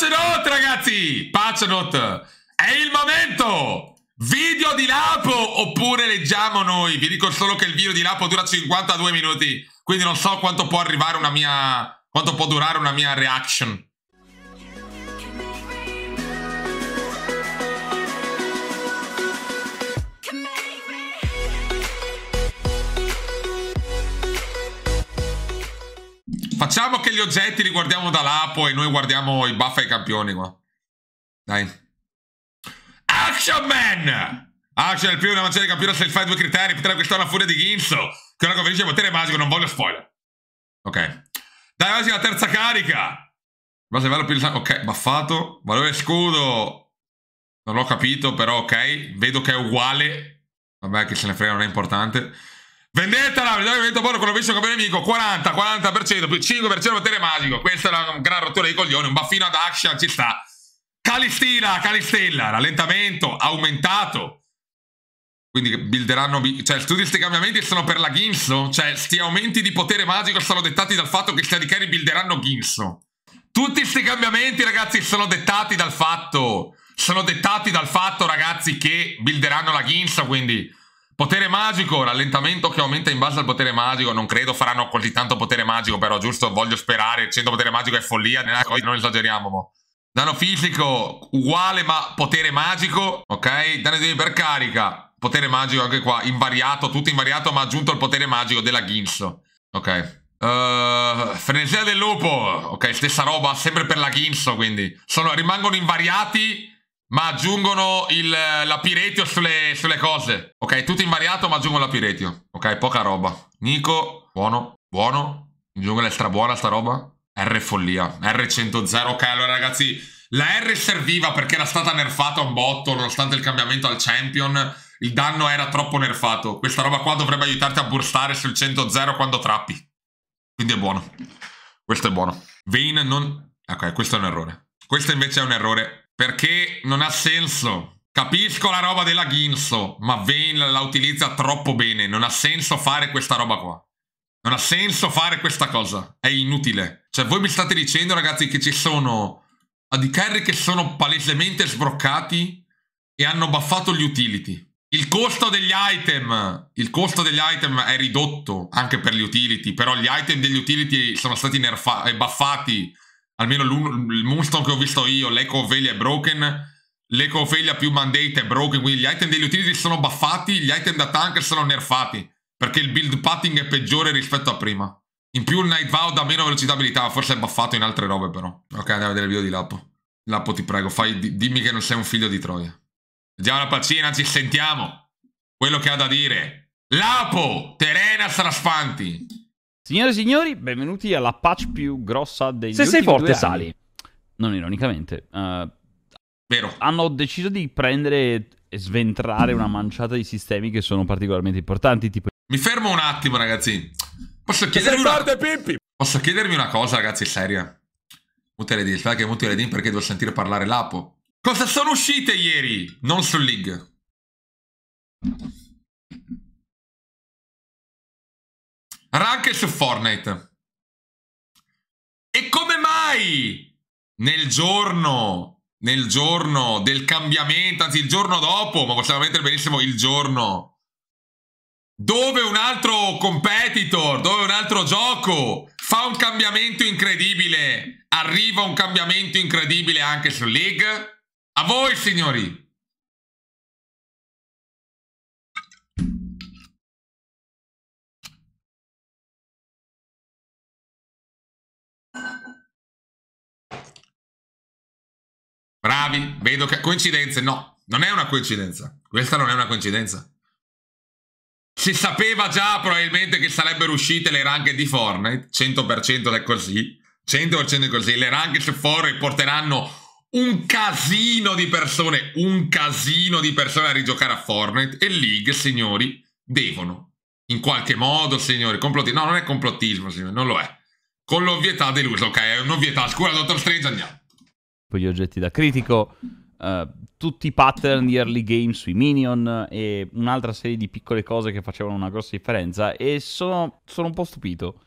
Pace ragazzi! Pace È il momento! Video di Lapo! Oppure leggiamo noi. Vi dico solo che il video di Lapo dura 52 minuti. Quindi non so quanto può arrivare una mia... Quanto può durare una mia reaction. Facciamo che gli oggetti li guardiamo da lapo e noi guardiamo i buff ai campioni qua. Dai. Action Man! Action è il primo della mancia del campione se fai due criteri, potrei acquistare una furia di Ginzo, che ora conferisce potere magico, non voglio spoiler. Ok. Dai, oggi la terza carica! Base velo più di Ok, baffato. Valore scudo. Non l'ho capito, però ok. Vedo che è uguale. Vabbè, che se ne frega, non è importante. Vendetela, Vendetta la vento buono con visto come nemico 40, 40% più 5% potere magico. Questa è una gran rottura di coglioni, un baffino ad action ci sta. Calistina, Calistella, rallentamento aumentato. Quindi builderanno, cioè tutti questi cambiamenti sono per la Ginso, cioè questi aumenti di potere magico sono dettati dal fatto che i carri builderanno Ginso. Tutti questi cambiamenti, ragazzi, sono dettati dal fatto sono dettati dal fatto, ragazzi, che builderanno la Ginso, quindi Potere magico, rallentamento che aumenta in base al potere magico. Non credo faranno così tanto potere magico, però giusto, voglio sperare. 100 potere magico è follia, non esageriamo. Mo. Danno fisico uguale ma potere magico, ok? Danno di ipercarica, potere magico anche qua, invariato, tutto invariato ma aggiunto il potere magico della Ginso, ok? Uh, frenesia del lupo, ok, stessa roba, sempre per la Ginso quindi. Sono, rimangono invariati ma aggiungono il, la Piretio sulle, sulle, cose. Ok, tutto invariato, ma aggiungono la Piretio. Ok, poca roba. Nico, buono, buono. In giungla è strabuona sta roba. R follia, R100. Ok, allora ragazzi, la R serviva perché era stata nerfata un botto, nonostante il cambiamento al champion. Il danno era troppo nerfato. Questa roba qua dovrebbe aiutarti a burstare sul 100 quando trappi. Quindi è buono. Questo è buono. Vayne non... Ok, questo è un errore. Questo invece è un errore perché non ha senso. Capisco la roba della Ginso, ma Vane la utilizza troppo bene. Non ha senso fare questa roba qua. Non ha senso fare questa cosa. È inutile. Cioè, voi mi state dicendo, ragazzi, che ci sono AD carry che sono palesemente sbroccati e hanno buffato gli utility. Il costo degli item, il costo degli item è ridotto anche per gli utility, però gli item degli utility sono stati nerfati e eh, buffati almeno il Moonstone che ho visto io, l'Eco Velia è broken, l'Eco Velia più Mandate è broken, quindi gli item degli utility sono buffati, gli item da tanker sono nerfati, perché il build patting è peggiore rispetto a prima. In più il Night Vow dà meno velocità abilità, forse è buffato in altre robe però. Ok, andiamo a vedere il video di Lapo. Lapo ti prego, fai, dimmi che non sei un figlio di Troia. Già la pacina, ci sentiamo. Quello che ha da dire. Lapo, Terena Strasfanti. Signore e signori, benvenuti alla patch più grossa degli Se sei forte, sali. Non ironicamente. Uh, Vero. Hanno deciso di prendere e sventrare una manciata di sistemi che sono particolarmente importanti. Tipo... Mi fermo un attimo, ragazzi. Posso chiedervi, una... Forte, Posso chiedervi una cosa, ragazzi, seria? Mutele Deal, sai che mutele Deal perché devo sentire parlare l'Apo. Cosa sono uscite ieri? Non sul League. Era su Fortnite. E come mai nel giorno, nel giorno del cambiamento, anzi il giorno dopo, ma possiamo mettere benissimo il giorno, dove un altro competitor, dove un altro gioco fa un cambiamento incredibile, arriva un cambiamento incredibile anche su League? A voi signori! Bravi, vedo che... Coincidenze, no. Non è una coincidenza. Questa non è una coincidenza. Si sapeva già probabilmente che sarebbero uscite le ranche di Fortnite. 100% è così. 100% è così. Le ranche su Fortnite porteranno un casino di persone, un casino di persone a rigiocare a Fortnite e League, signori, devono in qualche modo, signori, complottismo, No, non è complottismo, signori, non lo è. Con l'ovvietà deluso, ok? È un'ovvietà. Scusa, dottor Strange, andiamo per gli oggetti da critico, uh, tutti i pattern di early game sui minion e un'altra serie di piccole cose che facevano una grossa differenza e sono, sono un po' stupito.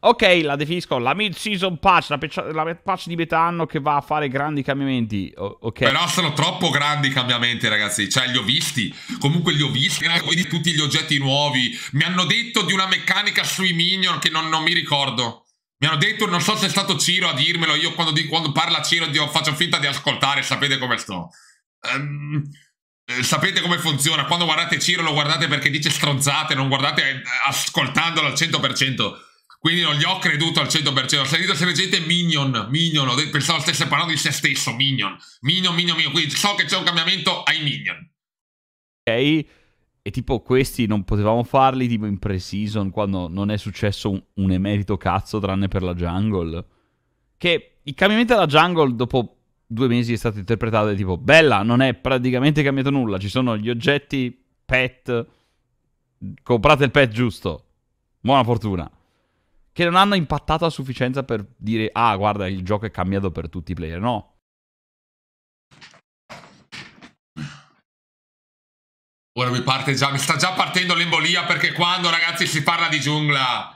Ok, la definisco la mid-season patch, la, patch, la patch di metà anno che va a fare grandi cambiamenti. O okay. Però sono troppo grandi i cambiamenti, ragazzi. Cioè, li ho visti. Comunque li ho visti. Quindi tutti gli oggetti nuovi. Mi hanno detto di una meccanica sui minion che non, non mi ricordo. Mi hanno detto, non so se è stato Ciro a dirmelo, io quando, di, quando parla Ciro io faccio finta di ascoltare, sapete come sto. Um, sapete come funziona, quando guardate Ciro lo guardate perché dice stronzate, non guardate eh, ascoltandolo al 100%. Quindi non gli ho creduto al 100%. Ho sentito se leggete Minion, Minion, detto, pensavo stesse parlando di se stesso, Minion. Minion, Minion, Minion. Quindi so che c'è un cambiamento ai Minion. Ok, e tipo questi non potevamo farli tipo in pre-season quando non è successo un, un emerito cazzo tranne per la jungle. Che il cambiamento della jungle dopo due mesi è stato interpretato tipo bella, non è praticamente cambiato nulla, ci sono gli oggetti, pet, comprate il pet giusto, buona fortuna. Che non hanno impattato a sufficienza per dire ah guarda il gioco è cambiato per tutti i player, no. Ora mi parte già, mi sta già partendo l'embolia perché quando ragazzi si parla di giungla...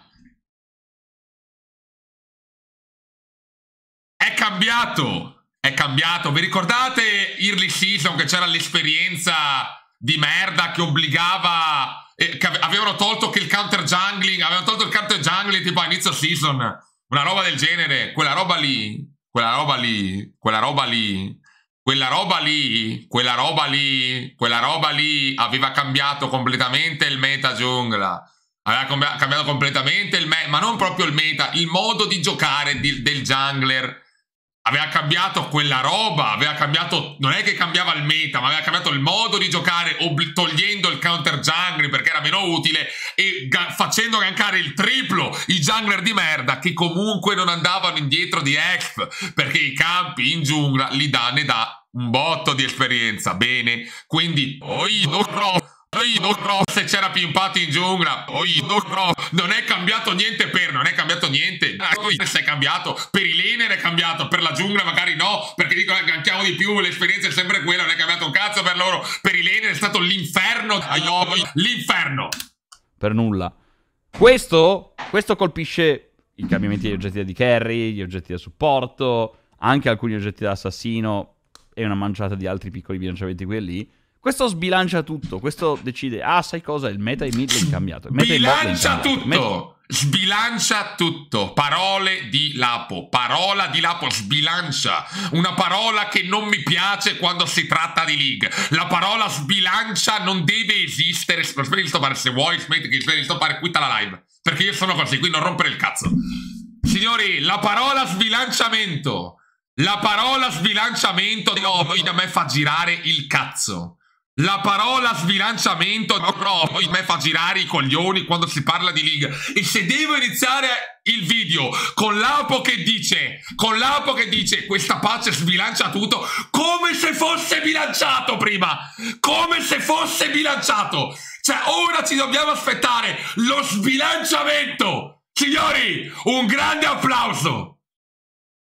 È cambiato! È cambiato! Vi ricordate Early Season che c'era l'esperienza di merda che obbligava... Eh, che avevano tolto che il counter jungling... Avevano tolto il counter jungling tipo a inizio season. Una roba del genere. Quella roba lì... Quella roba lì... Quella roba lì quella roba lì, quella roba lì, quella roba lì aveva cambiato completamente il meta giungla. Aveva cambiato completamente il meta, ma non proprio il meta, il modo di giocare di del jungler aveva cambiato quella roba, aveva cambiato, non è che cambiava il meta, ma aveva cambiato il modo di giocare togliendo il counter jungler perché era meno utile e ga facendo gankare il triplo i jungler di merda che comunque non andavano indietro di exp perché i campi in giungla li dà ne dà un botto di esperienza, bene, quindi oh io, oh, Oi, no cross c'era pimpato in giungla. Oi, no cross. Non è cambiato niente per, non è cambiato niente. Ah, Oi, ecco, se è cambiato. Per i laner è cambiato, per la giungla magari no, perché dicono eh, che andiamo di più, l'esperienza è sempre quella, non è cambiato un cazzo per loro. Per i laner è stato l'inferno. L'inferno. Per nulla. Questo, questo colpisce i cambiamenti di oggetti di carry, gli oggetti da supporto, anche alcuni oggetti da assassino e una manciata di altri piccoli bilanciamenti qui e lì questo sbilancia tutto, questo decide, ah sai cosa, il meta e il mid è cambiato. Il meta sbilancia cambiato. tutto! Meta... Sbilancia tutto, parole di Lapo, parola di Lapo, sbilancia, una parola che non mi piace quando si tratta di League. La parola sbilancia non deve esistere, smetti di stoppare se vuoi, smetti di stoppare, quitta la live, perché io sono così, qui non rompere il cazzo. Signori, la parola sbilanciamento, la parola sbilanciamento di no, a me fa girare il cazzo. La parola sbilanciamento orrore, me fa girare i coglioni quando si parla di League. E se devo iniziare il video con l'apo che dice, con l'apo che dice questa pace sbilancia tutto, come se fosse bilanciato prima, come se fosse bilanciato. Cioè ora ci dobbiamo aspettare lo sbilanciamento. Signori, un grande applauso.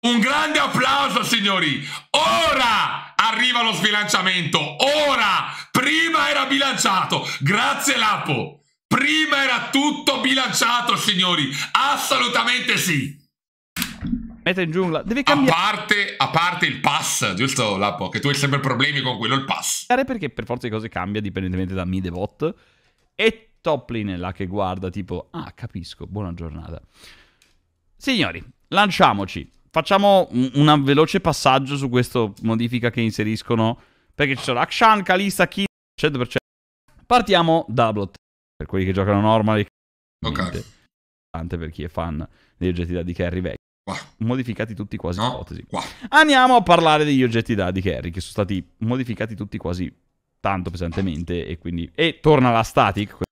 Un grande applauso, signori. Ora! arriva lo sbilanciamento. Ora, prima era bilanciato. Grazie Lapo. Prima era tutto bilanciato, signori. Assolutamente sì. Mette in giungla, devi cambiare. A parte, a parte il pass, giusto Lapo? Che tu hai sempre problemi con quello, il pass. Eh, perché per forza di cose cambia, dipendentemente da mid e bot. E Toplin là che guarda, tipo, ah, capisco, buona giornata. Signori, lanciamoci. Facciamo un, veloce passaggio su questa modifica che inseriscono. Perché ci sono Akshan, Kalista, Kid, 100%. Partiamo da Blood. Per quelli che giocano normali. Ok. Tante per chi è fan degli oggetti da di carry vecchi. Wow. Modificati tutti quasi no. ipotesi. Wow. Andiamo a parlare degli oggetti da di carry che sono stati modificati tutti quasi tanto pesantemente e quindi... E torna la static,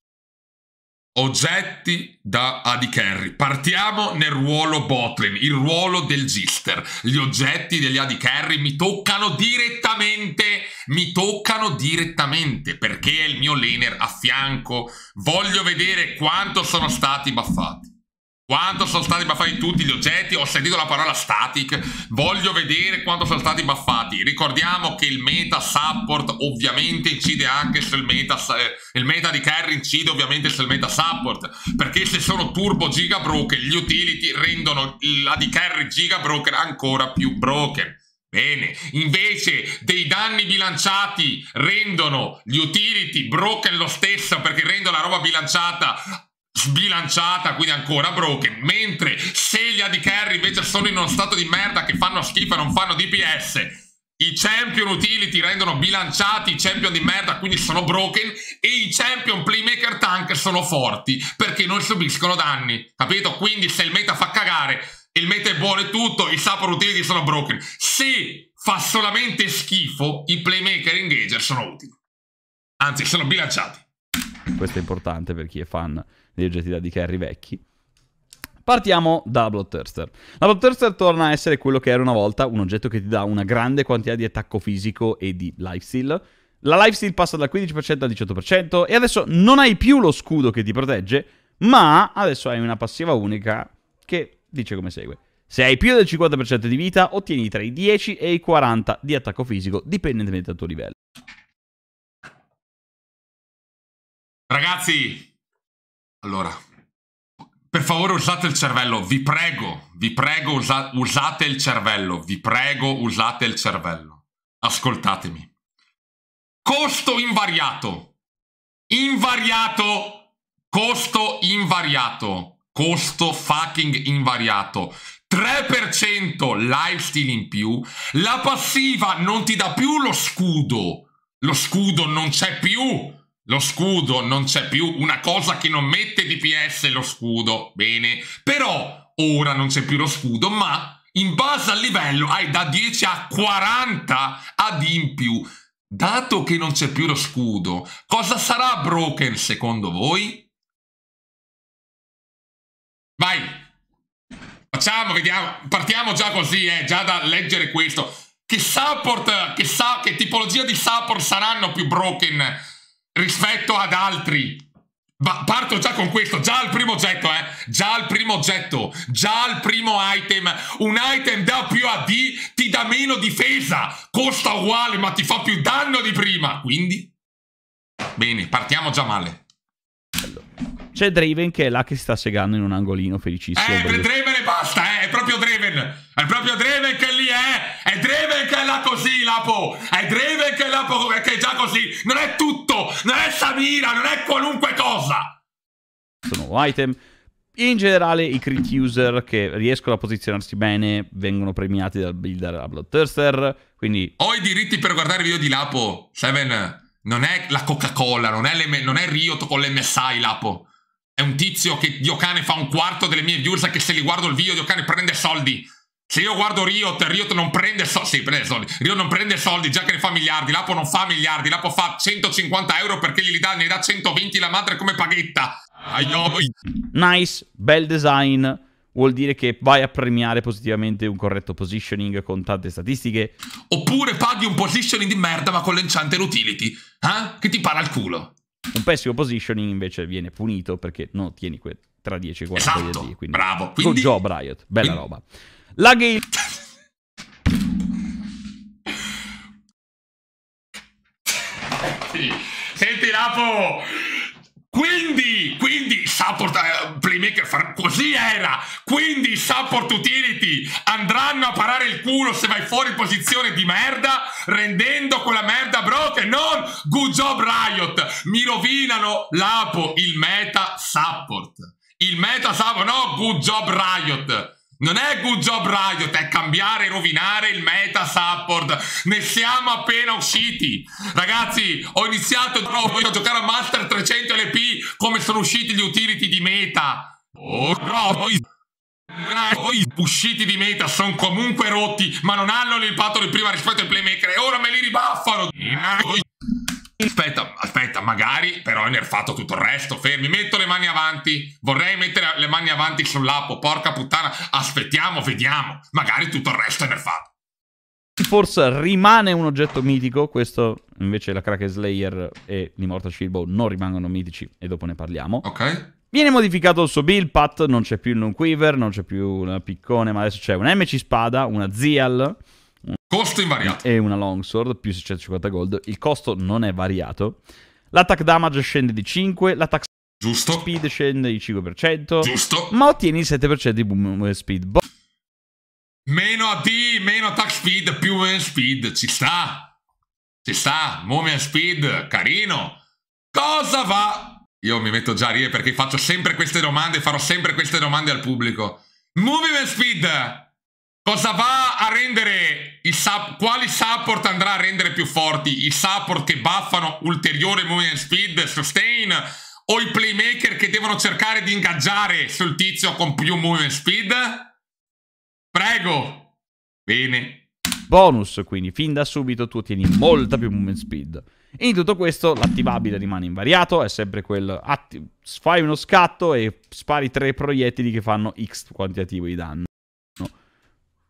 Oggetti da Adi Carry. Partiamo nel ruolo botlane, il ruolo del Gister. Gli oggetti degli Adi Carry mi toccano direttamente, mi toccano direttamente perché è il mio laner a fianco. Voglio vedere quanto sono stati buffati. Quanto sono stati buffati tutti gli oggetti? Ho sentito la parola static. Voglio vedere quanto sono stati buffati. Ricordiamo che il meta support ovviamente incide anche sul meta. Eh, il meta di carry incide ovviamente sul meta support. Perché se sono turbo giga broken, gli utility rendono la di carry giga broken ancora più broken. Bene, invece dei danni bilanciati rendono gli utility broken lo stesso perché rendono la roba bilanciata sbilanciata, quindi ancora broken, mentre Celia di Kerry invece sono in uno stato di merda che fanno schifo e non fanno DPS. I champion utility rendono bilanciati i champion di merda, quindi sono broken, e i champion playmaker tank sono forti, perché non subiscono danni, capito? Quindi se il meta fa cagare, il meta è buono e tutto, i support utility sono broken. Se fa solamente schifo, i playmaker engager sono utili. Anzi, sono bilanciati. Questo è importante per chi è fan oggetti da DK Harry vecchi. Partiamo da Bloodthirster. La Bloodthirster torna a essere quello che era una volta, un oggetto che ti dà una grande quantità di attacco fisico e di lifesteal. La lifesteal passa dal 15% al 18% e adesso non hai più lo scudo che ti protegge, ma adesso hai una passiva unica che dice come segue. Se hai più del 50% di vita, ottieni tra i 10 e i 40 di attacco fisico, dipendentemente dal tuo livello. Ragazzi, allora, per favore usate il cervello, vi prego, vi prego usa usate il cervello, vi prego usate il cervello. Ascoltatemi. Costo invariato. Invariato. Costo invariato. Costo fucking invariato. 3% lifestyle in più. La passiva non ti dà più lo scudo. Lo scudo non c'è più lo scudo non c'è più, una cosa che non mette DPS lo scudo, bene. Però ora non c'è più lo scudo, ma in base al livello hai da 10 a 40 ad in più. Dato che non c'è più lo scudo, cosa sarà broken secondo voi? Vai! Facciamo, vediamo, partiamo già così, eh, già da leggere questo. Che support, che, sa, che tipologia di support saranno più broken rispetto ad altri. Ma parto già con questo, già al primo oggetto, eh? Già al primo oggetto, già al primo item. Un item da più AD ti dà meno difesa, costa uguale ma ti fa più danno di prima. Quindi, bene, partiamo già male. C'è Draven che è là che si sta segando in un angolino felicissimo. Eh, Draven e basta, eh? È proprio Draven. È proprio Draven che è lì è. Eh. È Draven già così, Lapo. È Draven che, Lapo, che è già così. Non è tutto. Non è Samira. Non è qualunque cosa. Sono item. In generale, i crit user che riescono a posizionarsi bene vengono premiati dal builder a Bloodthirster. Quindi. Ho i diritti per guardare il video di Lapo. Seven. Non è la Coca-Cola, non, non, è Riot con l'MSI, Lapo. È un tizio che Diocane fa un quarto delle mie views che se li guardo il video Diocane prende soldi. Se io guardo Riot, Riot non prende soldi, sì, prende soldi, Riot non prende soldi, già che ne fa miliardi, Lapo non fa miliardi, Lapo fa 150 euro perché gli dà, ne dà 120 la madre come paghetta. Aioi. Nice, bel design, vuol dire che vai a premiare positivamente un corretto positioning con tante statistiche. Oppure paghi un positioning di merda ma con l'enchanter utility, eh? che ti para il culo. Un pessimo positioning invece viene punito perché non ottieni quel tra 10 esatto, e 40 esatto, quindi, bravo. Quindi, Good job Riot, bella quindi, roba. La game... Senti, senti Lapo! Quindi, quindi support uh, playmaker così era. Quindi support utility andranno a parare il culo se vai fuori posizione di merda, rendendo quella merda broken, non good job Riot. Mi rovinano l'apo il meta support. Il meta support, no good job Riot. Non è Good Job Riot, è cambiare e rovinare il meta support. Ne siamo appena usciti. Ragazzi, ho iniziato a giocare a Master 300 LP come sono usciti gli utility di meta. Oh, no, i usciti di meta sono comunque rotti, ma non hanno l'impatto del prima rispetto ai playmaker e ora me li ribaffano. Aspetta, aspetta, magari però è nerfato tutto il resto. Fermi, metto le mani avanti. Vorrei mettere le mani avanti sull'appo, Porca puttana, aspettiamo, vediamo. Magari tutto il resto è nerfato. Force rimane un oggetto mitico, questo invece la Kraken Slayer e l'Immortal Shield Shieldbow non rimangono mitici e dopo ne parliamo. Ok. Viene modificato il suo build path, non c'è più il non quiver, non c'è più la piccone, ma adesso c'è un MC spada, una Zial Costo invariato. E una longsword più 650 gold. Il costo non è variato. L'attack damage scende di 5, l'attack Giusto. speed scende di 5%. Giusto. Ma ottieni il 7% di boom speed. Bo- meno AD, meno attack speed, più man speed. Ci sta. Ci sta. Moment speed, carino. Cosa va? Io mi metto già a rie perché faccio sempre queste domande, farò sempre queste domande al pubblico. Movement speed! Cosa va a rendere il sub, quali support andrà a rendere più forti? I support che buffano ulteriore movement speed, sustain o i playmaker che devono cercare di ingaggiare sul tizio con più movement speed? Prego. Bene. Bonus, quindi fin da subito tu ottieni molta più movement speed. In tutto questo l'attivabile rimane invariato, è sempre quel fai uno scatto e spari tre proiettili che fanno X quantitativo di danno.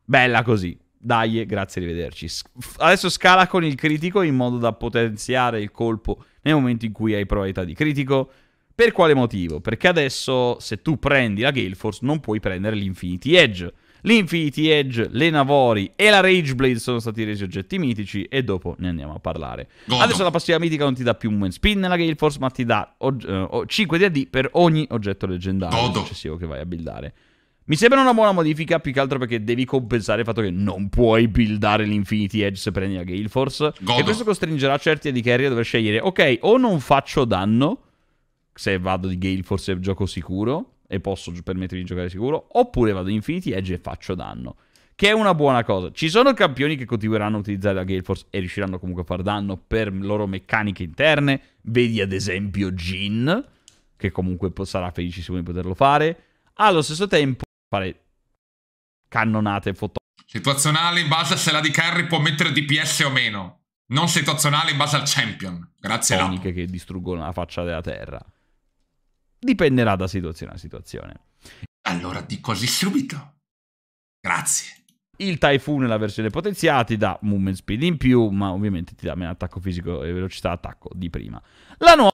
Bella così. Dai, grazie, arrivederci. Adesso scala con il critico in modo da potenziare il colpo nel momento in cui hai probabilità di critico. Per quale motivo? Perché adesso se tu prendi la Gale Force non puoi prendere l'Infinity Edge. L'Infinity Edge, le Navori e la Rageblade sono stati resi oggetti mitici e dopo ne andiamo a parlare. No, Adesso la passiva mitica non ti dà più un win spin nella Gale Force, ma ti dà og- uh, 5 DD per ogni oggetto leggendario no, successivo che vai a buildare. Mi sembra una buona modifica, più che altro perché devi compensare il fatto che non puoi buildare l'Infinity Edge se prendi la Gale Force. Godo. E questo costringerà certi AD carry a dover scegliere, ok, o non faccio danno, se vado di Gale Force e gioco sicuro, e posso permettermi di giocare sicuro, oppure vado di Infinity Edge e faccio danno. Che è una buona cosa. Ci sono campioni che continueranno a utilizzare la Gale Force e riusciranno comunque a far danno per loro meccaniche interne. Vedi ad esempio Jin, che comunque sarà felicissimo di poterlo fare. Allo stesso tempo fare cannonate foto. Situazionale in base a se la di Curry può mettere DPS o meno. Non situazionale in base al champion. Grazie a Lapo. che distruggono la faccia della terra. Dipenderà da situazione a situazione. Allora di così subito. Grazie. Il Typhoon è la versione potenziata, ti dà movement speed in più, ma ovviamente ti dà meno attacco fisico e velocità attacco di prima. La nuova...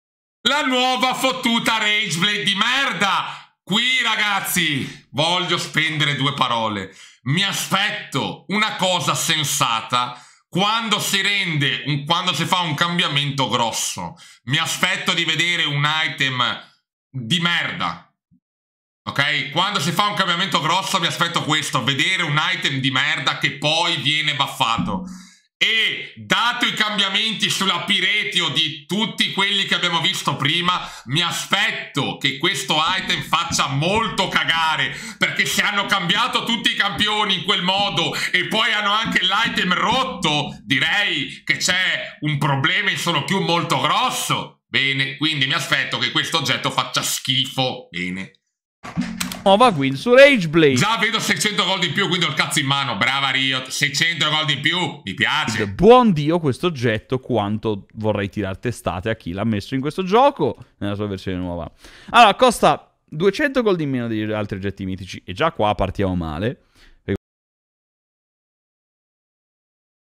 La nuova fottuta Rageblade di merda! Qui ragazzi voglio spendere due parole. Mi aspetto una cosa sensata quando si rende, quando si fa un cambiamento grosso. Mi aspetto di vedere un item di merda. Ok? Quando si fa un cambiamento grosso mi aspetto questo, vedere un item di merda che poi viene baffato. E dato i cambiamenti sulla Piretio di tutti quelli che abbiamo visto prima, mi aspetto che questo item faccia molto cagare, perché se hanno cambiato tutti i campioni in quel modo e poi hanno anche l'item rotto, direi che c'è un problema in solo più molto grosso. Bene, quindi mi aspetto che questo oggetto faccia schifo. Bene nuova win su Rageblade. Già vedo 600 gol in più, quindi ho il cazzo in mano. Brava Riot, 600 gol in più, mi piace. Buon Dio questo oggetto, quanto vorrei tirare testate a chi l'ha messo in questo gioco, nella sua versione nuova. Allora, costa 200 gol in meno degli altri oggetti mitici, e già qua partiamo male.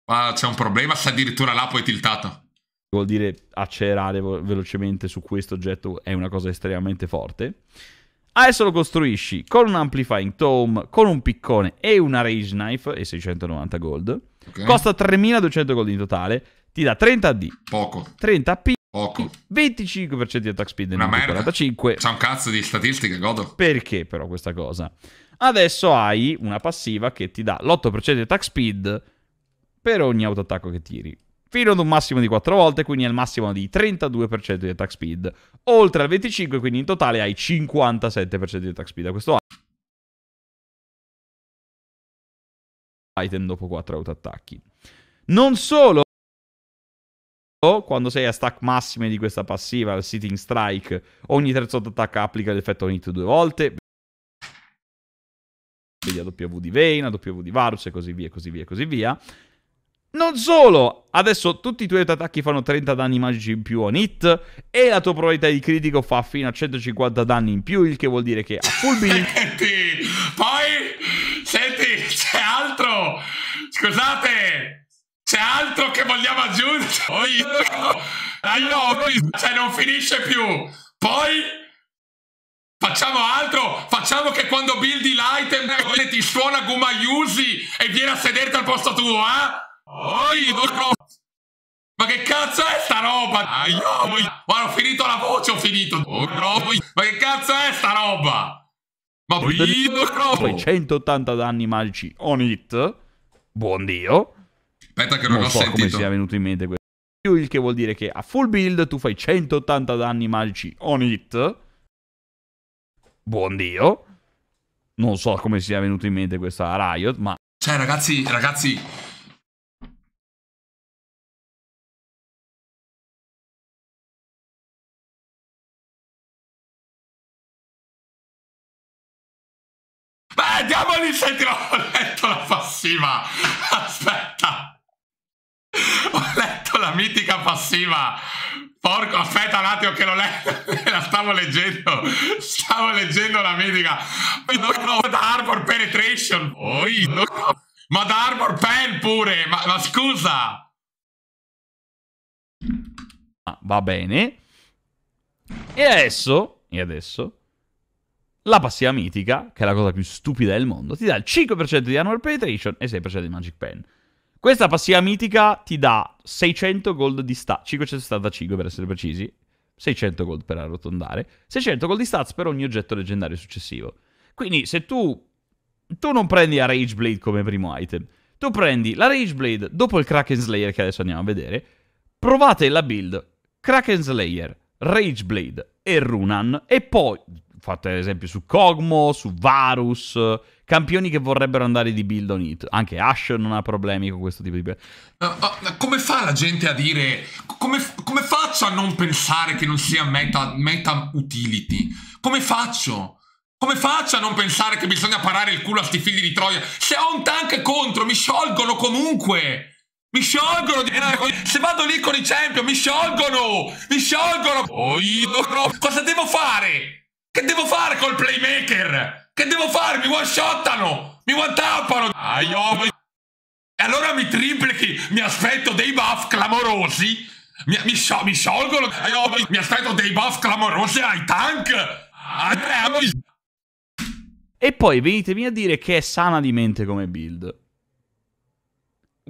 Qua c'è un problema se addirittura là poi tiltato. Vuol dire accelerare velocemente su questo oggetto è una cosa estremamente forte. Adesso lo costruisci con un amplifying tome, con un piccone e una rage knife e 690 gold. Okay. Costa 3200 gold in totale. Ti dà 30 D. Poco. 30 P. Poco. 25% di attack speed. Una merda. 45. C'ha un cazzo di statistiche, godo. Perché però questa cosa? Adesso hai una passiva che ti dà l'8% di attack speed per ogni autoattacco che tiri fino ad un massimo di 4 volte, quindi al massimo di 32% di attack speed, oltre al 25, quindi in totale hai 57% di attack speed a questo item dopo 4 autoattacchi. Non solo quando sei a stack massimo di questa passiva, al sitting strike, ogni terzo attacco applica l'effetto hit due volte. Vedi a W di Vayne, a W di Varus e così via, così via, così via. Non solo, adesso tutti i tuoi attacchi fanno 30 danni magici in più on hit e la tua probabilità di critico fa fino a 150 danni in più, il che vuol dire che a full beat... Senti, poi, senti, c'è altro! Scusate, c'è altro che vogliamo aggiungere? Oh, io... Aiuto, cioè non finisce più! Poi... Facciamo altro, facciamo che quando buildi l'item ti suona Guma Yusi e vieni a sederti al posto tuo, eh? Oido cazzo! Ma che cazzo è sta roba? Aioi! Ma ho finito la voce, ho finito! Oh, ma che cazzo è sta roba? Ma Oido cazzo! 180 danni magici on hit. Buon Dio. Aspetta che non, non so sentito. come sia venuto in mente questo. Il che vuol dire che a full build tu fai 180 danni magici on hit. Buon Dio. Non so come sia venuto in mente questa Riot, ma... Cioè, ragazzi, ragazzi, Beh, andiamo lì, senti, ho letto la passiva. Aspetta. Ho letto la mitica passiva. Porco, aspetta un attimo che l'ho letto, la stavo leggendo, stavo leggendo la mitica. No, no, da Arbor Penetration. Oi, Ma da Arbor Pen pure, ma, ma scusa. Ah, va bene. E adesso, e adesso, la passiva mitica, che è la cosa più stupida del mondo, ti dà il 5% di annual penetration e 6% di magic pen. Questa passiva mitica ti dà 600 gold di stats, 575 per essere precisi, 600 gold per arrotondare, 600 gold di stats per ogni oggetto leggendario successivo. Quindi se tu... Tu non prendi la Rage Blade come primo item, tu prendi la Rage Blade dopo il Kraken Slayer che adesso andiamo a vedere, provate la build Kraken Slayer, Rage Blade e Runan e poi fatto esempio su Cogmo, su Varus, campioni che vorrebbero andare di build on it. Anche Ash non ha problemi con questo tipo di... Uh, uh, come fa la gente a dire... Come, come, faccio a non pensare che non sia meta, meta utility? Come faccio? Come faccio a non pensare che bisogna parare il culo a sti figli di Troia? Se ho un tank contro, mi sciolgono comunque! Mi sciolgono! Di... Eh, se vado lì con i champion, mi sciolgono! Mi sciolgono! Cosa devo fare? Che devo fare col playmaker? Che devo fare? Mi one shottano! Mi one tappano! Ah, oh, io... E allora mi triplichi, mi aspetto dei buff clamorosi. Mi, mi, sciol mi sciolgono. Ah, oh, io... Mi aspetto dei buff clamorosi ai tank. Ah, eh, e poi venitemi a dire che è sana di mente come build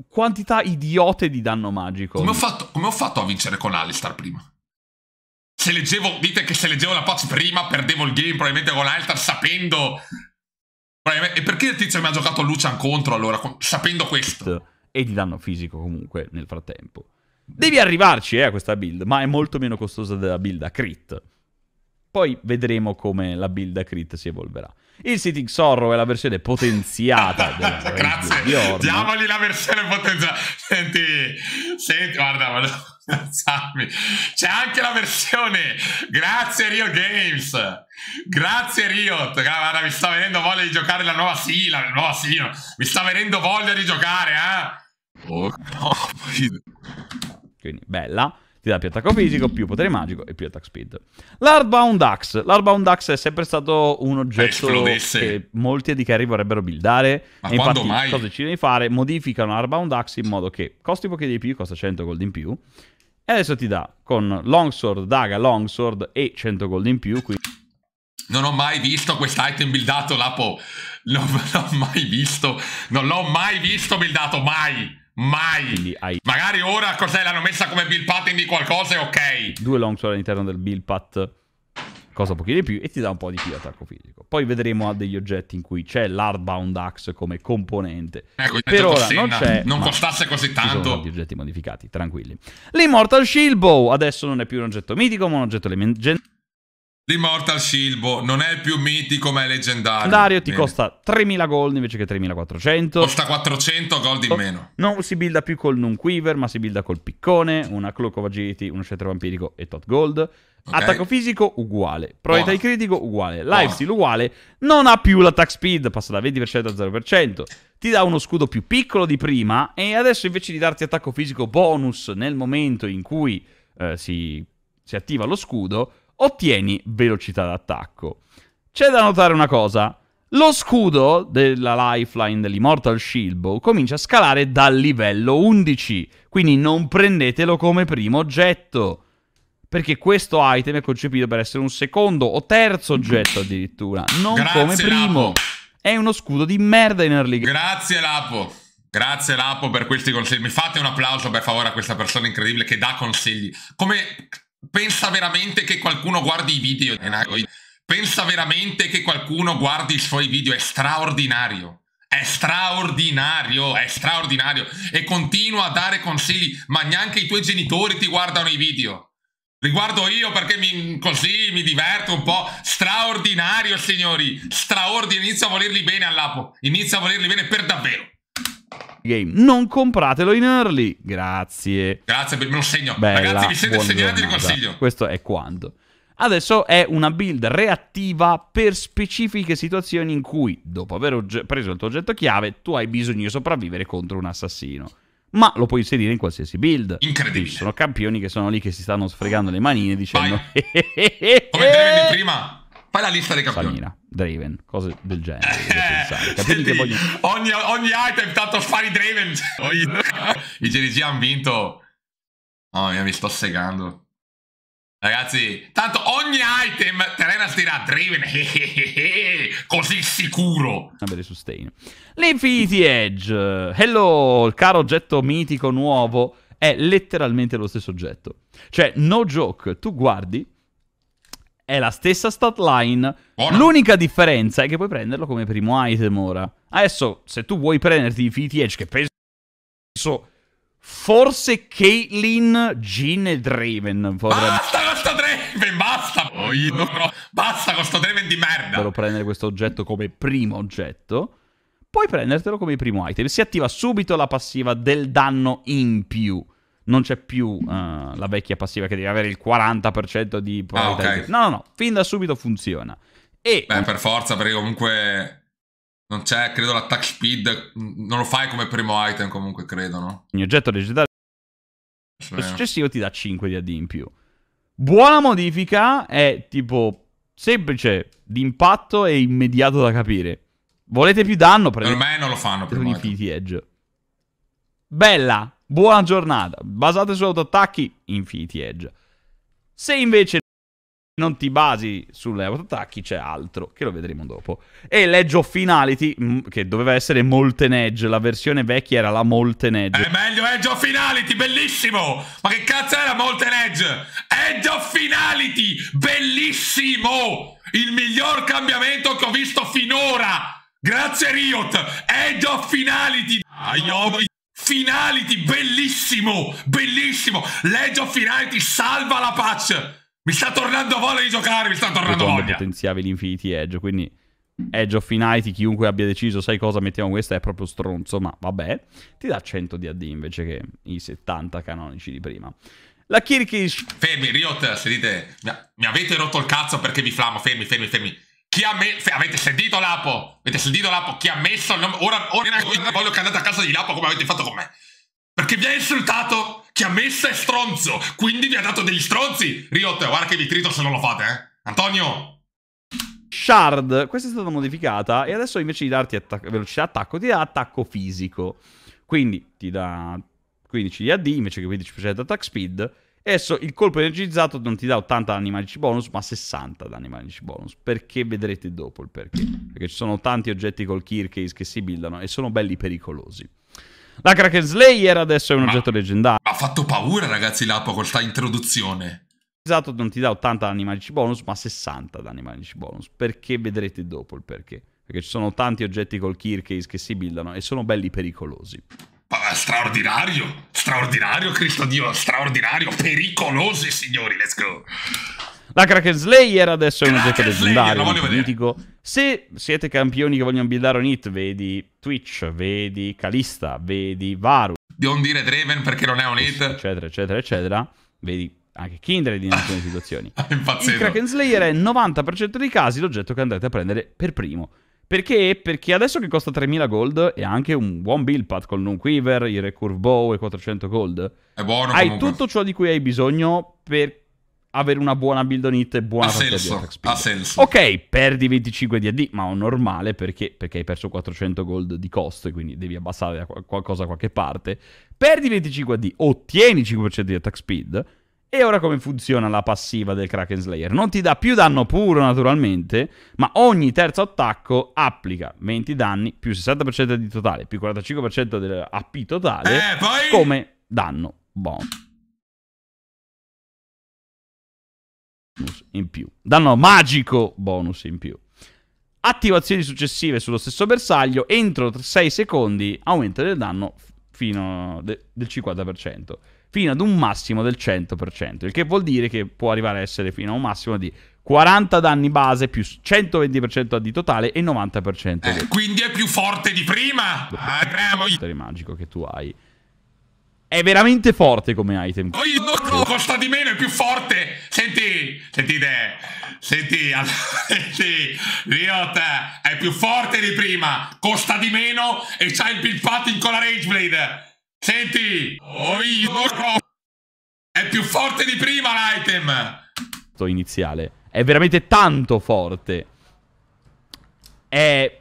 quantità idiote di danno magico. Come ho fatto, come ho fatto a vincere con Alistar prima? se leggevo, dite che se leggevo la patch prima perdevo il game probabilmente con l'Altar sapendo... E perché il tizio mi ha giocato Lucian contro allora, sapendo questo? E di danno fisico comunque nel frattempo. Devi arrivarci eh, a questa build, ma è molto meno costosa della build a crit. Poi vedremo come la build a crit si evolverà. Il Sitting Sorrow è la versione potenziata. Grazie, diamogli la versione potenziata. Senti, Senti, guarda, ma c'è anche la versione. Grazie Rio Games. Grazie Riot. Guarda, mi sta venendo voglia di giocare la nuova Sila. La nuova Sila. Mi sta venendo voglia di giocare, eh. Oh, no. Quindi, bella ti dà più attacco fisico, più potere magico e più attack speed. L'Hardbound Axe. L'Hardbound Axe è sempre stato un eh, oggetto che molti ADC vorrebbero buildare. Ma e infatti, mai? cosa decidono di fare? Modificano l'Hardbound Axe in modo che costi pochi di più, costa 100 gold in più. E adesso ti dà con Longsword, Daga, Longsword e 100 gold in più. Quindi... Non ho mai visto quest'item buildato, Lapo. Non l'ho mai visto. Non l'ho mai visto buildato, mai. Mai! Hai... Magari ora cos'è? L'hanno messa come bill pat di qualcosa e ok. Due long sword all'interno del bill pat cosa pochino di più e ti dà un po' di più di attacco fisico. Poi vedremo a degli oggetti in cui c'è l'hardbound axe come componente. Ecco, per ora Senna. non c'è. Non costasse così tanto. gli oggetti modificati, tranquilli. L'immortal shield bow adesso non è più un oggetto mitico, ma un oggetto leggend L'Immortal Silbo non è più mitico ma è leggendario. Leggendario ti costa 3000 gold invece che 3400. Costa 400 gold in meno. Non si builda più col Nunquiver ma si builda col Piccone, una Cloak of Agility, uno Scettro Vampirico e Tot Gold. Okay. Attacco fisico uguale, probabilità di critico uguale, lifesteal uguale, non ha più l'attack speed, passa da 20% a 0%, ti dà uno scudo più piccolo di prima e adesso invece di darti attacco fisico bonus nel momento in cui eh, si, si attiva lo scudo ottieni velocità d'attacco. C'è da notare una cosa. Lo scudo della lifeline dell'Immortal Shield Bow comincia a scalare dal livello 11, quindi non prendetelo come primo oggetto, perché questo item è concepito per essere un secondo o terzo oggetto addirittura, non Grazie, come primo. Lapo. È uno scudo di merda in early game. Grazie Lapo. Grazie Lapo per questi consigli. Mi fate un applauso per favore a questa persona incredibile che dà consigli. Come Pensa veramente che qualcuno guardi i video? Pensa veramente che qualcuno guardi i suoi video? È straordinario. È straordinario, è straordinario. E continua a dare consigli, ma neanche i tuoi genitori ti guardano i video. Riguardo io perché mi, così mi diverto un po'. Straordinario, signori. Straordinario. Inizia a volerli bene all'apo. Inizia a volerli bene per davvero game. Non compratelo in early. Grazie. Grazie, me lo segno. Bella, Ragazzi, vi siete segnati il consiglio. Questo è quando. Adesso è una build reattiva per specifiche situazioni in cui, dopo aver preso il tuo oggetto chiave, tu hai bisogno di sopravvivere contro un assassino. Ma lo puoi inserire in qualsiasi build. Incredibile. Ci sono campioni che sono lì che si stanno sfregando le manine dicendo... Come prima, Fai la lista dei campioni. Samina, Draven, cose del genere. Eh, senti, voglio... ogni, ogni item tanto fare Draven. I GDG hanno vinto. Oh mia, mi sto segando. Ragazzi, tanto ogni item Terena dirà Draven, così sicuro. Vabbè, sustain. L'Infinity Edge. Hello, il caro oggetto mitico nuovo è letteralmente lo stesso oggetto. Cioè, no joke, tu guardi è la stessa stat line. Buona. L'unica differenza è che puoi prenderlo come primo item ora. Adesso, se tu vuoi prenderti i Edge, che penso... Forse Caitlyn, Gin e Draven. Vorrebbe... Basta con sto Draven, basta! Oh, no. Basta con sto Draven di merda! Però prendere questo oggetto come primo oggetto. Puoi prendertelo come primo item. Si attiva subito la passiva del danno in più non c'è più uh, la vecchia passiva che devi avere il 40% di probabilità. Ah, okay. No, no, no, fin da subito funziona. E... Beh, per forza, perché comunque non c'è, credo, l'attack speed, non lo fai come primo item comunque, credo, no? Ogni oggetto digitale il successivo ti dà 5 di AD in più. Buona modifica è tipo semplice, d'impatto e immediato da capire. Volete più danno? Prendete... Per me non lo fanno per di Edge. Bella, Buona giornata. Basate su autoattacchi, Infinity Edge. Se invece non ti basi sulle autoattacchi, c'è altro, che lo vedremo dopo. E l'Edge of Finality, mm, che doveva essere Molten Edge, la versione vecchia era la Molten Edge. È eh, meglio Edge of Finality, bellissimo! Ma che cazzo era Molten Edge? Edge of Finality, bellissimo! Il miglior cambiamento che ho visto finora! Grazie Riot, Edge of Finality! Aioi! Oh, Finality, bellissimo, bellissimo. Legge of Finality, salva la patch. Mi sta tornando voglia di giocare, mi sta tornando voglia. potenziavi l'Infinity Edge, quindi Edge of Finality, chiunque abbia deciso, sai cosa, mettiamo questa, è proprio stronzo, ma vabbè. Ti dà 100 di AD invece che i 70 canonici di prima. La Kirkish... Fermi, Riot, sentite, mi avete rotto il cazzo perché vi flamo, fermi, fermi, fermi. Chi ha messo... Avete sentito Lapo? Avete sentito Lapo? Chi ha messo il nome... Ora, ora, voglio che andate a casa di Lapo come avete fatto con me. Perché vi ha insultato? Chi ha messo è stronzo. Quindi vi ha dato degli stronzi. Riot, guarda che vi trito se non lo fate, eh. Antonio, Shard, questa è stata modificata e adesso invece di darti attac velocità attacco ti dà attacco fisico. Quindi ti dà 15 di AD invece che 15% attack speed Adesso il colpo energizzato non ti dà 80 danni magici bonus, ma 60 danni magici bonus. Perché vedrete dopo il perché. Perché ci sono tanti oggetti col Kill che si buildano e sono belli pericolosi. La Kraken Slayer adesso è un ma, oggetto leggendario. Ha fatto paura, ragazzi, l'appa con questa introduzione. Esatto, non ti dà 80 danni magici bonus, ma 60 danni magici bonus. Perché vedrete dopo il perché. Perché ci sono tanti oggetti col Kill che si buildano e sono belli pericolosi straordinario, straordinario, Cristo Dio, straordinario, pericolosi signori, let's go. La Kraken Slayer adesso è un oggetto leggendario, mitico. Se siete campioni che vogliono buildare un hit, vedi Twitch, vedi Kalista, vedi Varu. Non dire Draven perché non è un hit. Eccetera, eccetera, eccetera. Vedi anche Kindred in alcune situazioni. Il Kraken Slayer è 90% dei casi l'oggetto che andrete a prendere per primo. Perché? Perché adesso che costa 3000 gold e anche un buon build pad con un quiver, il recurve bow e 400 gold. È buono Hai comunque. tutto ciò di cui hai bisogno per avere una buona build on hit e buona ha senso, ha senso. Ok, perdi 25 di AD, ma è normale perché, perché hai perso 400 gold di costo e quindi devi abbassare qualcosa da qualche parte. Perdi 25 AD, ottieni 5% di attack speed e ora come funziona la passiva del Kraken Slayer? Non ti dà più danno puro naturalmente, ma ogni terzo attacco applica 20 danni più 60% di totale, più 45% del AP totale eh, poi... come danno bonus. in più. Danno magico bonus in più. Attivazioni successive sullo stesso bersaglio, entro 6 secondi aumenta del danno fino de del 50% fino ad un massimo del 100%, il che vuol dire che può arrivare a essere fino a un massimo di 40 danni base più 120% a di totale e 90%. Eh, quindi è più forte di prima. Ah, il magico che tu hai. È veramente forte come item. Poi oh, no, no, costa di meno, è più forte. Senti, sentite, senti, senti, Riot è più forte di prima, costa di meno e c'ha il pill con la Rageblade. Senti, oh, è più forte di prima l'item. Iniziale è veramente tanto forte. È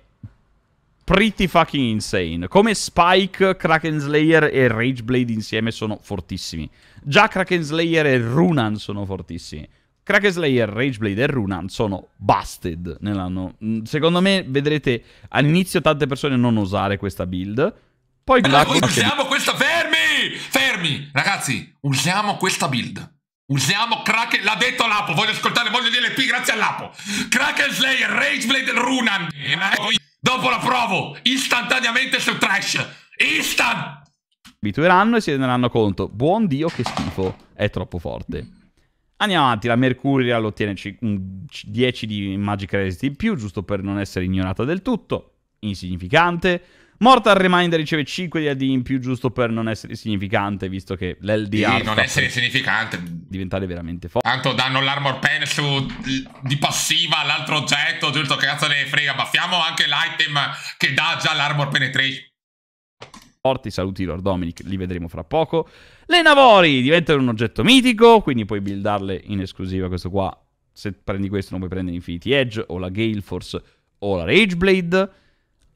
pretty fucking insane. Come Spike, Kraken Slayer e Rageblade insieme sono fortissimi. Già Kraken Slayer e Runan sono fortissimi. Kraken Slayer, Rageblade e Runan sono busted nell'anno. Mm, secondo me vedrete all'inizio tante persone non usare questa build. Poi Allora, usiamo che... questa... Fermi! Fermi! Ragazzi, usiamo questa build. Usiamo Kraken, l'ha detto Lapo, voglio ascoltare, voglio dire P. grazie a Lapo. Kraken Slayer, Rageblade Runan. Eh, ecco, dopo la provo, istantaneamente su Trash. Instant! Abitueranno e si renderanno conto. Buon Dio, che schifo. È troppo forte. Andiamo avanti, la Mercurial ottiene 10 di Magic Resist in più, giusto per non essere ignorata del tutto. Insignificante. Mortal Reminder riceve 5 di AD in più giusto per non essere significante, visto che l'LDR... Sì, non essere significante. Diventare veramente forte. Tanto danno l'armor pen su di passiva all'altro oggetto, giusto che cazzo ne frega, baffiamo anche l'item che dà già l'armor penetration. Forti, saluti Lord Dominic, li vedremo fra poco. Le Navori diventano un oggetto mitico, quindi puoi buildarle in esclusiva questo qua. Se prendi questo non puoi prendere Infinity Edge o la Gale Force o la Rageblade.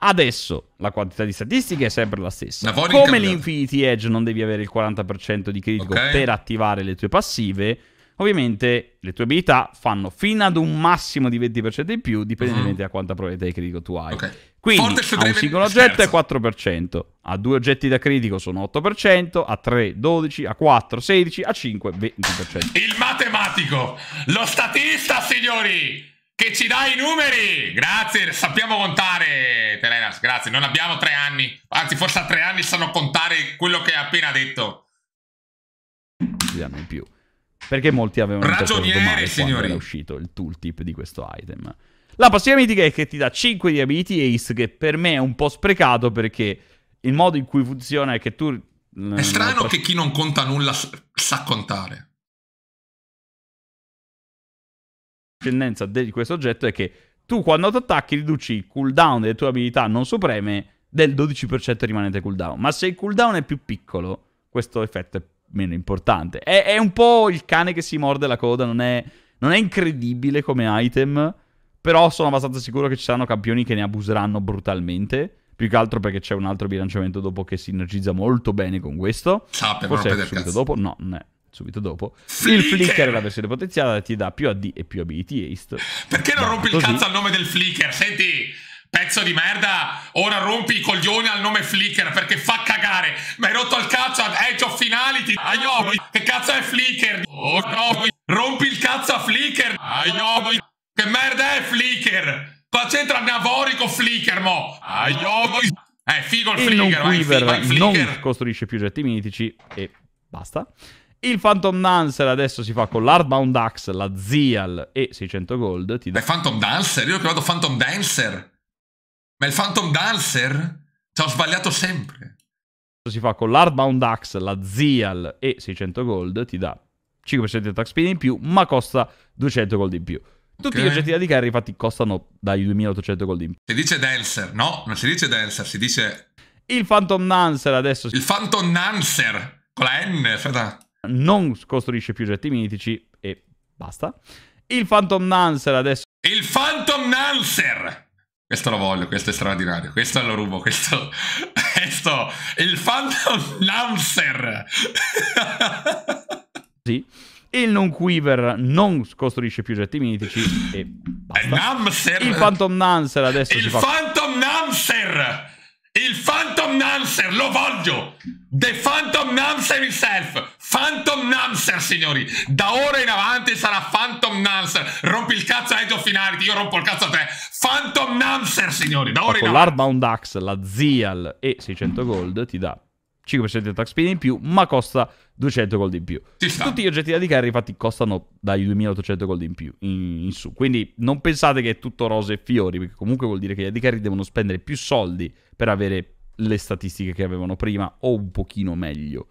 Adesso la quantità di statistiche è sempre la stessa. La Come l'Infinity Edge non devi avere il 40% di critico okay. per attivare le tue passive, ovviamente le tue abilità fanno fino ad un massimo di 20% in più, dipendentemente mm. da quanta probabilità di critico tu hai. Okay. Quindi Forte a un singolo oggetto è 4%, a due oggetti da critico sono 8%, a 3 12, a 4 16, a 5 20%. Il matematico, lo statista, signori! che ci dai i numeri! Grazie, sappiamo contare, Terenas. grazie. Non abbiamo tre anni, anzi forse a tre anni sanno contare quello che hai appena detto. Andiamo in più. Perché molti avevano ragionieri, male signori. È uscito il tooltip di questo item. La passiva mitica è che ti dà 5 di abiti Ace, che per me è un po' sprecato perché il modo in cui funziona è che tu... Mm, è strano che chi non conta nulla sa contare. discendenza di questo oggetto è che tu quando ti attacchi riduci il cooldown delle tue abilità non supreme del 12% rimanente cooldown. Ma se il cooldown è più piccolo, questo effetto è meno importante. È, è un po' il cane che si morde la coda, non è, non è, incredibile come item, però sono abbastanza sicuro che ci saranno campioni che ne abuseranno brutalmente. Più che altro perché c'è un altro bilanciamento dopo che sinergizza molto bene con questo. Ah, per Forse subito cazzo. dopo? No, non è subito dopo. Flicker. Il Flicker è la versione potenziata ti dà più AD e più Ability Haste. Perché non rompi così. il cazzo al nome del Flicker? Senti, pezzo di merda, ora rompi i coglioni al nome Flicker perché fa cagare. Ma hai rotto il cazzo ad Edge of Finality. Aio, che cazzo è Flicker? Oh no, rompi il cazzo a Flicker. Aio, che merda è Flicker? Qua c'entra Navorico Flicker, mo? Aio, eh, figo il Flicker, vai, figo il Flicker. Non costruisce più oggetti mitici e basta. Il Phantom Dancer adesso si fa con l'Hardbound Axe, la Zial e 600 gold. Ti do... Beh, Phantom Dancer? Io ho chiamato Phantom Dancer. Ma il Phantom Dancer? Ci ho sbagliato sempre. Si fa con l'Hardbound Axe, la Zial e 600 gold. Ti dà 5% di attack speed in più, ma costa 200 gold in più. Tutti okay. gli oggetti di carry infatti costano dai 2800 gold in più. Si dice Dancer, no, non si dice Dancer, si dice... Il Phantom Nancer adesso... Il Phantom Nancer, con la N, aspetta non costruisce più oggetti mitici e basta. Il Phantom Nancer adesso... Il Phantom Nancer! Questo lo voglio, questo è straordinario, questo lo rubo, questo... Questo... Il Phantom Nancer! sì. Il non quiver non costruisce più oggetti mitici e basta. Il Phantom Nancer adesso Il fa... Phantom Nancer! Il Phantom Nancer, lo voglio! The Phantom Nancer himself! Phantom Nancer, signori. Da ora in avanti sarà Phantom Nancer. Rompi il cazzo a Age of Finality, io rompo il cazzo a te. Phantom Nancer, signori. Da ora ecco, in avanti. Con l'Hardbound Axe, la Zial e 600 gold ti dà 5% di attack speed in più, ma costa 200 gold in più. Tutti gli oggetti da di carry infatti costano dai 2800 gold in più in, in, su. Quindi non pensate che è tutto rose e fiori, perché comunque vuol dire che gli carry devono spendere più soldi per avere le statistiche che avevano prima o un pochino meglio.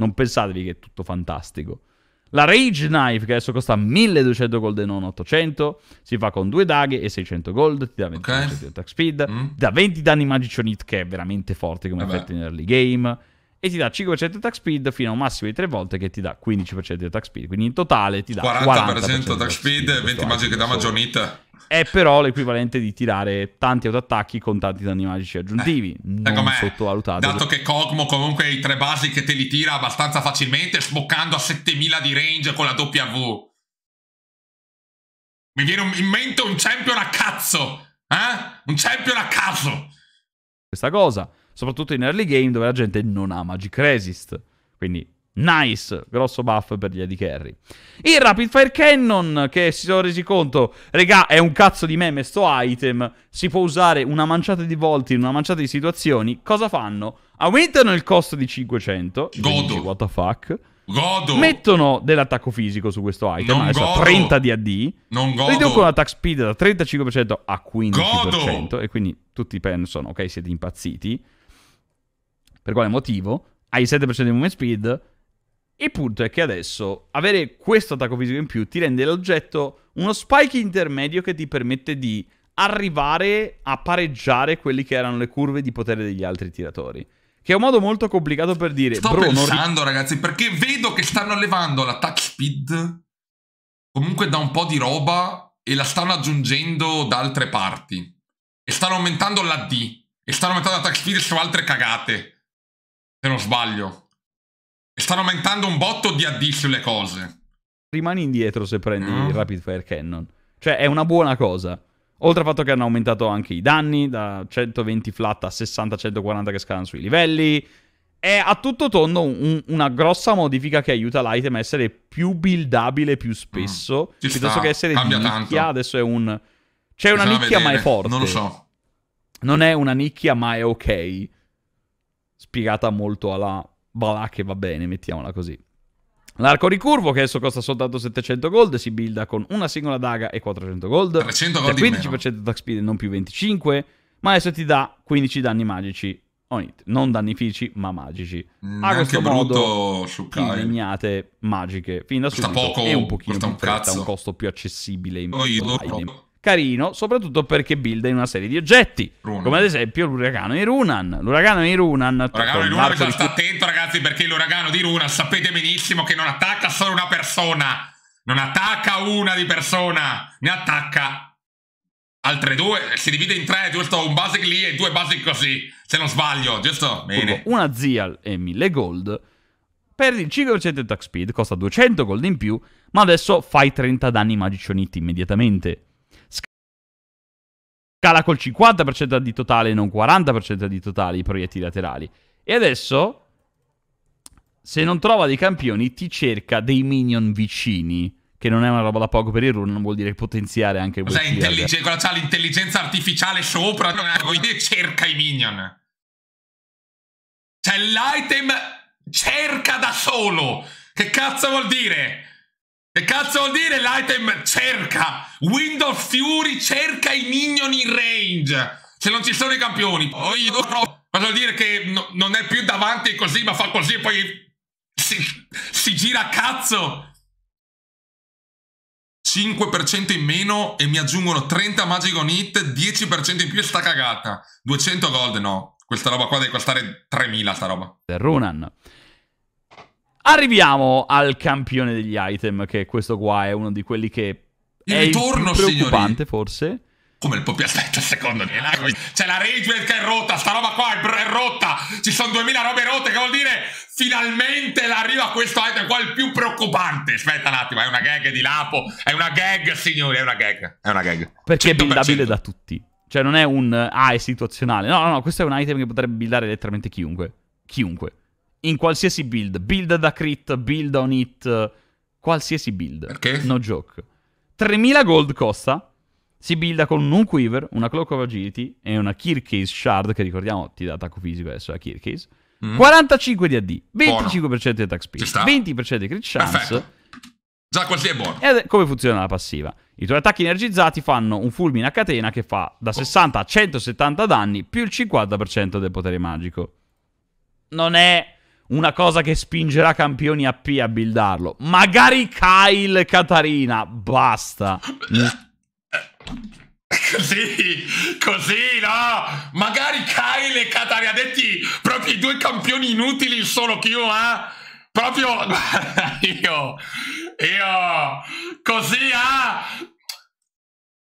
Non pensatevi che è tutto fantastico. La Rage Knife, che adesso costa 1200 gold e non 800, si fa con due daghe e 600 gold, ti dà 20 okay. di attack speed, mm. ti 20 danni magici on hit, che è veramente forte come eh effetto in early game, e ti dà 5% di attack speed fino a un massimo di 3 volte che ti dà 15% di attack speed. Quindi in totale ti dà 40%, 40% attack speed e 20 magiche da magionita. È però l'equivalente di tirare tanti autoattacchi con tanti danni magici aggiuntivi. Eh, non ecco, sottovalutato. Dato che Cogmo comunque i tre basi che te li tira abbastanza facilmente, sboccando a 7000 di range con la W. Mi viene in mente un champion a cazzo. Eh? Un champion a caso. Questa cosa soprattutto in early game dove la gente non ha Magic Resist. Quindi Nice, grosso buff per gli Eddie Carry. Il Rapid Fire Cannon, che si sono resi conto, regà, è un cazzo di meme sto item, si può usare una manciata di volte in una manciata di situazioni, cosa fanno? Aumentano il costo di 500, godo, dici, what the fuck, godo, mettono dell'attacco fisico su questo item, non adesso godo. 30 di AD, non godo, riducono l'attack speed da 35% a 15%, godo. e quindi tutti pensano, ok, siete impazziti, per quale motivo, hai 7% di movement speed. Il punto è che adesso avere questo attacco fisico in più ti rende l'oggetto uno spike intermedio che ti permette di arrivare a pareggiare quelli che erano le curve di potere degli altri tiratori. Che è un modo molto complicato per dire. Sto bro, pensando, ragazzi, perché vedo che stanno levando l'attack speed comunque da un po' di roba e la stanno aggiungendo da altre parti. E stanno aumentando la D. E stanno aumentando l'attack speed su altre cagate. Se non sbaglio. E stanno aumentando un botto di addi sulle cose. Rimani indietro se prendi mm. il Rapid Fire Cannon. Cioè, è una buona cosa. Oltre al fatto che hanno aumentato anche i danni, da 120 flat a 60-140 che scalano sui livelli. È a tutto tondo un, una grossa modifica che aiuta l'item a essere più buildabile più spesso. Mm. Piuttosto sta. che essere Cambia di nicchia, tanto. adesso è un... C'è una nicchia vedere. ma è forte. Non lo so. Non è una nicchia ma è ok spiegata molto alla balà che va bene, mettiamola così. L'arco ricurvo che adesso costa soltanto 700 gold si builda con una singola daga e 400 gold. 300 cioè, gold 15% attack speed non più 25, ma adesso ti dà 15 danni magici non danni fisici, ma magici. Mm, A questo modo legnate magiche fin da costa subito poco, e un pochino costa un, fretta, un costo più accessibile in oh, io lo carino, soprattutto perché builda in una serie di oggetti, Runan. come ad esempio l'uragano di Runan. L'uragano di Runan... L'uragano di Runan, bisogna cioè, stare attento ragazzi, perché l'uragano di Runan sapete benissimo che non attacca solo una persona, non attacca una di persona, ne attacca altre due, si divide in tre, giusto? Un basic lì e due basic così, se non sbaglio, giusto? Bene. Una Zial e 1000 gold, perdi il 5% di attack speed, costa 200 gold in più, ma adesso fai 30 danni magici immediatamente. Cala col 50% di totale, e non 40% di totale i proiettili laterali. E adesso, se non trova dei campioni, ti cerca dei minion vicini. Che non è una roba da poco per il run, non vuol dire potenziare anche Cos'è intelligenza? Quella c'ha l'intelligenza artificiale sopra, cerca i minion. C'è cioè, l'item cerca da solo. Che cazzo vuol dire? Che cazzo vuol dire l'item cerca? Windows Fury cerca i minion in range. Se non ci sono i campioni. Oh, io, no. Ma vuol dire che no, non è più davanti così, ma fa così e poi si, si gira a cazzo. 5% in meno e mi aggiungono 30 Magico hit, 10% in più e sta cagata. 200 gold no. Questa roba qua deve costare 3000 sta roba. Runan. Arriviamo al campione degli item, che questo qua è uno di quelli che il è ritorno, il più preoccupante signori. forse. Come il proprio aspetta un secondo me. c'è la Ragewell che è rotta, sta roba qua è, rotta, ci sono 2000 robe rotte, che vuol dire finalmente arriva questo item qua il più preoccupante. Aspetta un attimo, è una gag di Lapo, è una gag signori, è una gag, è una gag. Perché 100%. è buildabile da tutti. Cioè non è un ah è situazionale, no no no, questo è un item che potrebbe buildare letteralmente chiunque, chiunque in qualsiasi build. Build da crit, build on hit, qualsiasi build. Perché? No joke. 3000 gold costa. Si builda con un Quiver, una Cloak of Agility e una Kill Shard, che ricordiamo ti dà attacco fisico adesso, la Kill Mm. 45 di AD, 25% buono. di attack speed, 20% di crit chance. Perfetto. Già così è buono. E come funziona la passiva? I tuoi attacchi energizzati fanno un fulmine a catena che fa da 60 a 170 danni più il 50% del potere magico. Non è una cosa che spingerà campioni AP a buildarlo. Magari Kyle Katarina, basta. Mm. Così, così, no? Magari Kyle e Katarina, detti proprio i due campioni inutili solo che io, eh? Proprio io, io, così, eh?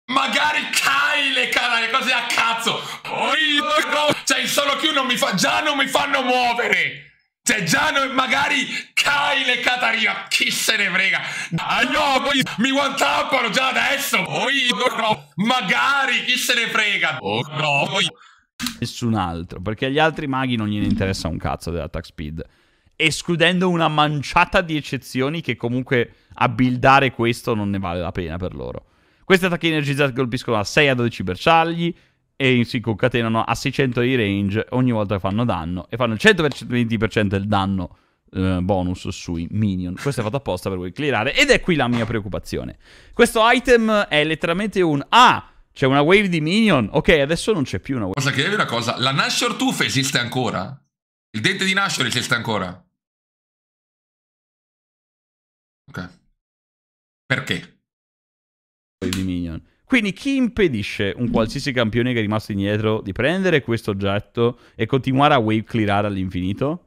Magari Kyle, canale, così a cazzo! Oh, io, cioè, solo che io non mi fa. Già non mi fanno muovere! Cioè Giano e magari Kyle e Katarina, chi se ne frega? Ah no, mi one guantappano già adesso! Oh, io, no. Magari, chi se ne frega? Oh no! Nessun altro, perché agli altri maghi non gliene interessa un cazzo dell'attack speed. Escludendo una manciata di eccezioni che comunque a buildare questo non ne vale la pena per loro. Questi attacchi energizzati colpiscono da 6 a 12 bersagli, e si concatenano a 600 di range ogni volta che fanno danno e fanno il 120% del danno eh, bonus sui minion. Questo è fatto apposta per voi clearare ed è qui la mia preoccupazione. Questo item è letteralmente un... Ah! C'è una wave di minion? Ok, adesso non c'è più una wave. Posso chiedervi una cosa? La Nashor Tooth esiste ancora? Il dente di Nashor esiste ancora? Ok. Perché? Wave di minion. Quindi chi impedisce un mm. qualsiasi campione che è rimasto indietro di prendere questo oggetto e continuare a wave clearare all'infinito?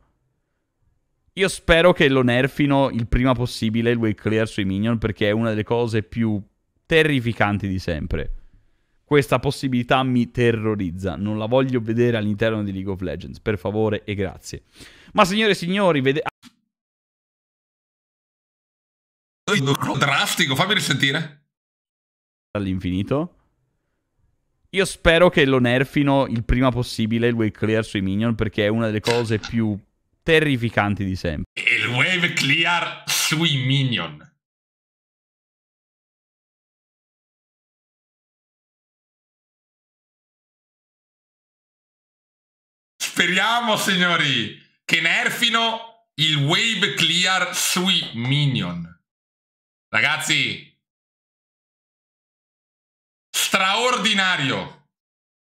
Io spero che lo nerfino il prima possibile il wave clear sui minion perché è una delle cose più terrificanti di sempre. Questa possibilità mi terrorizza, non la voglio vedere all'interno di League of Legends, per favore e grazie. Ma signore e signori, vede... Drastico, fammi risentire all'infinito. Io spero che lo nerfino il prima possibile il wave clear sui minion perché è una delle cose più terrificanti di sempre. Il wave clear sui minion. Speriamo, signori, che nerfino il wave clear sui minion. Ragazzi, straordinario.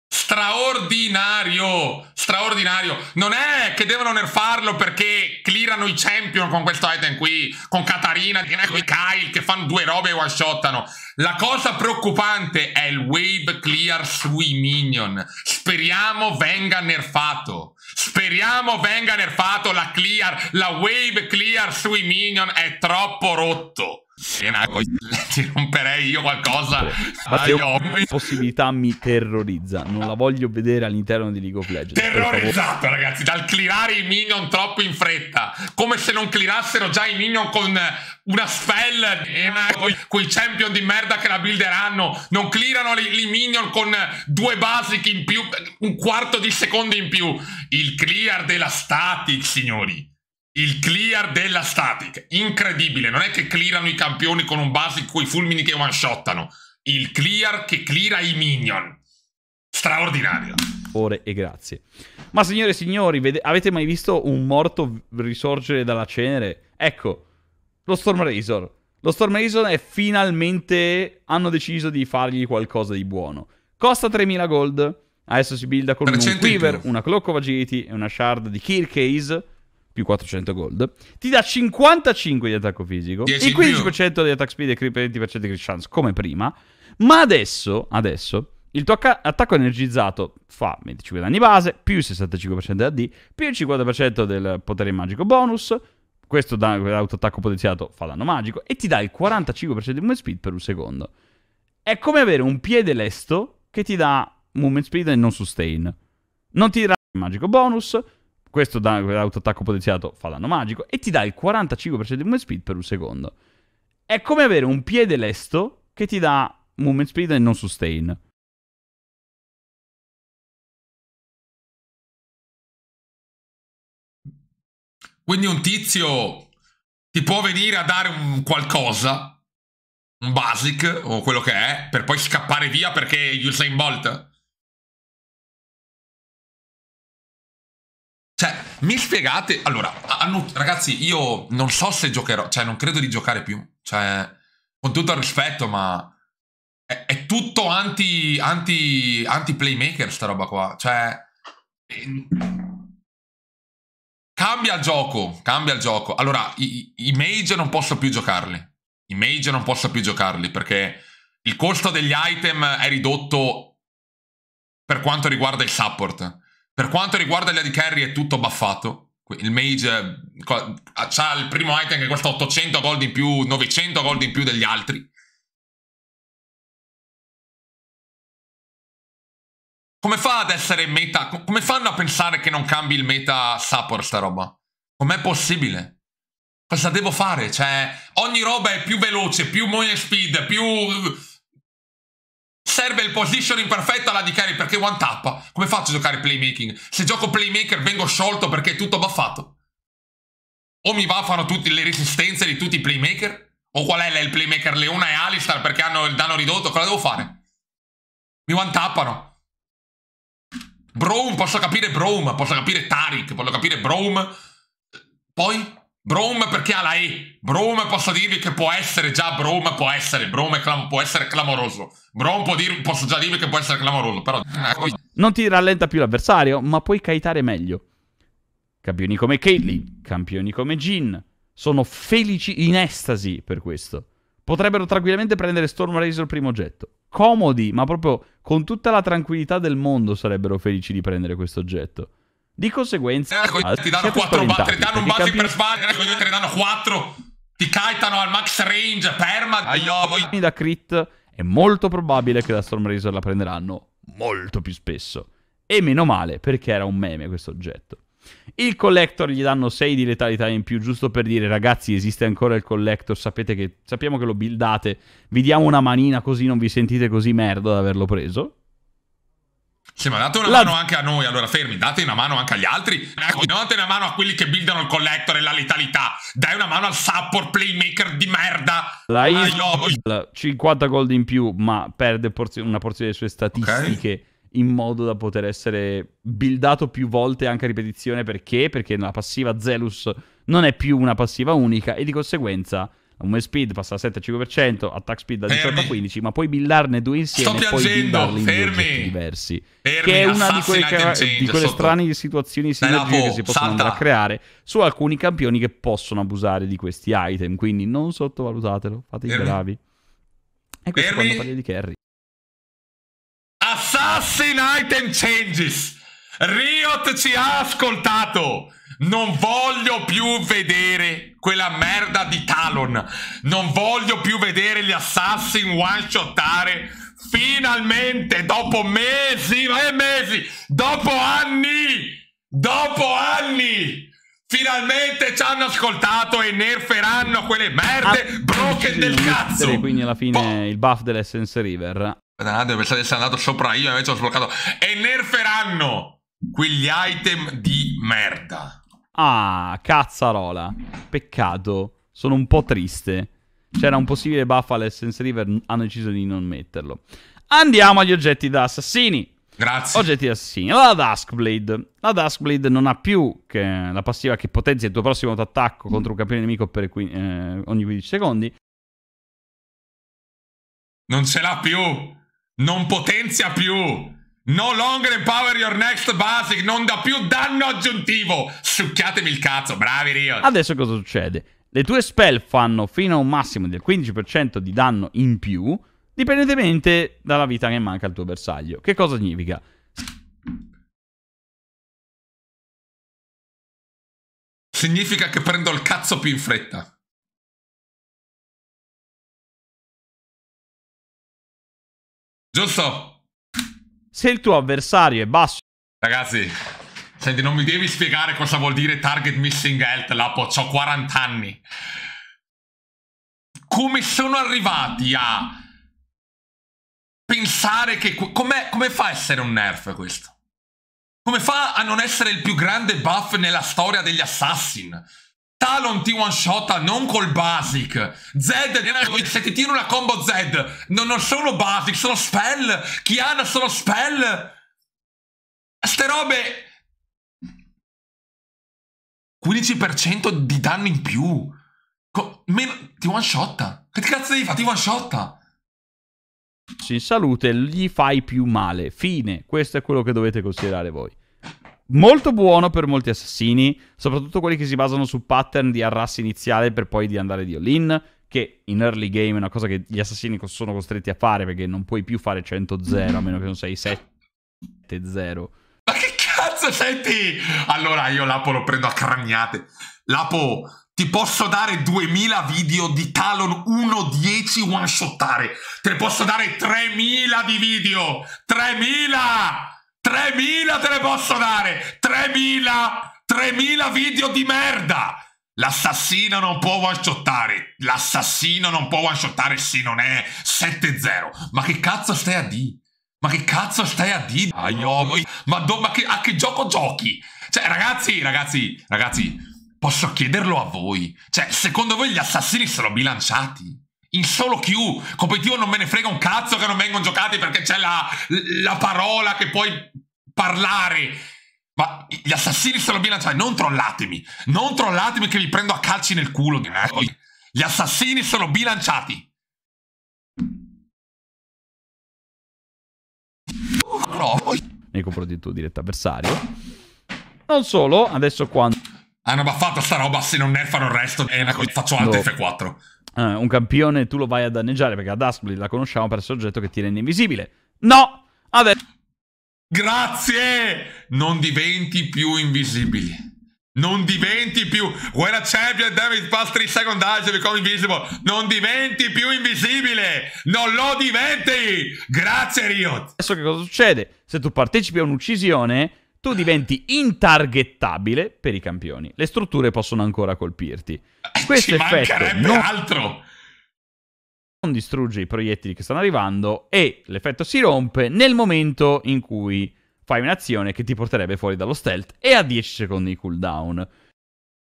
Straordinario, straordinario. Non è che devono nerfarlo perché clearano i champion con questo item qui, con Katarina, con Kyle che fanno due robe e one shotano. La cosa preoccupante è il wave clear sui minion. Speriamo venga nerfato. Speriamo venga nerfato la clear, la wave clear sui minion è troppo rotto. Siena, ti romperei io qualcosa. Dai, io... Oh, possibilità mi terrorizza. Non la voglio vedere all'interno di League of Legends. Terrorizzato, ragazzi, dal clearare i minion troppo in fretta. Come se non clearassero già i minion con una spell eh, con quei champion di merda che la builderanno non clearano i, i minion con due basic in più un quarto di secondo in più il clear della static signori il clear della static incredibile non è che clearano i campioni con un basic coi fulmini che one shottano il clear che cleara i minion straordinario ore e grazie ma signore e signori avete mai visto un morto risorgere dalla cenere ecco lo Storm Razor. Lo Storm Razor è finalmente... hanno deciso di fargli qualcosa di buono. Costa 3000 gold. Adesso si builda con un Weaver, una Clock of Agility e una Shard di Kill Case più 400 gold, ti dà 55 di attacco fisico, il 15% di attack speed e 20% di crit chance, come prima. Ma adesso, adesso, il tuo attacco energizzato fa 25 danni base, più 65% di AD, più il 50% del potere magico bonus, questo da, autoattacco potenziato fa danno magico e ti dà il 45% di movement speed per un secondo. È come avere un piede lesto che ti dà movement speed e non sustain. Non ti dà il magico bonus, questo da, autoattacco potenziato fa danno magico e ti dà il 45% di movement speed per un secondo. È come avere un piede lesto che ti dà movement speed e non sustain. Quindi un tizio ti può venire a dare un qualcosa, un basic o quello che è, per poi scappare via perché Usain Bolt. Cioè, mi spiegate? Allora, hanno, ragazzi, io non so se giocherò, cioè non credo di giocare più. Cioè, con tutto il rispetto, ma è, è tutto anti, anti, anti playmaker sta roba qua. Cioè... È... Cambia il gioco, cambia il gioco. Allora, i, i mage non posso più giocarli. I mage non posso più giocarli perché il costo degli item è ridotto per quanto riguarda il support. Per quanto riguarda gli AD carry è tutto buffato. Il mage ha il primo item che costa 800 gold in più, 900 gold in più degli altri. Come fa ad essere meta? Come fanno a pensare che non cambi il meta support sta roba? Com'è possibile? Cosa devo fare? Cioè, ogni roba è più veloce, più motion speed, più... Serve il positioning perfetto alla di carry perché one tap. Come faccio a giocare playmaking? Se gioco playmaker vengo sciolto perché è tutto baffato. O mi baffano tutte le resistenze di tutti i playmaker? O qual è il playmaker Leona e Alistar perché hanno il danno ridotto? Cosa devo fare? Mi one tappano. Brom, posso capire Brom, posso capire Tarik, posso capire Brom. Poi? Brom perché ha la E. Brom posso dirvi che può essere già Brom, può essere. Brom può essere clamoroso. Brom può dir, posso già dirvi che può essere clamoroso, però... Eh, non ti rallenta più l'avversario, ma puoi kaitare meglio. Campioni come Caitlyn, campioni come Jin, sono felici in estasi per questo. Potrebbero tranquillamente prendere Stormraiser primo oggetto. Comodi, ma proprio con tutta la tranquillità del mondo sarebbero felici di prendere questo oggetto. Di conseguenza... Eh, ah, ti danno 4 ba- ti danno un basic capi- per sbaglio, ecco, te ne danno 4. Ti caitano al max range, perma... Aiò, voi... Da crit è molto probabile che da Stormraiser la prenderanno molto più spesso. E meno male, perché era un meme questo oggetto. Il collector gli danno 6 di letalità in più, giusto per dire ragazzi esiste ancora il collector, sapete che, sappiamo che lo buildate, vi diamo una manina così non vi sentite così merda ad averlo preso. Sì, ma date una la... mano anche a noi, allora fermi, date una mano anche agli altri. non ecco, Date una mano a quelli che buildano il collector e la letalità. Dai una mano al support playmaker di merda. La Isla, 50 gold in più, ma perde porzi una porzione delle sue statistiche. Okay in modo da poter essere buildato più volte anche a ripetizione. Perché? Perché la passiva Zelus non è più una passiva unica e di conseguenza movement speed passa da 7 al 5%, attack speed da 18 a 15, ma puoi buildarne due insieme e poi billarli in fermi, diversi. Fermi, che è una di quelle, ca- change, di quelle strane situazioni sinergiche che si possono andare a creare su alcuni campioni che possono abusare di questi item, quindi non sottovalutatelo, fate i bravi. E questo fermi. quando parli di carry. Assassin Night and Changes. Riot ci ha ascoltato. Non voglio più vedere quella merda di Talon. Non voglio più vedere gli assassin one shotare Finalmente, dopo mesi e mesi, dopo anni, dopo anni, finalmente ci hanno ascoltato e nerferanno quelle merde ah, broken del cazzo. Quindi alla fine po boh. il buff dell'Essence River Guarda Guardate, pensate di essere andato sopra io, invece ho sbloccato. E nerferanno quegli item di merda. Ah, cazzarola. Peccato. Sono un po' triste. C'era un possibile buff all'Essence River, hanno deciso di non metterlo. Andiamo agli oggetti da assassini. Grazie. Oggetti da assassini. Allora, la Duskblade. La Duskblade non ha più la passiva che potenzia il tuo prossimo attacco contro un campione nemico per qui, eh, ogni 15 secondi. Non ce l'ha più! non potenzia più. No longer empower your next basic, non dà più danno aggiuntivo. Succhiatemi il cazzo, bravi Riot. Adesso cosa succede? Le tue spell fanno fino a un massimo del 15% di danno in più, dipendentemente dalla vita che manca al tuo bersaglio. Che cosa significa? Significa che prendo il cazzo più in fretta. Giusto? Se il tuo avversario è basso... Ragazzi, senti, non mi devi spiegare cosa vuol dire target missing health, Lapo, ho 40 anni. Come sono arrivati a pensare che... Com'è, Come fa a essere un nerf questo? Come fa a non essere il più grande buff nella storia degli assassin? Talon ti one shot non col basic. Zed, se ti tiro una combo Zed, non sono basic, sono spell. Kiana sono spell. Ste robe. 15% di danno in più. Co meno, ti one shot. Che cazzo devi fare? Ti one shot. shotta. In salute gli fai più male. Fine. Questo è quello che dovete considerare voi molto buono per molti assassini, soprattutto quelli che si basano su pattern di arrasso iniziale per poi di andare di all-in, che in early game è una cosa che gli assassini sono costretti a fare perché non puoi più fare 100-0 a meno che non sei 7-0. Ma che cazzo senti? Allora io Lapo lo prendo a craniate. Lapo, ti posso dare 2000 video di Talon 1-10 one-shottare. Te ne posso dare 3000 di video. 3000! 3.000 te le posso dare! 3.000! 3.000 video di merda! L'assassino non può one-shottare. L'assassino non può one-shottare se non è 7-0. Ma che cazzo stai a di? Ma che cazzo stai a di? Aio, oh, ma, do, ma che, a che gioco giochi? Cioè, ragazzi, ragazzi, ragazzi, posso chiederlo a voi. Cioè, secondo voi gli assassini sono bilanciati? In solo Q, competitivo non me ne frega un cazzo che non vengono giocati perché c'è la, la parola che poi parlare. Ma gli assassini sono bilanciati, non trollatemi. Non trollatemi che vi prendo a calci nel culo. Eh. Gli assassini sono bilanciati. No. Nei confronti del tuo diretto avversario. Non solo, adesso quando... Hanno baffato sta roba, se non nerfano il resto, è eh, una cosa, faccio altro F4. Uh, eh, un campione tu lo vai a danneggiare perché ad Aspley la conosciamo per essere oggetto che tiene invisibile. No! Adesso... Grazie! Non diventi più invisibili. Non diventi più. When a champion David past 3 second dice become invisible. Non diventi più invisibile. Non lo diventi. Grazie, Riot. Adesso che cosa succede? Se tu partecipi a un'uccisione, tu diventi intargettabile per i campioni. Le strutture possono ancora colpirti. Eh, Questo Ci effetto. Non... altro non distrugge i proiettili che stanno arrivando e l'effetto si rompe nel momento in cui fai un'azione che ti porterebbe fuori dallo stealth e a 10 secondi di cooldown.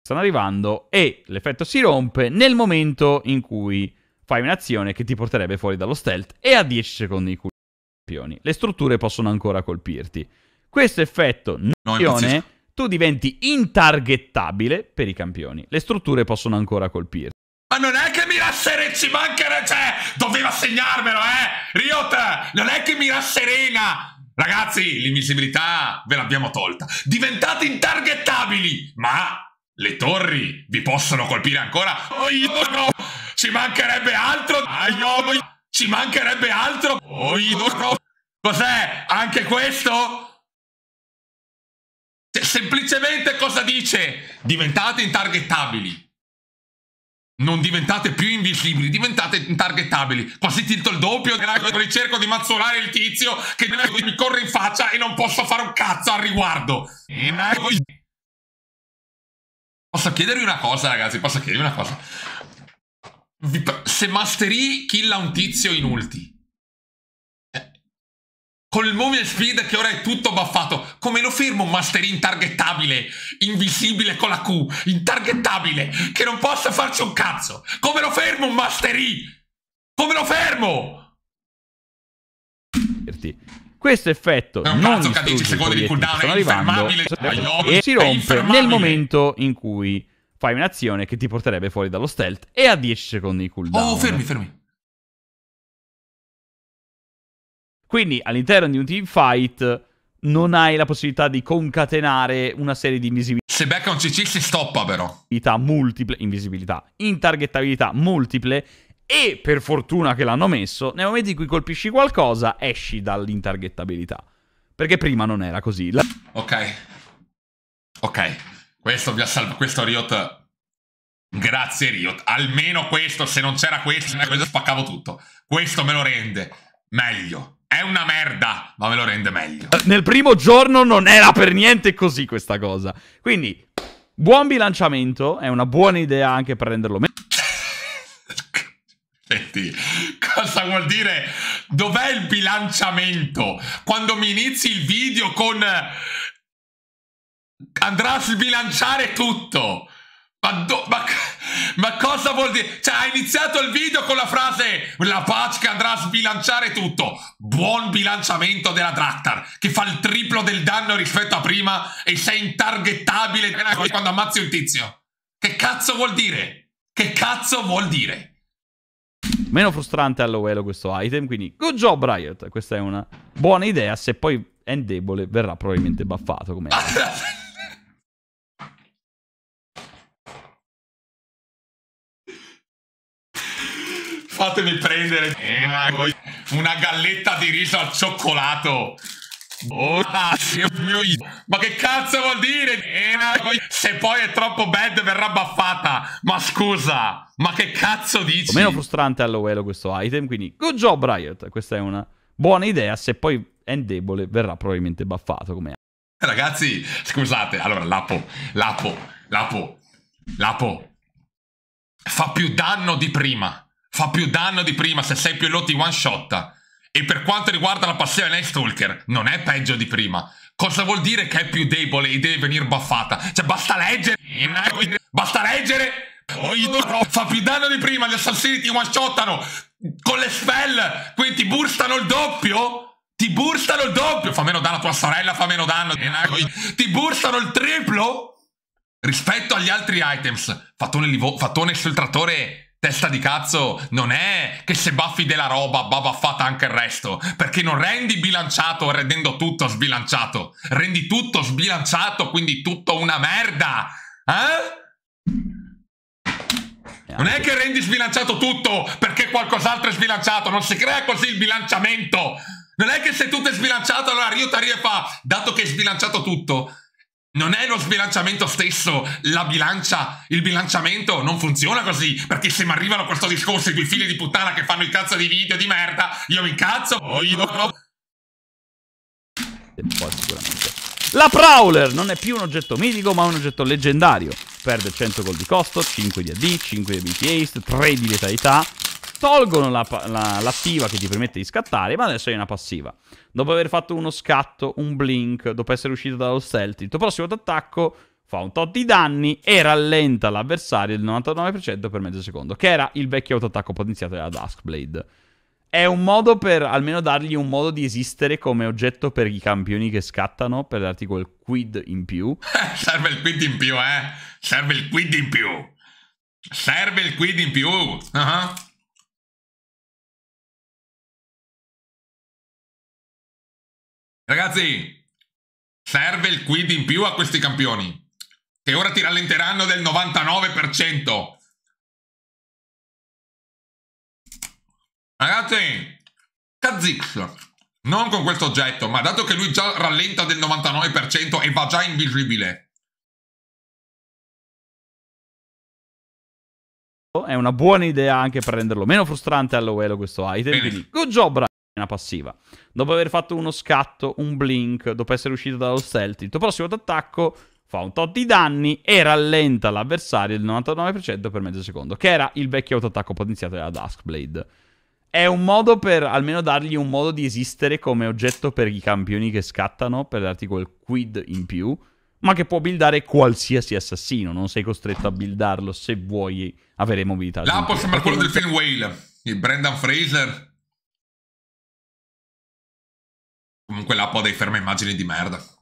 Stanno arrivando e l'effetto si rompe nel momento in cui fai un'azione che ti porterebbe fuori dallo stealth e a 10 secondi di cooldown. Le strutture possono ancora colpirti. Questo effetto nazione, tu diventi intargettabile per i campioni. Le strutture possono ancora colpirti. Ma non è che mi rasserezzi, mancare, cioè, doveva segnarmelo, eh! Riot, non è che mi rasserena! Ragazzi, l'invisibilità ve l'abbiamo tolta. Diventate intargettabili, ma le torri vi possono colpire ancora. Oidoro! Ci mancherebbe altro! Aioi! Ci mancherebbe altro! Oidoro! Cos'è? Anche questo? semplicemente cosa dice? Diventate intargettabili. Non diventate più invisibili, diventate targetabili. Quasi tinto il doppio, ricerco di mazzolare il tizio che mi corre in faccia e non posso fare un cazzo al riguardo. Eh, posso chiedervi una cosa, ragazzi, posso chiedervi una cosa. Se Mastery killa un tizio in ulti, col movement speed che ora è tutto baffato. Come lo fermo un master intargettabile, invisibile con la Q, intargettabile, che non possa farci un cazzo? Come lo fermo un master Come lo fermo? Questo effetto è un non che a 10 secondi di cooldown, è infermabile. E si rompe nel momento in cui fai un'azione che ti porterebbe fuori dallo stealth e a 10 secondi di cooldown. Oh, fermi, fermi. Quindi all'interno di un team fight non hai la possibilità di concatenare una serie di invisibilità. Se becca un CC si stoppa però. Multiple, invisibilità, intargettabilità multiple e per fortuna che l'hanno messo, nel momento in cui colpisci qualcosa esci dall'intargettabilità. Perché prima non era così. La... Ok. Ok. Questo vi ha salvato. Questo Riot... Grazie Riot. Almeno questo, se non c'era questo, questo spaccavo tutto. Questo me lo rende. Meglio. È una merda, ma me lo rende meglio. Eh, nel primo giorno non era per niente così questa cosa. Quindi, buon bilanciamento, è una buona idea anche per renderlo meglio. Senti, cosa vuol dire? Dov'è il bilanciamento? Quando mi inizi il video con... Eh, andrà a sbilanciare tutto! Ma, do, ma, ma, cosa vuol dire? Cioè, ha iniziato il video con la frase La pace che andrà a sbilanciare tutto. Buon bilanciamento della Draktar, che fa il triplo del danno rispetto a prima e sei intargettabile quando ammazzi un tizio. Che cazzo vuol dire? Che cazzo vuol dire? Meno frustrante all'Oelo questo item, quindi good job Riot. Questa è una buona idea, se poi è debole verrà probabilmente buffato come... Fatemi prendere eh, una galletta di riso al cioccolato. Orazio oh, mio Ma che cazzo vuol dire? Eh, se poi è troppo bad verrà baffata Ma scusa Ma che cazzo dici? meno frustrante all'Oelo questo item Quindi good job Riot Questa è una buona idea Se poi è debole verrà probabilmente baffato come Ragazzi scusate Allora Lapo Lapo Lapo Lapo Fa più danno di prima fa più danno di prima se sei più in lotti one shot. E per quanto riguarda la passiva di Stalker, non è peggio di prima. Cosa vuol dire che è più debole e deve venire buffata? Cioè, basta leggere! Basta leggere! Fa più danno di prima, gli assassini ti one shottano con le spell, quindi ti burstano il doppio? Ti burstano il doppio! Fa meno danno a tua sorella, fa meno danno. Ti burstano il triplo? Rispetto agli altri items, fattone, fattone sul trattore Testa di cazzo, non è che se baffi della roba baba fatta anche il resto, perché non rendi bilanciato rendendo tutto sbilanciato. Rendi tutto sbilanciato, quindi tutto una merda. Eh? Non è che rendi sbilanciato tutto perché qualcos'altro è sbilanciato, non si crea così il bilanciamento. Non è che se tutto è sbilanciato allora Rio Tarie fa, dato che è sbilanciato tutto, non è lo sbilanciamento stesso, la bilancia, il bilanciamento non funziona così, perché se mi arrivano questo discorso di quei figli di puttana che fanno il cazzo di video di merda, io mi incazzo, oh, io no. Poi sicuramente. La Prowler non è più un oggetto mitico, ma un oggetto leggendario. Perde 100 gol di costo, 5 di AD, 5 di BT Ace, 3 di letalità, tolgono la, la, l'attiva che ti permette di scattare, ma adesso hai una passiva. Dopo aver fatto uno scatto, un blink, dopo essere uscito dallo stealth, il tuo prossimo attacco fa un tot di danni e rallenta l'avversario del 99% per mezzo secondo, che era il vecchio autoattacco potenziato della Duskblade. È un modo per almeno dargli un modo di esistere come oggetto per i campioni che scattano, per darti quel quid in più. Serve il quid in più, eh! Serve il quid in più! Serve il quid in più! Uh-huh. Ragazzi, serve il quid in più a questi campioni, che ora ti rallenteranno del 99%. Ragazzi, Kazix, non con questo oggetto, ma dato che lui già rallenta del 99% e va già invisibile. È una buona idea anche per renderlo meno frustrante all'Oelo questo item. Good job, Brian una passiva. Dopo aver fatto uno scatto, un blink, dopo essere uscito dallo stealth, il tuo prossimo attacco fa un tot di danni e rallenta l'avversario del 99% per mezzo secondo, che era il vecchio autoattacco potenziato della Duskblade. È un modo per almeno dargli un modo di esistere come oggetto per i campioni che scattano, per darti quel quid in più, ma che può buildare qualsiasi assassino, non sei costretto a buildarlo se vuoi avere mobilità. Là sembra quello del film Whale, il Brendan Fraser Comunque la pod dei ferma immagini di merda. Non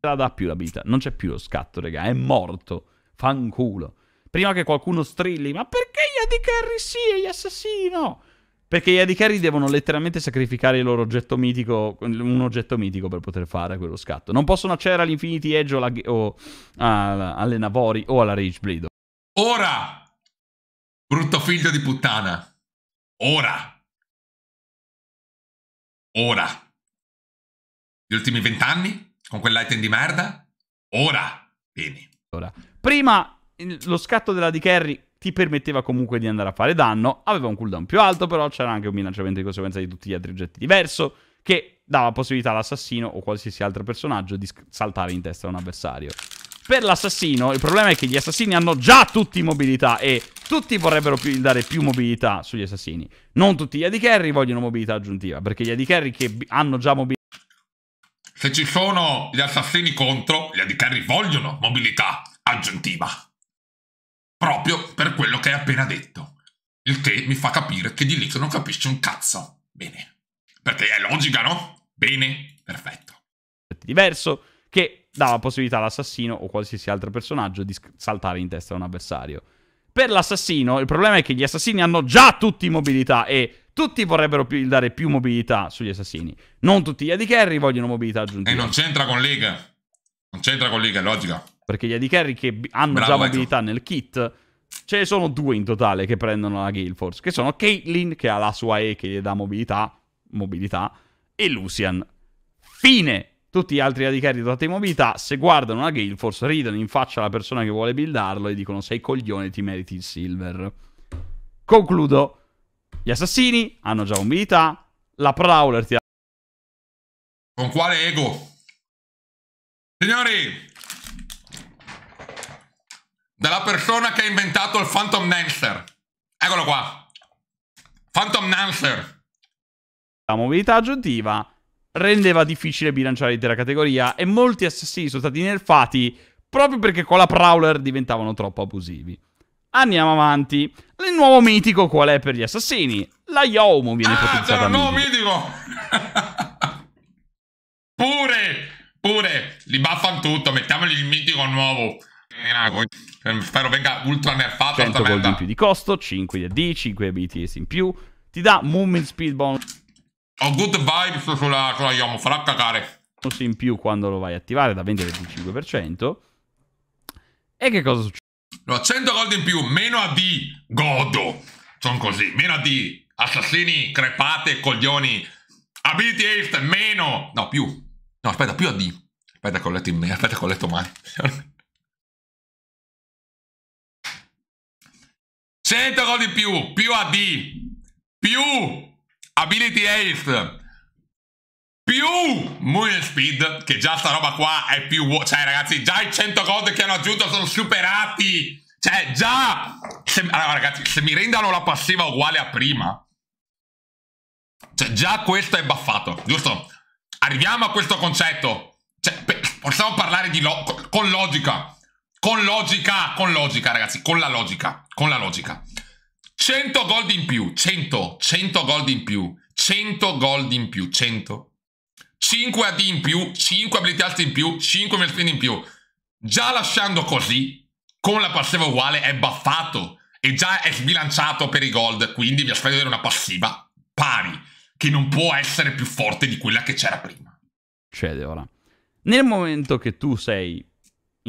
la dà più la vita. non c'è più lo scatto, raga, è morto. Fanculo. Prima che qualcuno strilli, ma perché gli Adicarri sì e gli assassino? Perché gli Adicarri devono letteralmente sacrificare il loro oggetto mitico, un oggetto mitico per poter fare quello scatto. Non possono accedere all'Infinity Edge o, alla, o alla, alle Navori o alla Rage Blade. Ora! Brutto figlio di puttana. Ora! Ora! Gli ultimi vent'anni? Con quell'item di merda? Ora! Bene. Ora. Prima lo scatto della di Kerry ti permetteva comunque di andare a fare danno, aveva un cooldown più alto, però c'era anche un minacciamento di conseguenza di tutti gli altri oggetti diverso, che dava possibilità all'assassino o qualsiasi altro personaggio di saltare in testa a un avversario. Per l'assassino, il problema è che gli assassini hanno già tutti mobilità e tutti vorrebbero più dare più mobilità sugli assassini. Non tutti gli AD carry vogliono mobilità aggiuntiva, perché gli AD carry che hanno già mobilità se ci sono gli assassini contro, gli ADCarry vogliono mobilità aggiuntiva. Proprio per quello che hai appena detto. Il che mi fa capire che di lì non capisce un cazzo. Bene. Perché è logica, no? Bene, perfetto. Diverso che dà la possibilità all'assassino o qualsiasi altro personaggio di saltare in testa a un avversario per l'assassino il problema è che gli assassini hanno già tutti mobilità e tutti vorrebbero più dare più mobilità sugli assassini. Non tutti gli AD vogliono mobilità aggiuntiva. E non c'entra con League. Non c'entra con League, è logica. Perché gli AD che hanno Bravo, già ecco. mobilità ecco. nel kit, ce ne sono due in totale che prendono la Guildforce, che sono Caitlyn, che ha la sua E che gli dà mobilità, mobilità, e Lucian. Fine tutti gli altri radicati di dotati di mobilità, se guardano una Galeforce, ridono in faccia alla persona che vuole buildarlo e dicono sei coglione, ti meriti il silver. Concludo. Gli assassini hanno già mobilità, la Prowler ti ha... Con quale ego? Signori! Dalla persona che ha inventato il Phantom Nancer. Eccolo qua. Phantom Nancer. La mobilità aggiuntiva rendeva difficile bilanciare l'intera categoria e molti assassini sono stati nerfati proprio perché con la Prowler diventavano troppo abusivi. Andiamo avanti. Il nuovo mitico qual è per gli assassini? La Yomu viene ah, potenziata. Ah, un nuovo mitico! pure! Pure! Li buffano tutto, mettiamogli il mitico nuovo. Eh, spero venga ultra nerfato 100 gold in più di costo, 5 di AD, 5 ABTS in più. Ti dà movement speed bonus ho good vibes sulla, sulla Yomo, farà cagare. In più quando lo vai a attivare da 20 al 25%. E che cosa succede? 100 gold in più, meno AD, godo. Sono così, meno AD, assassini, crepate, coglioni. Ability haste, meno. No, più. No, aspetta, più AD. Aspetta che ho letto in me, aspetta che ho letto male. 100 gol in più, più AD, più Ability Haste più Moon Speed, che già sta roba qua è più... Cioè, ragazzi, già i 100 code che hanno aggiunto sono superati! Cioè, già... Se, allora, ragazzi, se mi rendano la passiva uguale a prima... Cioè, già questo è baffato, giusto? Arriviamo a questo concetto. Cioè, possiamo parlare di... Lo, con logica. Con logica, con logica, ragazzi. Con la logica. Con la logica. 100 gol in più, 100, 100 gol in più, 100 gol in più, 100. 5 AD in più, 5 abilità alte in più, 5 melfine in più. Già lasciando così, con la passiva uguale, è baffato e già è sbilanciato per i gold, quindi vi aspetto di avere una passiva pari, che non può essere più forte di quella che c'era prima. Cede ora. Nel momento che tu sei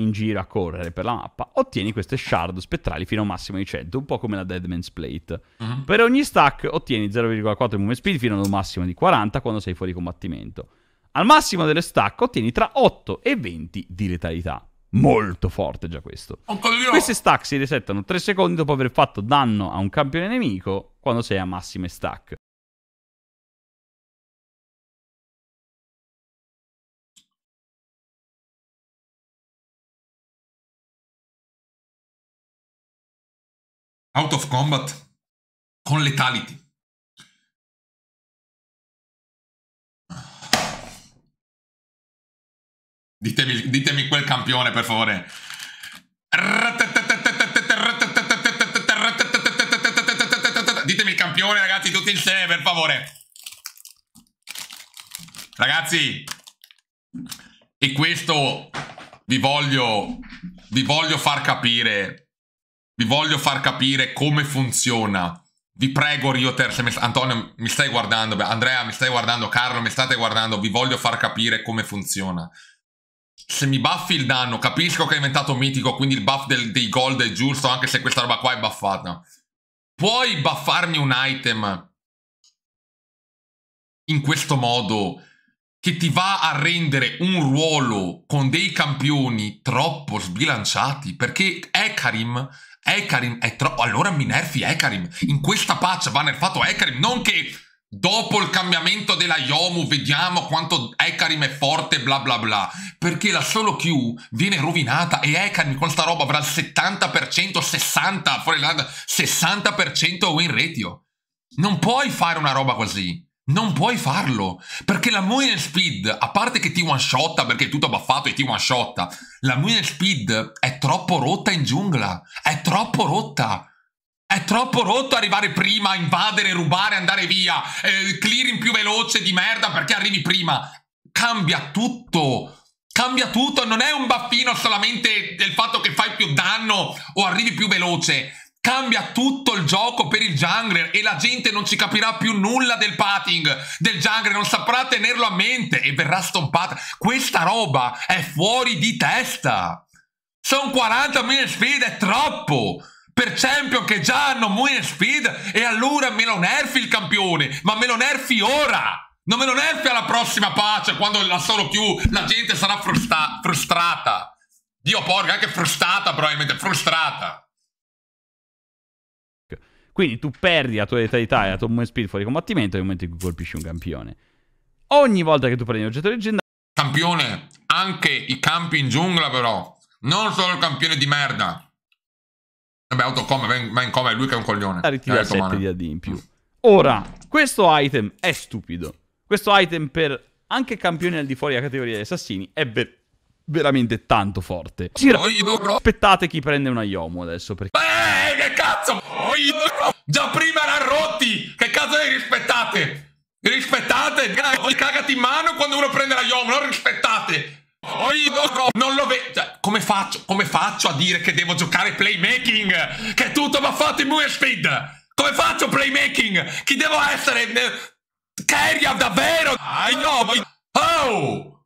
in giro a correre per la mappa, ottieni queste shard spettrali fino a un massimo di 100, un po' come la Deadman's Plate. Uh-huh. Per ogni stack ottieni 0,4 movement speed fino ad un massimo di 40 quando sei fuori combattimento. Al massimo delle stack ottieni tra 8 e 20 di letalità. Molto forte già questo. Oh, queste stack si resettano 3 secondi dopo aver fatto danno a un campione nemico quando sei a massime stack. out of combat con letality. Ditemi, ditemi quel campione, per favore. Ditemi il campione, ragazzi, tutti insieme, per favore. Ragazzi, e questo vi voglio, vi voglio far capire vi voglio far capire come funziona. Vi prego, Rioter, Terza, mi, Antonio, mi stai guardando, Andrea, mi stai guardando, Carlo, mi state guardando, vi voglio far capire come funziona. Se mi buffi il danno, capisco che hai inventato mitico, quindi il buff del, dei gold è giusto, anche se questa roba qua è buffata. Puoi buffarmi un item in questo modo che ti va a rendere un ruolo con dei campioni troppo sbilanciati, perché Ekarim Ekarim è troppo... Allora mi nerfi Ekarim. In questa patch va nerfato Ekarim, non che... Dopo il cambiamento della Yomu vediamo quanto Ekarim è forte bla bla bla Perché la solo Q viene rovinata e Ekarim con sta roba avrà il 70% 60% 60% win ratio Non puoi fare una roba così non puoi farlo, perché la Moonlight Speed, a parte che ti one shotta perché è tutto baffato e ti one shotta, la Moonlight Speed è troppo rotta in giungla, è troppo rotta. È troppo rotto arrivare prima, invadere, rubare, andare via, eh, clearing più veloce di merda perché arrivi prima. Cambia tutto. Cambia tutto, non è un baffino solamente del fatto che fai più danno o arrivi più veloce Cambia tutto il gioco per il jungler e la gente non ci capirà più nulla del patting del jungler, non saprà tenerlo a mente e verrà stompata. Questa roba è fuori di testa. Sono 40.000 sfide, è troppo per champion che già hanno Moon Speed e allora me lo nerfi il campione, ma me lo nerfi ora! Non me lo nerfi alla prossima pace, quando la solo più la gente sarà frustra frustrata. Dio porca, anche frustrata probabilmente, frustrata. Quindi tu perdi la tua letalità e la tua movement speed fuori combattimento nel momento in cui colpisci un campione. Ogni volta che tu prendi un oggetto leggendario... Campione, anche i campi in giungla però. Non solo il campione di merda. Vabbè, autocom, va in è lui che è un coglione. Ritira 7 di AD in più. Ora, questo item è stupido. Questo item per anche campioni al di fuori della categoria di assassini è, ver veramente tanto forte. Gira. Aspettate chi prende una Yomu adesso. Perché... Beh, che cazzo! Già prima era rotti! Che cazzo li rispettate? Rispettate! Cagati in mano quando uno prende la Yomu, non rispettate! Non lo vedo. Cioè, come faccio? Come faccio a dire che devo giocare playmaking? Che tutto va fatto in speed? Come faccio playmaking? Chi devo essere? Carrier davvero? I know. Oh!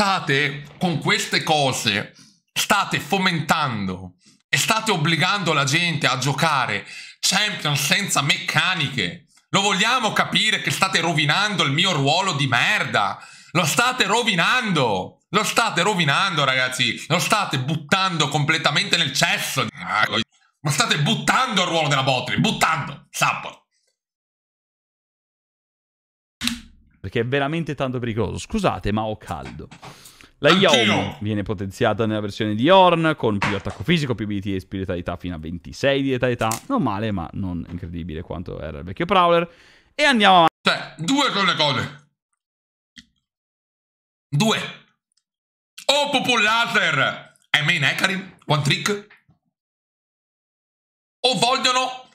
state con queste cose, state fomentando e state obbligando la gente a giocare Champions senza meccaniche. Lo vogliamo capire che state rovinando il mio ruolo di merda? Lo state rovinando! Lo state rovinando, ragazzi! Lo state buttando completamente nel cesso! Lo state buttando il ruolo della Botry, buttando! Support! perché è veramente tanto pericoloso. Scusate, ma ho caldo. La Yomi viene potenziata nella versione di Horn con più attacco fisico, più BT e spiritualità fino a 26 di età età. Non male, ma non incredibile quanto era il vecchio Prowler. E andiamo avanti. Cioè, due con le cose. Due. O Popolater! E main Hecarim? One trick? O vogliono...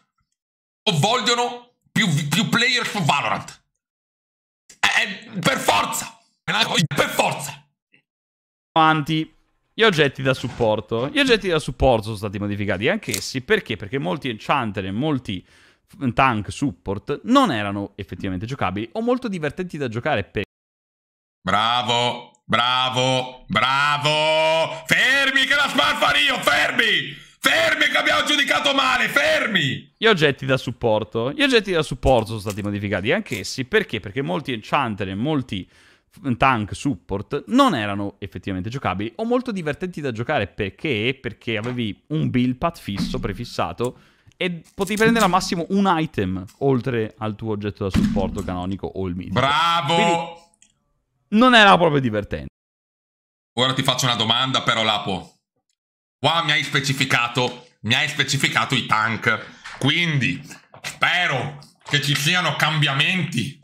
O vogliono più, più player su Valorant per forza! per forza! Avanti. Gli oggetti da supporto. Gli oggetti da supporto sono stati modificati anch'essi. Perché? Perché molti enchanter e molti tank support non erano effettivamente giocabili o molto divertenti da giocare. Per... Bravo, bravo, bravo! Fermi che la sparfa io, fermi! Fermi che abbiamo giudicato male, fermi! Gli oggetti da supporto. Gli oggetti da supporto sono stati modificati anch'essi, perché? Perché molti enchanter e molti tank support non erano effettivamente giocabili o molto divertenti da giocare, perché? Perché avevi un build path fisso, prefissato, e potevi prendere al massimo un item oltre al tuo oggetto da supporto canonico o il mid. Bravo! Quindi non era proprio divertente. Ora ti faccio una domanda però, Lapo. Qua mi hai specificato, mi hai specificato i tank. Quindi spero che ci siano cambiamenti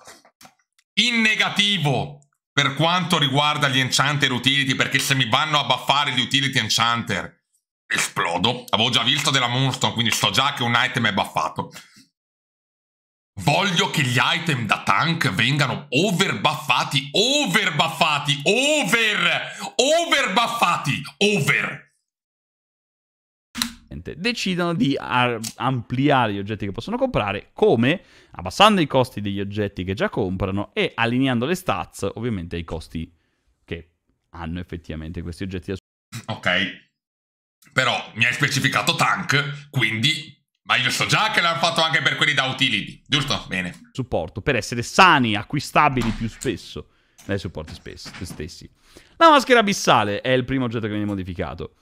in negativo per quanto riguarda gli enchanter utility, perché se mi vanno a buffare gli utility enchanter esplodo. Avevo già visto della Moonstone, quindi so già che un item è buffato. Voglio che gli item da tank vengano overbuffati, overbuffati, over, overbuffati, over decidono di ampliare gli oggetti che possono comprare, come abbassando i costi degli oggetti che già comprano e allineando le stats ovviamente ai costi che hanno effettivamente questi oggetti da Ok, però mi hai specificato tank, quindi... Ma io so già che l'hanno fatto anche per quelli da utility, giusto? Bene. Supporto, per essere sani, acquistabili più spesso dai eh, supporti stessi. La maschera abissale è il primo oggetto che viene modificato.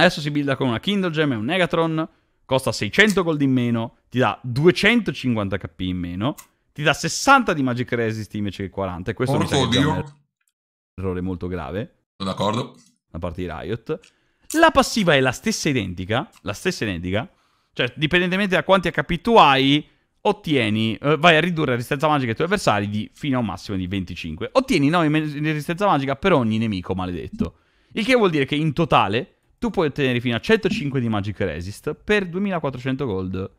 Adesso si builda con una Kindle Gem e un Negatron, costa 600 gold in meno, ti dà 250 kp in meno, ti dà 60 di Magic Resist invece che 40. E questo Porco mi un errore molto grave. Sono d'accordo. Da parte di Riot. La passiva è la stessa identica, la stessa identica, cioè dipendentemente da quanti HP tu hai, ottieni, eh, vai a ridurre la resistenza magica ai tuoi avversari di, fino a un massimo di 25. Ottieni 9 no, di resistenza magica per ogni nemico maledetto. Il che vuol dire che in totale tu puoi ottenere fino a 105 di Magic Resist per 2400 gold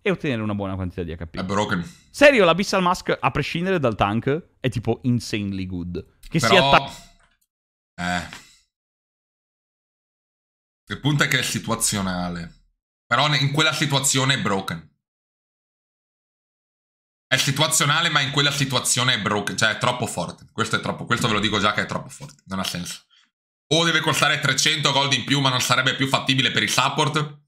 e ottenere una buona quantità di HP. È broken. Serio, l'Abyssal Mask, a prescindere dal tank, è tipo insanely good. Che Però... si attacca... Eh... Il punto è che è situazionale. Però in quella situazione è broken. È situazionale, ma in quella situazione è broken. Cioè, è troppo forte. Questo è troppo. Questo ve lo dico già che è troppo forte. Non ha senso. O deve costare 300 gold in più ma non sarebbe più fattibile per il support?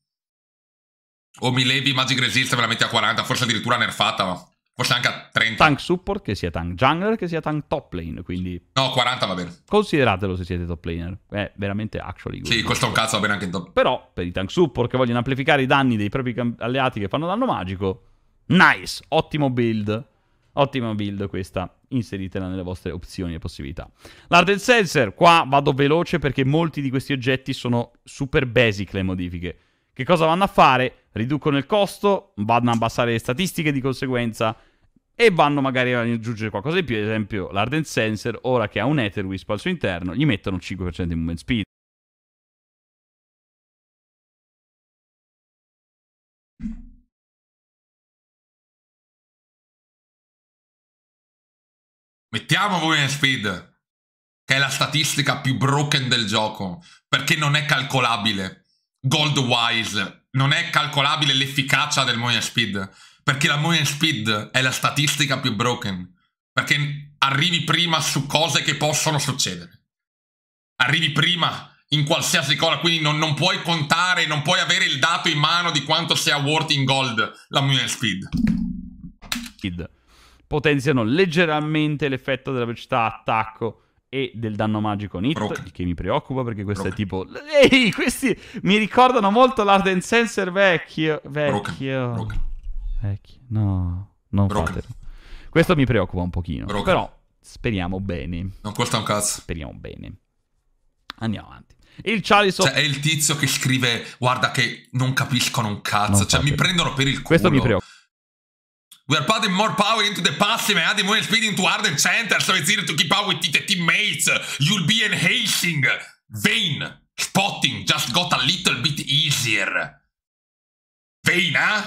O mi levi Magic Resist e me la metti a 40, forse addirittura nerfata, ma forse anche a 30. Tank support che sia tank jungler, che sia tank top lane, quindi... No, 40 va bene. Consideratelo se siete top laner, è veramente actually good. Sì, costa un cazzo, va bene anche in top. Però, per i tank support che vogliono amplificare i danni dei propri alleati che fanno danno magico, nice, ottimo build, ottimo build questa inseritela nelle vostre opzioni e possibilità. L'art del sensor, qua vado veloce perché molti di questi oggetti sono super basic le modifiche. Che cosa vanno a fare? Riducono il costo, vanno a abbassare le statistiche di conseguenza e vanno magari ad aggiungere qualcosa di più. Ad esempio, l'Ardent Sensor, ora che ha un Ether Wisp al suo interno, gli mettono 5% di movement speed. Mettiamo Women Speed, che è la statistica più broken del gioco, perché non è calcolabile. Gold wise, non è calcolabile l'efficacia del Women Speed, perché la Women Speed è la statistica più broken, perché arrivi prima su cose che possono succedere. Arrivi prima in qualsiasi cosa, quindi non, non, puoi contare, non puoi avere il dato in mano di quanto sia worth in gold la Moon Speed. Speed potenziano leggermente l'effetto della velocità attacco e del danno magico Nit, Broca. che mi preoccupa perché questo Broca. è tipo... Ehi, questi mi ricordano molto l'Arden Sensor vecchio. Vecchio. Broca. Vecchio. No, non fatelo. Questo mi preoccupa un pochino. Però speriamo bene. Non costa un cazzo. Speriamo bene. Andiamo avanti. Il Chalice... Cioè, è il tizio che scrive, guarda che non capiscono un cazzo. Non cioè, mi prendono per il culo. Questo mi preoccupa. We are putting more power into the passing and adding more speed into harder Center, So it's easier to keep up with the teammates. You'll be enhancing. Vain. Spotting just got a little bit easier. Vain, eh?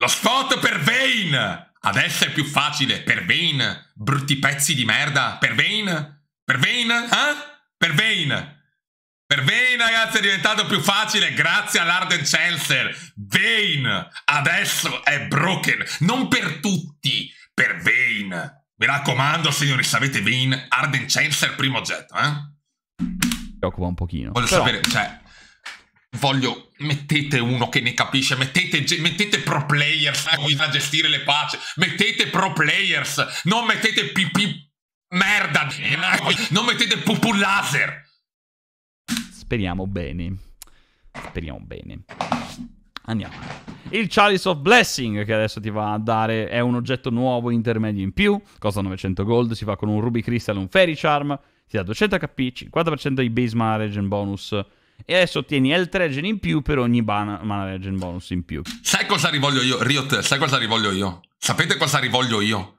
Lo spot per Vain! Adesso è più facile. Per Vain. Brutti pezzi di merda. Per Vain? Per Vain? Eh? Per Vain? Per Vane, ragazzi, è diventato più facile grazie all'Arden Chelser. Vane adesso è broken. Non per tutti, per Vane. Mi raccomando, signori, se avete Vane, Arden Chelser, primo oggetto, eh? Mi occupa un pochino. Voglio Però... sapere, cioè... Voglio, mettete uno che ne capisce, mettete, mettete pro players eh, a gestire le pace, mettete pro players, non mettete pipì merda, non mettete pupu laser. Speriamo bene. Speriamo bene. Andiamo. Il Chalice of Blessing, che adesso ti va a dare, è un oggetto nuovo intermedio in più. Costa 900 gold, si fa con un Ruby Crystal e un Fairy Charm. Ti dà 200 HP, 50% di base mana regen bonus. E adesso ottieni Health regen in più per ogni mana, mana regen bonus in più. Sai cosa rivoglio io, Riot? Sai cosa rivoglio io? Sapete cosa rivoglio io?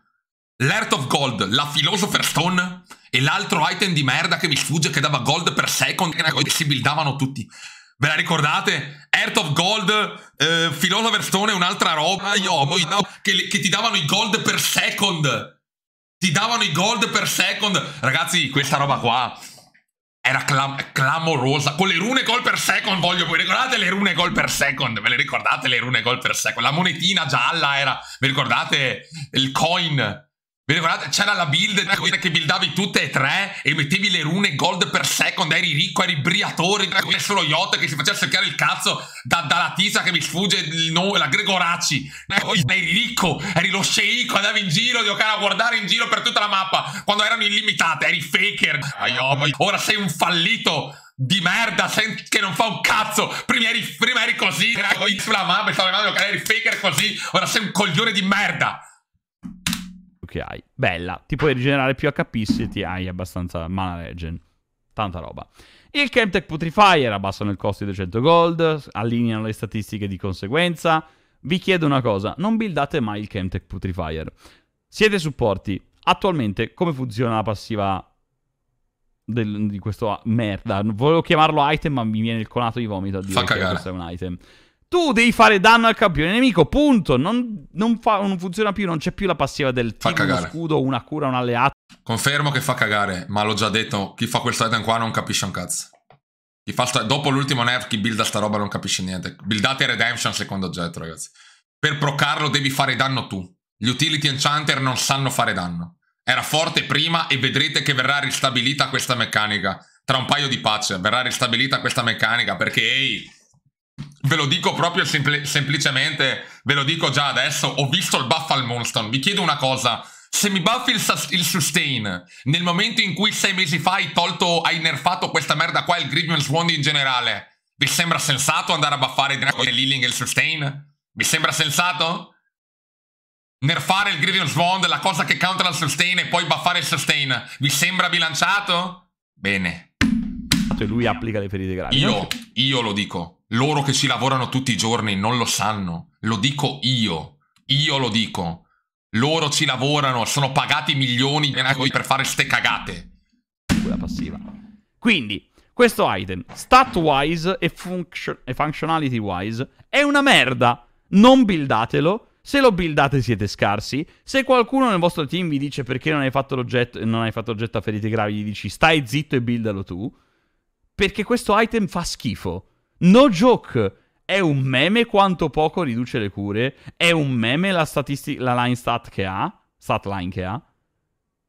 L'Earth of Gold, la Philosopher Stone e l'altro item di merda che mi sfugge che dava gold per second che si buildavano tutti. Ve la ricordate? Earth of Gold, eh, Philosopher Stone e un'altra roba io, no, che, che ti davano i gold per second. Ti davano i gold per second. Ragazzi, questa roba qua era clam clamorosa. Con le rune gol per second, voglio. Voi ricordate le rune gol per second? Ve le ricordate le rune gol per second? La monetina gialla era. Vi ricordate il coin? Vi ricordate? C'era la build che buildavi tutte e tre e mettevi le rune gold per second, eri ricco, eri briatore, come solo Yacht che si faceva cercare il cazzo da, dalla tisa che mi sfugge il nome, la Gregoracci. Eh, oh, eri ricco, eri lo sceicco, andavi in giro, giocare a guardare in giro per tutta la mappa quando erano illimitate, eri faker. Oh, ora sei un fallito di merda che non fa un cazzo. Prima eri, prima eri così, eri oh, sulla mappa, stavi a giocare, eri faker così, ora sei un coglione di merda che hai. Bella, ti puoi rigenerare più HP se ti hai abbastanza mana regen. Tanta roba. Il Chemtech Putrifier abbassano il costo di 200 gold, allineano le statistiche di conseguenza. Vi chiedo una cosa, non buildate mai il Chemtech Putrifier. Siete supporti. Attualmente come funziona la passiva del, di questo merda. Volevo chiamarlo item, ma mi viene il conato di vomito a dire Fa che cagare. questo è un item. Tu devi fare danno al campione nemico, punto. Non, non, fa, non funziona più, non c'è più la passiva del fa team, uno scudo, una cura, un alleato. Confermo che fa cagare, ma l'ho già detto, chi fa quel titan qua non capisce un cazzo. Sta... dopo l'ultimo nerf, chi builda sta roba non capisce niente. Buildate Redemption secondo oggetto, ragazzi. Per procarlo devi fare danno tu. Gli utility enchanter non sanno fare danno. Era forte prima e vedrete che verrà ristabilita questa meccanica. Tra un paio di patch verrà ristabilita questa meccanica perché, ehi... Ve lo dico proprio sempl semplicemente, ve lo dico già adesso, ho visto il buff al Moonstone. Vi chiedo una cosa, se mi buffi il, il, sustain nel momento in cui sei mesi fa hai tolto, hai nerfato questa merda qua, il Grievance Wand in generale, vi sembra sensato andare a buffare il Lilling e il sustain? Vi sembra sensato? Nerfare il Grievance Wand, la cosa che counter il sustain e poi buffare il sustain, vi sembra bilanciato? Bene. E lui applica le ferite gravi. Io, io lo dico, loro che ci lavorano tutti i giorni non lo sanno. Lo dico io. Io lo dico. Loro ci lavorano, sono pagati milioni per fare ste cagate. Quella passiva. Quindi, questo item, stat wise e, function e functionality wise, è una merda. Non buildatelo. Se lo buildate siete scarsi. Se qualcuno nel vostro team vi dice perché non hai fatto l'oggetto non hai fatto l'oggetto a ferite gravi, gli dici stai zitto e buildalo tu. Perché questo item fa schifo. No joke. È un meme quanto poco riduce le cure. È un meme la, statistica, la line stat che ha. Stat line che ha.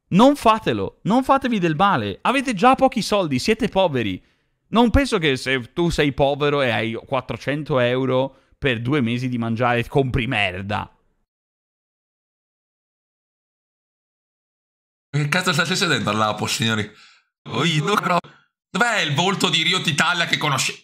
Non fatelo. Non fatevi del male. Avete già pochi soldi. Siete poveri. Non penso che se tu sei povero e hai 400 euro per due mesi di mangiare, compri merda. Che cazzo sta succedendo all'Apo, signori? Oido, Dov'è il volto di Rio Italia che conosce?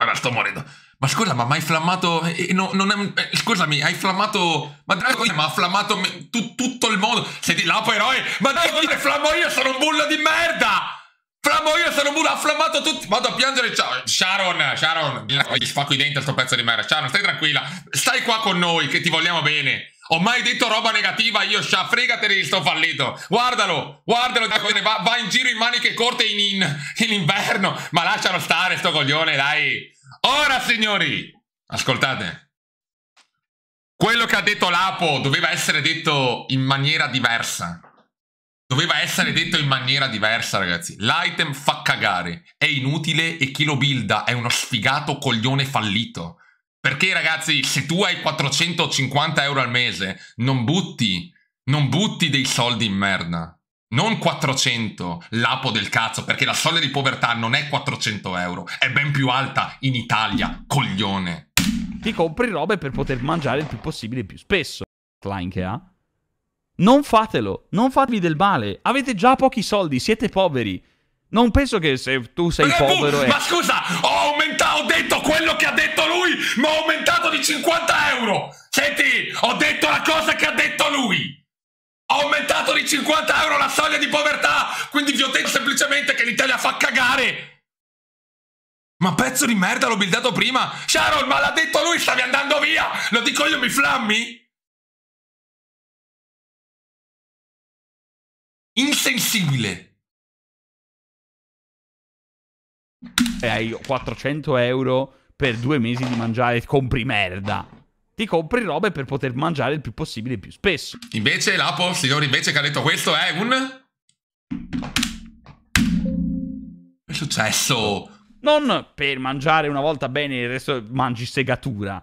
Guarda, sto morendo. Ma scusa, ma hai flammato... Eh, no, è, eh, scusami, hai flammato... Ma Drago, ma ha flammato tu, tutto il mondo. Sei di là, poi eroe. Ma Drago, flammo io, sono un bullo di merda! Flammo io sono muro afflammato tutti. Vado a piangere. Ciao. Sharon, Sharon, gli spacco i denti al tuo pezzo di merda. Sharon, stai tranquilla. Stai qua con noi che ti vogliamo bene. Ho mai detto roba negativa io, Sha, Fregateli sto fallito. Guardalo, guardalo, va, va in giro in maniche corte in, in, in inverno. Ma lascialo stare sto coglione, dai. Ora, signori, ascoltate. Quello che ha detto Lapo doveva essere detto in maniera diversa. Doveva essere detto in maniera diversa, ragazzi. L'item fa cagare, è inutile e chi lo builda è uno sfigato coglione fallito. Perché, ragazzi, se tu hai 450 euro al mese, non butti, non butti dei soldi in merda. Non 400, l'apo del cazzo, perché la soglia di povertà non è 400 euro, è ben più alta in Italia, coglione. Ti compri robe per poter mangiare il più possibile più spesso. Klein che ha. Non fatelo, non fatevi del male. Avete già pochi soldi, siete poveri. Non penso che se tu sei eh, povero. Ma scusa, ho aumentato, ho detto quello che ha detto lui, ma ho aumentato di 50 euro. Senti, ho detto la cosa che ha detto lui. Ho aumentato di 50 euro la soglia di povertà, quindi vi ho detto semplicemente che l'Italia fa cagare. Ma pezzo di merda l'ho buildato prima! Sharon, ma l'ha detto lui, stavi andando via! Lo dico io, mi flammi? Insensibile. E hai 400 euro per due mesi di mangiare, compri merda. Ti compri robe per poter mangiare il più possibile più spesso. Invece, Lapo, signori, invece che ha detto questo è eh, un... è successo? Non per mangiare una volta bene e il resto mangi segatura.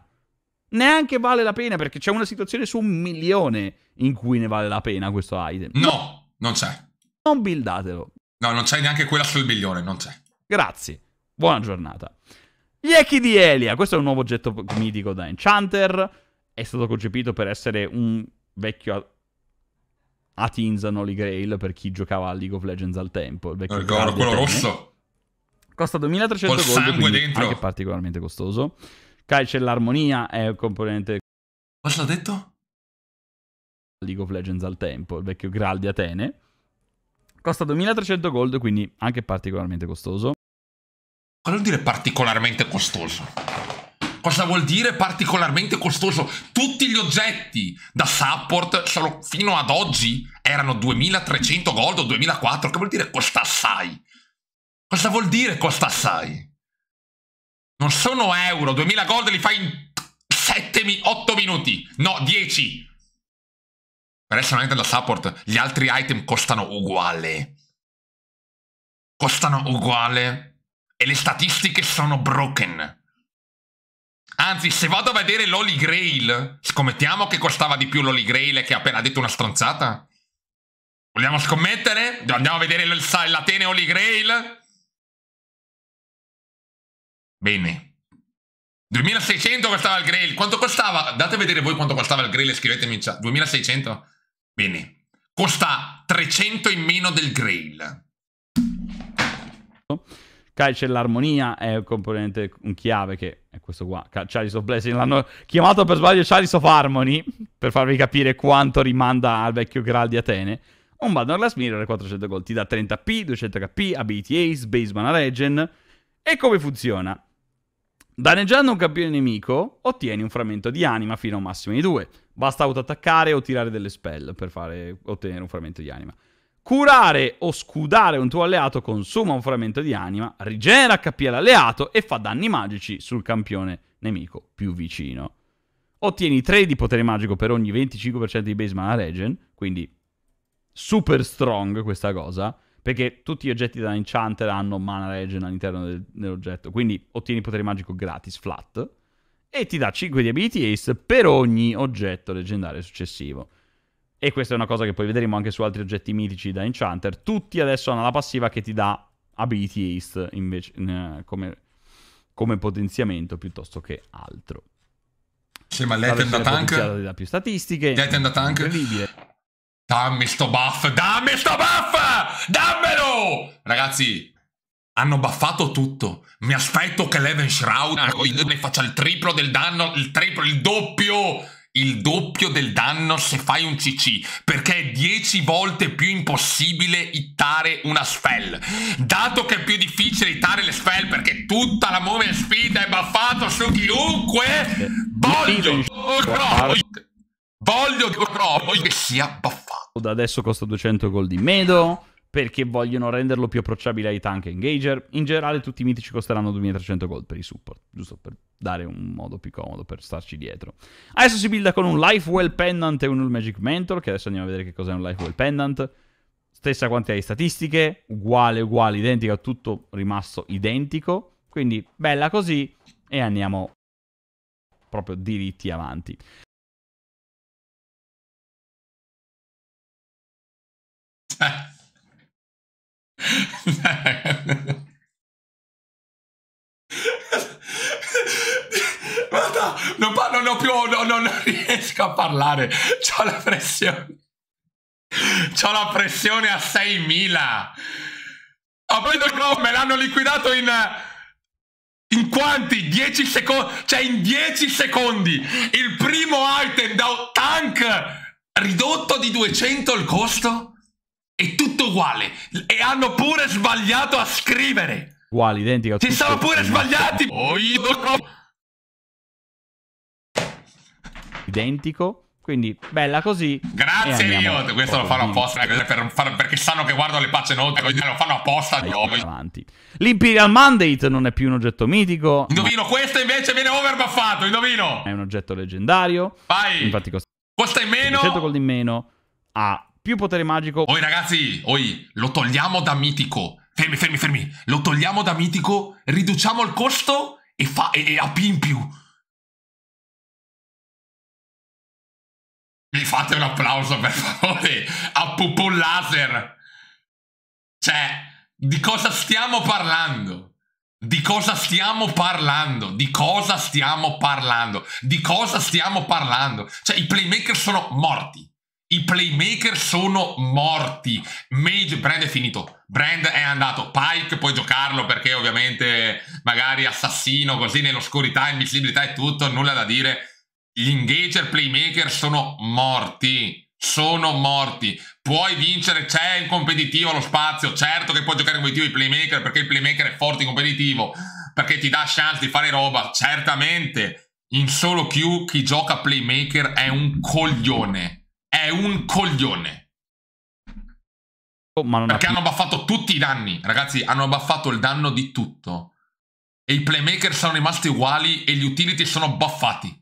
Neanche vale la pena perché c'è una situazione su un milione in cui ne vale la pena questo item. No! Non c'è. Non buildatelo. No, non c'è neanche quella sul biglione, non c'è. Grazie. Buona giornata. Gli Echi di Elia. Questo è un nuovo oggetto mitico da Enchanter. È stato concepito per essere un vecchio Atinza Holy Grail per chi giocava a League of Legends al tempo. Il vecchio Ricordo, quello Atene. rosso. Costa 2300 gold, sangue dentro. anche particolarmente costoso. c'è l'Armonia è un componente... Cosa ha detto? League of Legends al tempo, il vecchio Graal di Atene. Costa 2300 gold, quindi anche particolarmente costoso. Cosa vuol dire particolarmente costoso? Cosa vuol dire particolarmente costoso? Tutti gli oggetti da support solo fino ad oggi erano 2300 gold o 2004. Che vuol dire costa assai? Cosa vuol dire costa assai? Non sono euro, 2000 gold li fai in 7, 8 minuti. No, 10. Per essere un da support, gli altri item costano uguale. Costano uguale. E le statistiche sono broken. Anzi, se vado a vedere l'Holy Grail, scommettiamo che costava di più l'Holy Grail che ha appena detto una stronzata? Vogliamo scommettere? Andiamo a vedere l'Atene Holy Grail? Bene. 2600 costava il Grail. Quanto costava? Date a vedere voi quanto costava il Grail e scrivetemi in chat. 2600? Bene, costa 300 in meno del Grail. Calce l'armonia è un componente, un chiave che è questo qua. Chalice of Blessing l'hanno chiamato per sbaglio Chalice of Harmony, per farvi capire quanto rimanda al vecchio Graal di Atene. Un Last Mirror 400 gol, ti dà 30p, 200hp, ability ace, base mana legend. E come funziona? Danneggiando un campione nemico, ottieni un frammento di anima fino a un massimo di 2. Basta autoattaccare o tirare delle spell per fare, ottenere un frammento di anima. Curare o scudare un tuo alleato consuma un frammento di anima, rigenera HP all'alleato e fa danni magici sul campione nemico più vicino. Ottieni 3 di potere magico per ogni 25% di base mana regen, quindi super strong questa cosa perché tutti gli oggetti da Enchanter hanno mana regen all'interno del, dell'oggetto, quindi ottieni potere magico gratis, flat e ti dà 5 di Ability Ace per ogni oggetto leggendario successivo. E questa è una cosa che poi vedremo anche su altri oggetti mitici da Enchanter. Tutti adesso hanno la passiva che ti dà Ability Ace invece, eh, come, come, potenziamento piuttosto che altro. Sì, ma lei da tank. Da più statistiche. Lei tende tank. Incredibile. Dammi sto buff, dammi sto buff! Dammelo! Ragazzi, hanno baffato tutto. Mi aspetto che Leven Shroud ah, ne faccia il triplo del danno, il triplo, il doppio il doppio del danno se fai un CC, perché è 10 volte più impossibile ittare una spell. Dato che è più difficile ittare le spell perché tutta la move sfida è baffato su chiunque, voglio, voglio, voglio che sia baffato. Da adesso costa 200 gol di Medo, perché vogliono renderlo più approcciabile ai tank engager. In generale tutti i mitici costeranno 2300 gold per i support, giusto per dare un modo più comodo per starci dietro. Adesso si builda con un Lifewell Pendant e un Null Magic Mentor, che adesso andiamo a vedere che cos'è un Lifewell Pendant. Stessa quantità di statistiche, uguale, uguale, identica, tutto rimasto identico. Quindi bella così e andiamo proprio diritti avanti. Guarda, non, parlo, non, più, no, no, non riesco a parlare. C'ho la pressione. C'ho la pressione a 6000. Ah, poi no, me l'hanno liquidato in... In quanti? 10 secondi. Cioè, in 10 secondi. Il primo item da tank ridotto di 200 il costo? È tutto uguale. E hanno pure sbagliato a scrivere. Uguale, identico. Si sono pure sbagliati. Oh, io... Identico. Quindi, bella così. Grazie, io. Questo lo fanno apposta eh, per far, perché sanno che guardo le pace note. Quindi lo fanno apposta. avanti. L'Imperial Mandate non è più un oggetto mitico. Indovino, ma... questo invece viene overbuffato. Indovino. È un oggetto leggendario. Vai. Infatti, costa. Costa in meno. 100 gold in meno. a più potere magico. Oi ragazzi, oi, lo togliamo da mitico. Fermi, fermi, fermi. Lo togliamo da mitico, riduciamo il costo e, fa, e, e AP in più. Mi fate un applauso per favore a Pupù Laser. Cioè, di cosa stiamo parlando? Di cosa stiamo parlando? Di cosa stiamo parlando? Di cosa stiamo parlando? Cioè, i playmaker sono morti. I playmaker sono morti. Major, Brand è finito. Brand è andato. Pike puoi giocarlo perché ovviamente magari assassino così nell'oscurità, invisibilità e tutto, nulla da dire. Gli engager playmaker sono morti. Sono morti. Puoi vincere, c'è in competitivo lo spazio. Certo che puoi giocare in competitivo i playmaker perché il playmaker è forte in competitivo, perché ti dà chance di fare roba. Certamente. In solo Q chi gioca playmaker è un coglione un coglione. Oh, ma non Perché hanno baffato tutti i danni, ragazzi, hanno baffato il danno di tutto. E i playmaker sono rimasti uguali e gli utility sono buffati.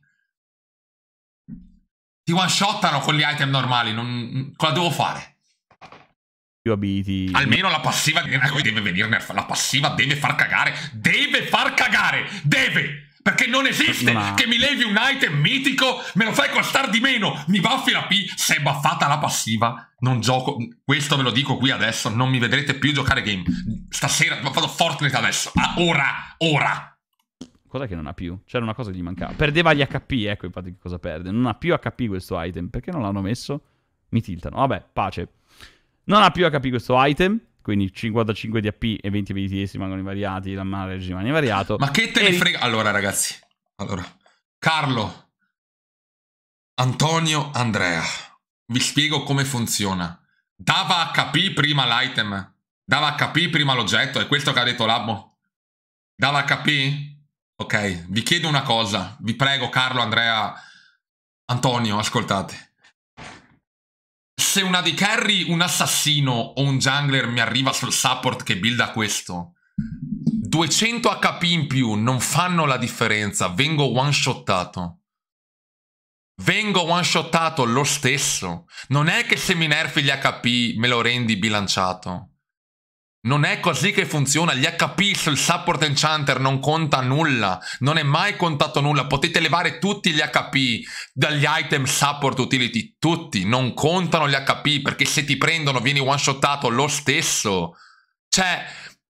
Ti one shottano con gli item normali, non... cosa devo fare? Più abiti. Almeno la passiva deve venirne, la passiva deve far cagare, deve far cagare, deve! Perché non esiste Ma... che mi levi un item mitico, me lo fai costare di meno, mi baffi la P, sei baffata la passiva. Non gioco, questo ve lo dico qui adesso, non mi vedrete più giocare game. Stasera vado Fortnite adesso, ah, ora, ora. Cos'è che non ha più? C'era una cosa che gli mancava. Perdeva gli HP, ecco infatti che cosa perde. Non ha più HP questo item, perché non l'hanno messo? Mi tiltano, vabbè, pace. Non ha più HP questo item quindi 55 di AP e 20 BTS rimangono invariati, la manage rimane invariato. Ma che te ne frega? Allora ragazzi, allora, Carlo, Antonio, Andrea, vi spiego come funziona. Dava HP prima l'item, dava HP prima l'oggetto, è questo che ha detto Labbo? Dava HP? Ok, vi chiedo una cosa, vi prego Carlo, Andrea, Antonio, ascoltate se una di carry, un assassino o un jungler mi arriva sul support che builda questo, 200 HP in più non fanno la differenza, vengo one-shottato. Vengo one-shottato lo stesso. Non è che se mi nerfi gli HP me lo rendi bilanciato. Non è così che funziona, gli HP sul support enchanter non conta nulla, non è mai contato nulla, potete levare tutti gli HP dagli item support utility, tutti, non contano gli HP perché se ti prendono vieni one shottato lo stesso. Cioè,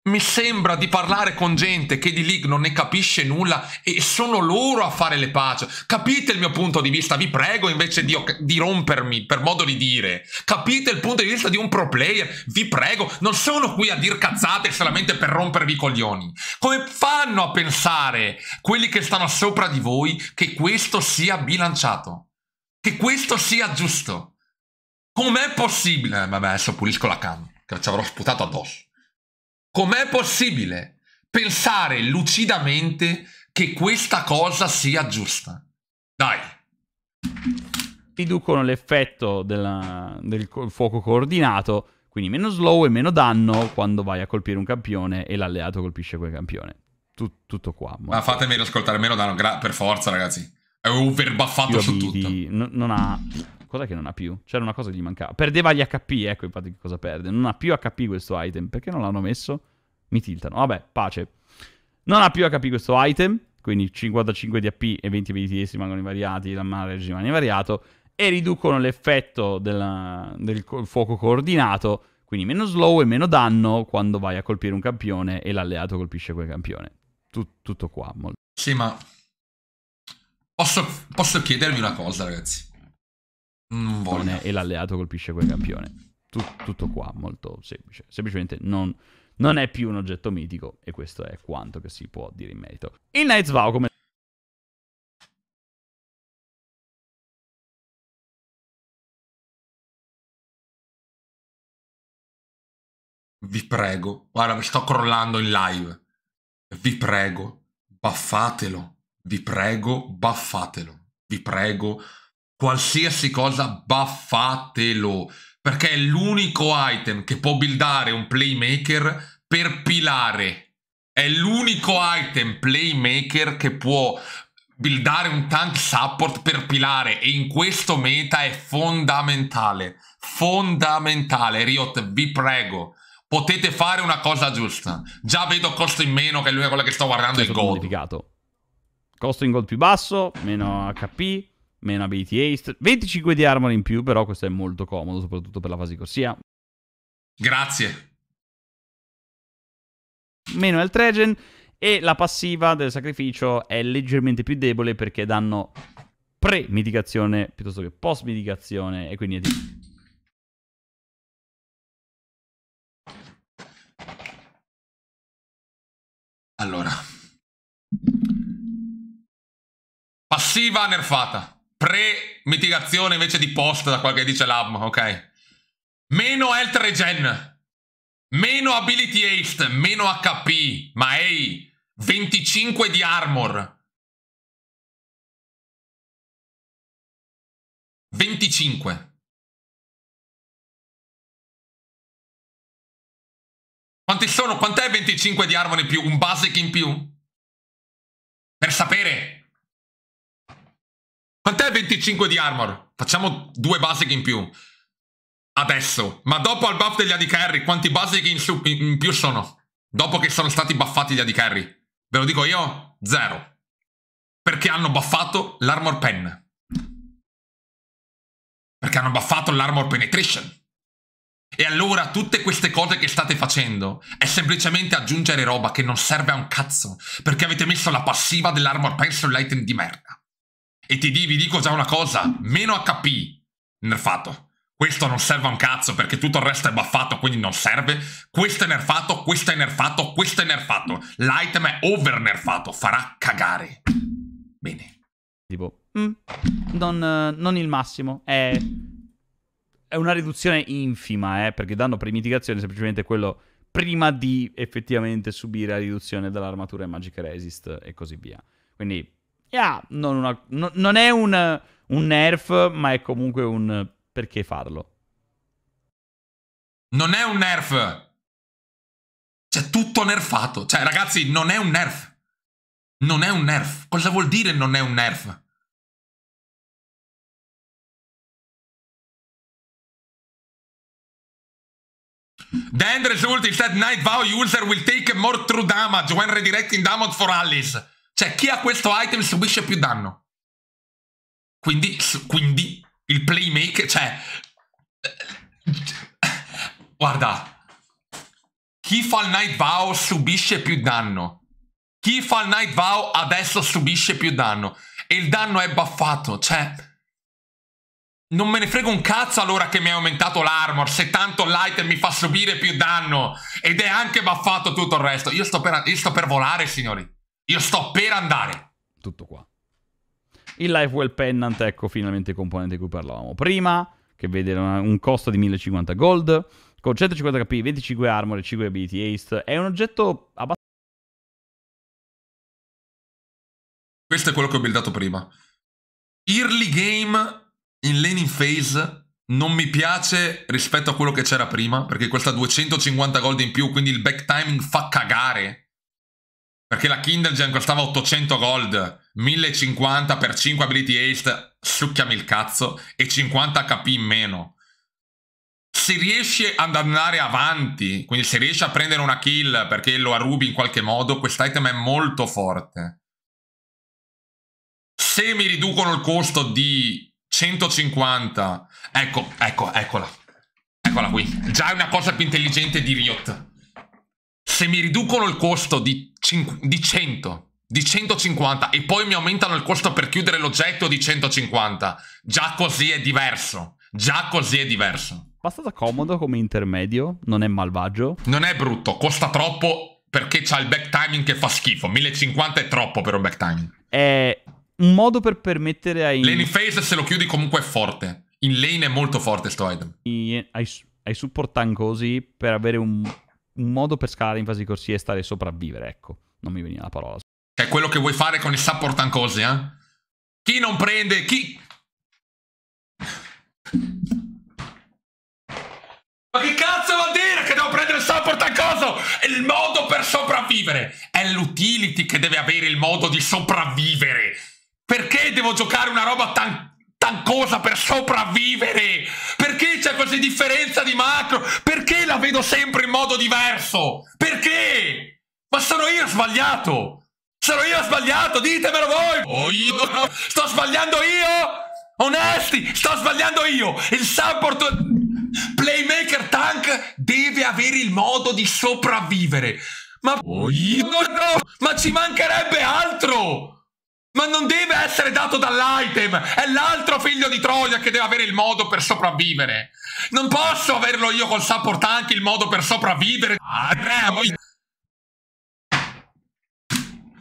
mi sembra di parlare con gente che di League non ne capisce nulla e sono loro a fare le pace. Capite il mio punto di vista, vi prego invece di, di, rompermi, per modo di dire. Capite il punto di vista di un pro player, vi prego. Non sono qui a dir cazzate solamente per rompervi i coglioni. Come fanno a pensare quelli che stanno sopra di voi che questo sia bilanciato? Che questo sia giusto? Com'è possibile? Eh, Vabbè, adesso pulisco la cam, che ci avrò sputato addosso. Com'è possibile pensare lucidamente che questa cosa sia giusta? Dai. Riducono l'effetto della, del fuoco coordinato, quindi meno slow e meno danno quando vai a colpire un campione e l'alleato colpisce quel campione. Tut, tutto qua. Ma ah, fatemi ascoltare meno danno, per forza ragazzi. Avevo verbaffato su tutto. Non ha cosa che non ha più? C'era una cosa che gli mancava. Perdeva gli HP, ecco infatti che cosa perde. Non ha più HP questo item. Perché non l'hanno messo? Mi tiltano. Vabbè, pace. Non ha più HP questo item, quindi 55 di HP e 20 BTS rimangono invariati, la manage rimane invariato, e riducono l'effetto della, del fuoco coordinato, quindi meno slow e meno danno quando vai a colpire un campione e l'alleato colpisce quel campione. Tut, tutto qua. Molto. Sì, ma posso, posso chiedervi una cosa, ragazzi? Non voglio. E l'alleato colpisce quel campione. Tut- tutto qua, molto semplice. Semplicemente non, non è più un oggetto mitico e questo è quanto che si può dire in merito. Il Knights Vow come... Vi prego, guarda, mi sto crollando in live. Vi prego, baffatelo. Vi prego, baffatelo. Vi prego, qualsiasi cosa baffatelo, perché è l'unico item che può buildare un playmaker per pilare. È l'unico item playmaker che può buildare un tank support per pilare e in questo meta è fondamentale. Fondamentale, Riot, vi prego. Potete fare una cosa giusta. Già vedo costo in meno, che è l'unica cosa che sto guardando, è il gold. Costo in gold più basso, meno HP, meno ability haste, 25 di armor in più, però questo è molto comodo, soprattutto per la fase di corsia. Grazie. Meno il Tregen e la passiva del sacrificio è leggermente più debole perché danno pre-mitigazione piuttosto che post-mitigazione e quindi è di... Allora, passiva nerfata pre-mitigazione invece di post, da qualche dice l'Abm, ok? Meno health regen, meno ability haste, meno HP, ma ehi, 25 di armor. 25. Quanti sono? Quant'è 25 di armor in più? Un basic in più? Per sapere. Quant'è 25 di armor? Facciamo due basic in più. Adesso. Ma dopo al buff degli AD Carry, quanti basic in, su, in più sono? Dopo che sono stati buffati gli AD Carry. Ve lo dico io? Zero. Perché hanno buffato l'armor pen. Perché hanno buffato l'armor penetration. E allora tutte queste cose che state facendo è semplicemente aggiungere roba che non serve a un cazzo, perché avete messo la passiva dell'armor pen sull'item di merda. E ti vi dico già una cosa, meno HP nerfato. Questo non serve a un cazzo perché tutto il resto è buffato, quindi non serve. Questo è nerfato, questo è nerfato, questo è nerfato. L'item è over nerfato, farà cagare. Bene. Tipo, mm, non, non, il massimo, è, è una riduzione infima, eh, perché danno per mitigazione semplicemente quello prima di effettivamente subire la riduzione dell'armatura e Magic Resist e così via. Quindi Yeah, non, una, no, non, è un, un nerf, ma è comunque un perché farlo. Non è un nerf! C'è cioè, tutto nerfato. Cioè, ragazzi, non è un nerf. Non è un nerf. Cosa vuol dire non è un nerf? The end result is that night vow user will take more true damage when redirecting damage for Alice. Cioè, chi ha questo item subisce più danno. Quindi, quindi il playmaker, cioè... Eh, guarda, chi fa il Night Vow subisce più danno. Chi fa il Night Vow adesso subisce più danno. E il danno è buffato, cioè... Non me ne frega un cazzo allora che mi hai aumentato l'armor, se tanto l'item mi fa subire più danno. Ed è anche buffato tutto il resto. Io sto per, io sto per volare, signori. Io sto per andare. Tutto qua. Il Lifewell Pennant, ecco finalmente il componente di cui parlavamo prima, che vede un costo di 1050 gold, con 150 HP, 25 armor e 5 ability haste. È un oggetto abbastanza... Questo è quello che ho buildato prima. Early game in laning phase non mi piace rispetto a quello che c'era prima, perché questa 250 gold in più, quindi il back timing fa cagare. Perché la Kindle già costava 800 gold, 1050 per 5 ability haste, succhiami il cazzo, e 50 HP in meno. Se riesce ad andare avanti, quindi se riesce a prendere una kill perché lo arrubi in qualche modo, quest'item è molto forte. Se mi riducono il costo di 150, ecco, ecco, eccola. Eccola qui. Già è una cosa più intelligente di Riot se mi riducono il costo di, di 100 di 150 e poi mi aumentano il costo per chiudere l'oggetto di 150. Già così è diverso. Già così è diverso. Abbastanza comodo come intermedio, non è malvagio. Non è brutto, costa troppo perché c'ha il back timing che fa schifo. 1050 è troppo per un back timing. È un modo per permettere ai... Lane phase se lo chiudi comunque è forte. In lane è molto forte sto item. Ai, ai supportangosi per avere un un modo per scalare in fase di corsia e stare e sopravvivere, ecco. Non mi veniva la parola. Cioè, quello che vuoi fare con il support Ancosia? Eh? Chi non prende, chi... Ma che cazzo vuol dire che devo prendere il support a coso? il modo per sopravvivere. È l'utility che deve avere il modo di sopravvivere. Perché devo giocare una roba tan cosa per sopravvivere? Perché c'è così differenza di macro? Perché la vedo sempre in modo diverso? Perché? Ma sono io sbagliato! Sono io sbagliato, ditemelo voi! Oh, io... Sto sbagliando io? Onesti, sto sbagliando io! Il support Playmaker Tank deve avere il modo di sopravvivere! Ma... Oh, io... Ma ci mancherebbe altro! Ma non deve essere dato dall'item! È l'altro figlio di Troia che deve avere il modo per sopravvivere! Non posso averlo io col support anche il modo per sopravvivere! Ah,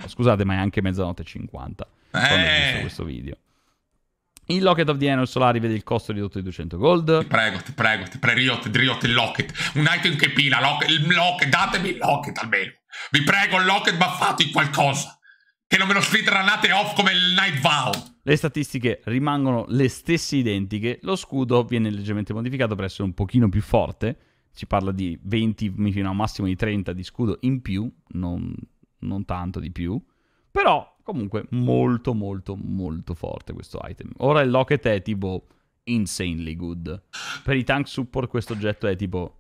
Scusate, ma è anche mezzanotte e 50. Eh. questo video. Il Locket of the Annual Solari vede il costo ridotto di 200 gold. Ti prego, ti prego, ti prego, Riot, Riot, il Locket. Un item che pila, locket, il Locket, datemi il Locket almeno. Vi prego, il Locket ma fate qualcosa che non me lo sfitranate off come il Night Vow. Le statistiche rimangono le stesse identiche, lo scudo viene leggermente modificato per essere un pochino più forte, si parla di 20 fino a un massimo di 30 di scudo in più, non, non tanto di più, però comunque molto molto molto forte questo item. Ora il locket è tipo insanely good. Per i tank support questo oggetto è tipo...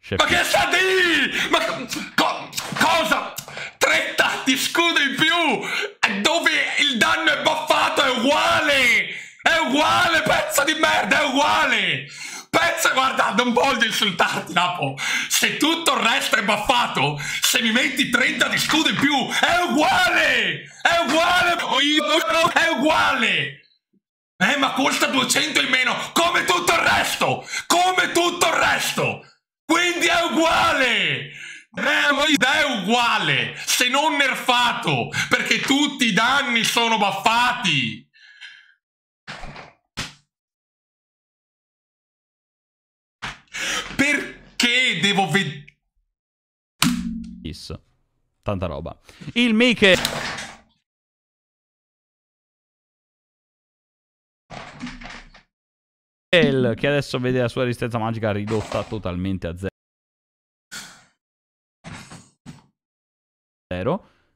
Chef Ma che sta lì? Ma co cosa? 30 di scudo in più dove il danno è buffato è uguale è uguale pezzo di merda è uguale pezzo guarda non voglio insultarti Napo se tutto il resto è buffato se mi metti 30 di scudo in più è uguale è uguale è uguale eh ma costa 200 in meno come tutto il resto come tutto il resto quindi è uguale eh, ma è uguale, se non nerfato, perché tutti i danni sono baffati. Perché devo vedere... Tanta roba. Il maker... Che adesso vede la sua resistenza magica ridotta totalmente a zero.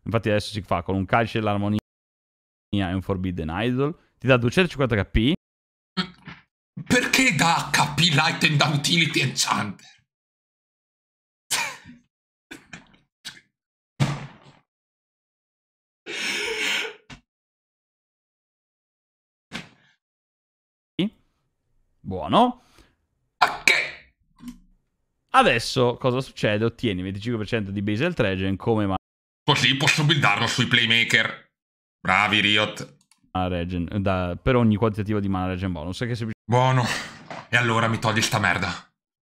Infatti adesso si fa con un calcio dell'armonia e un Forbidden Idol. Ti dà 250 HP. Perché da HP l'item da Utility Enchanter? Buono. Ok. Adesso cosa succede? Ottieni 25% di base al Tregen come Così posso buildarlo sui playmaker. Bravi Riot. Ah, regen, da, per ogni quantitativo di mana regen bonus. Che semplic- Buono. E allora mi togli sta merda.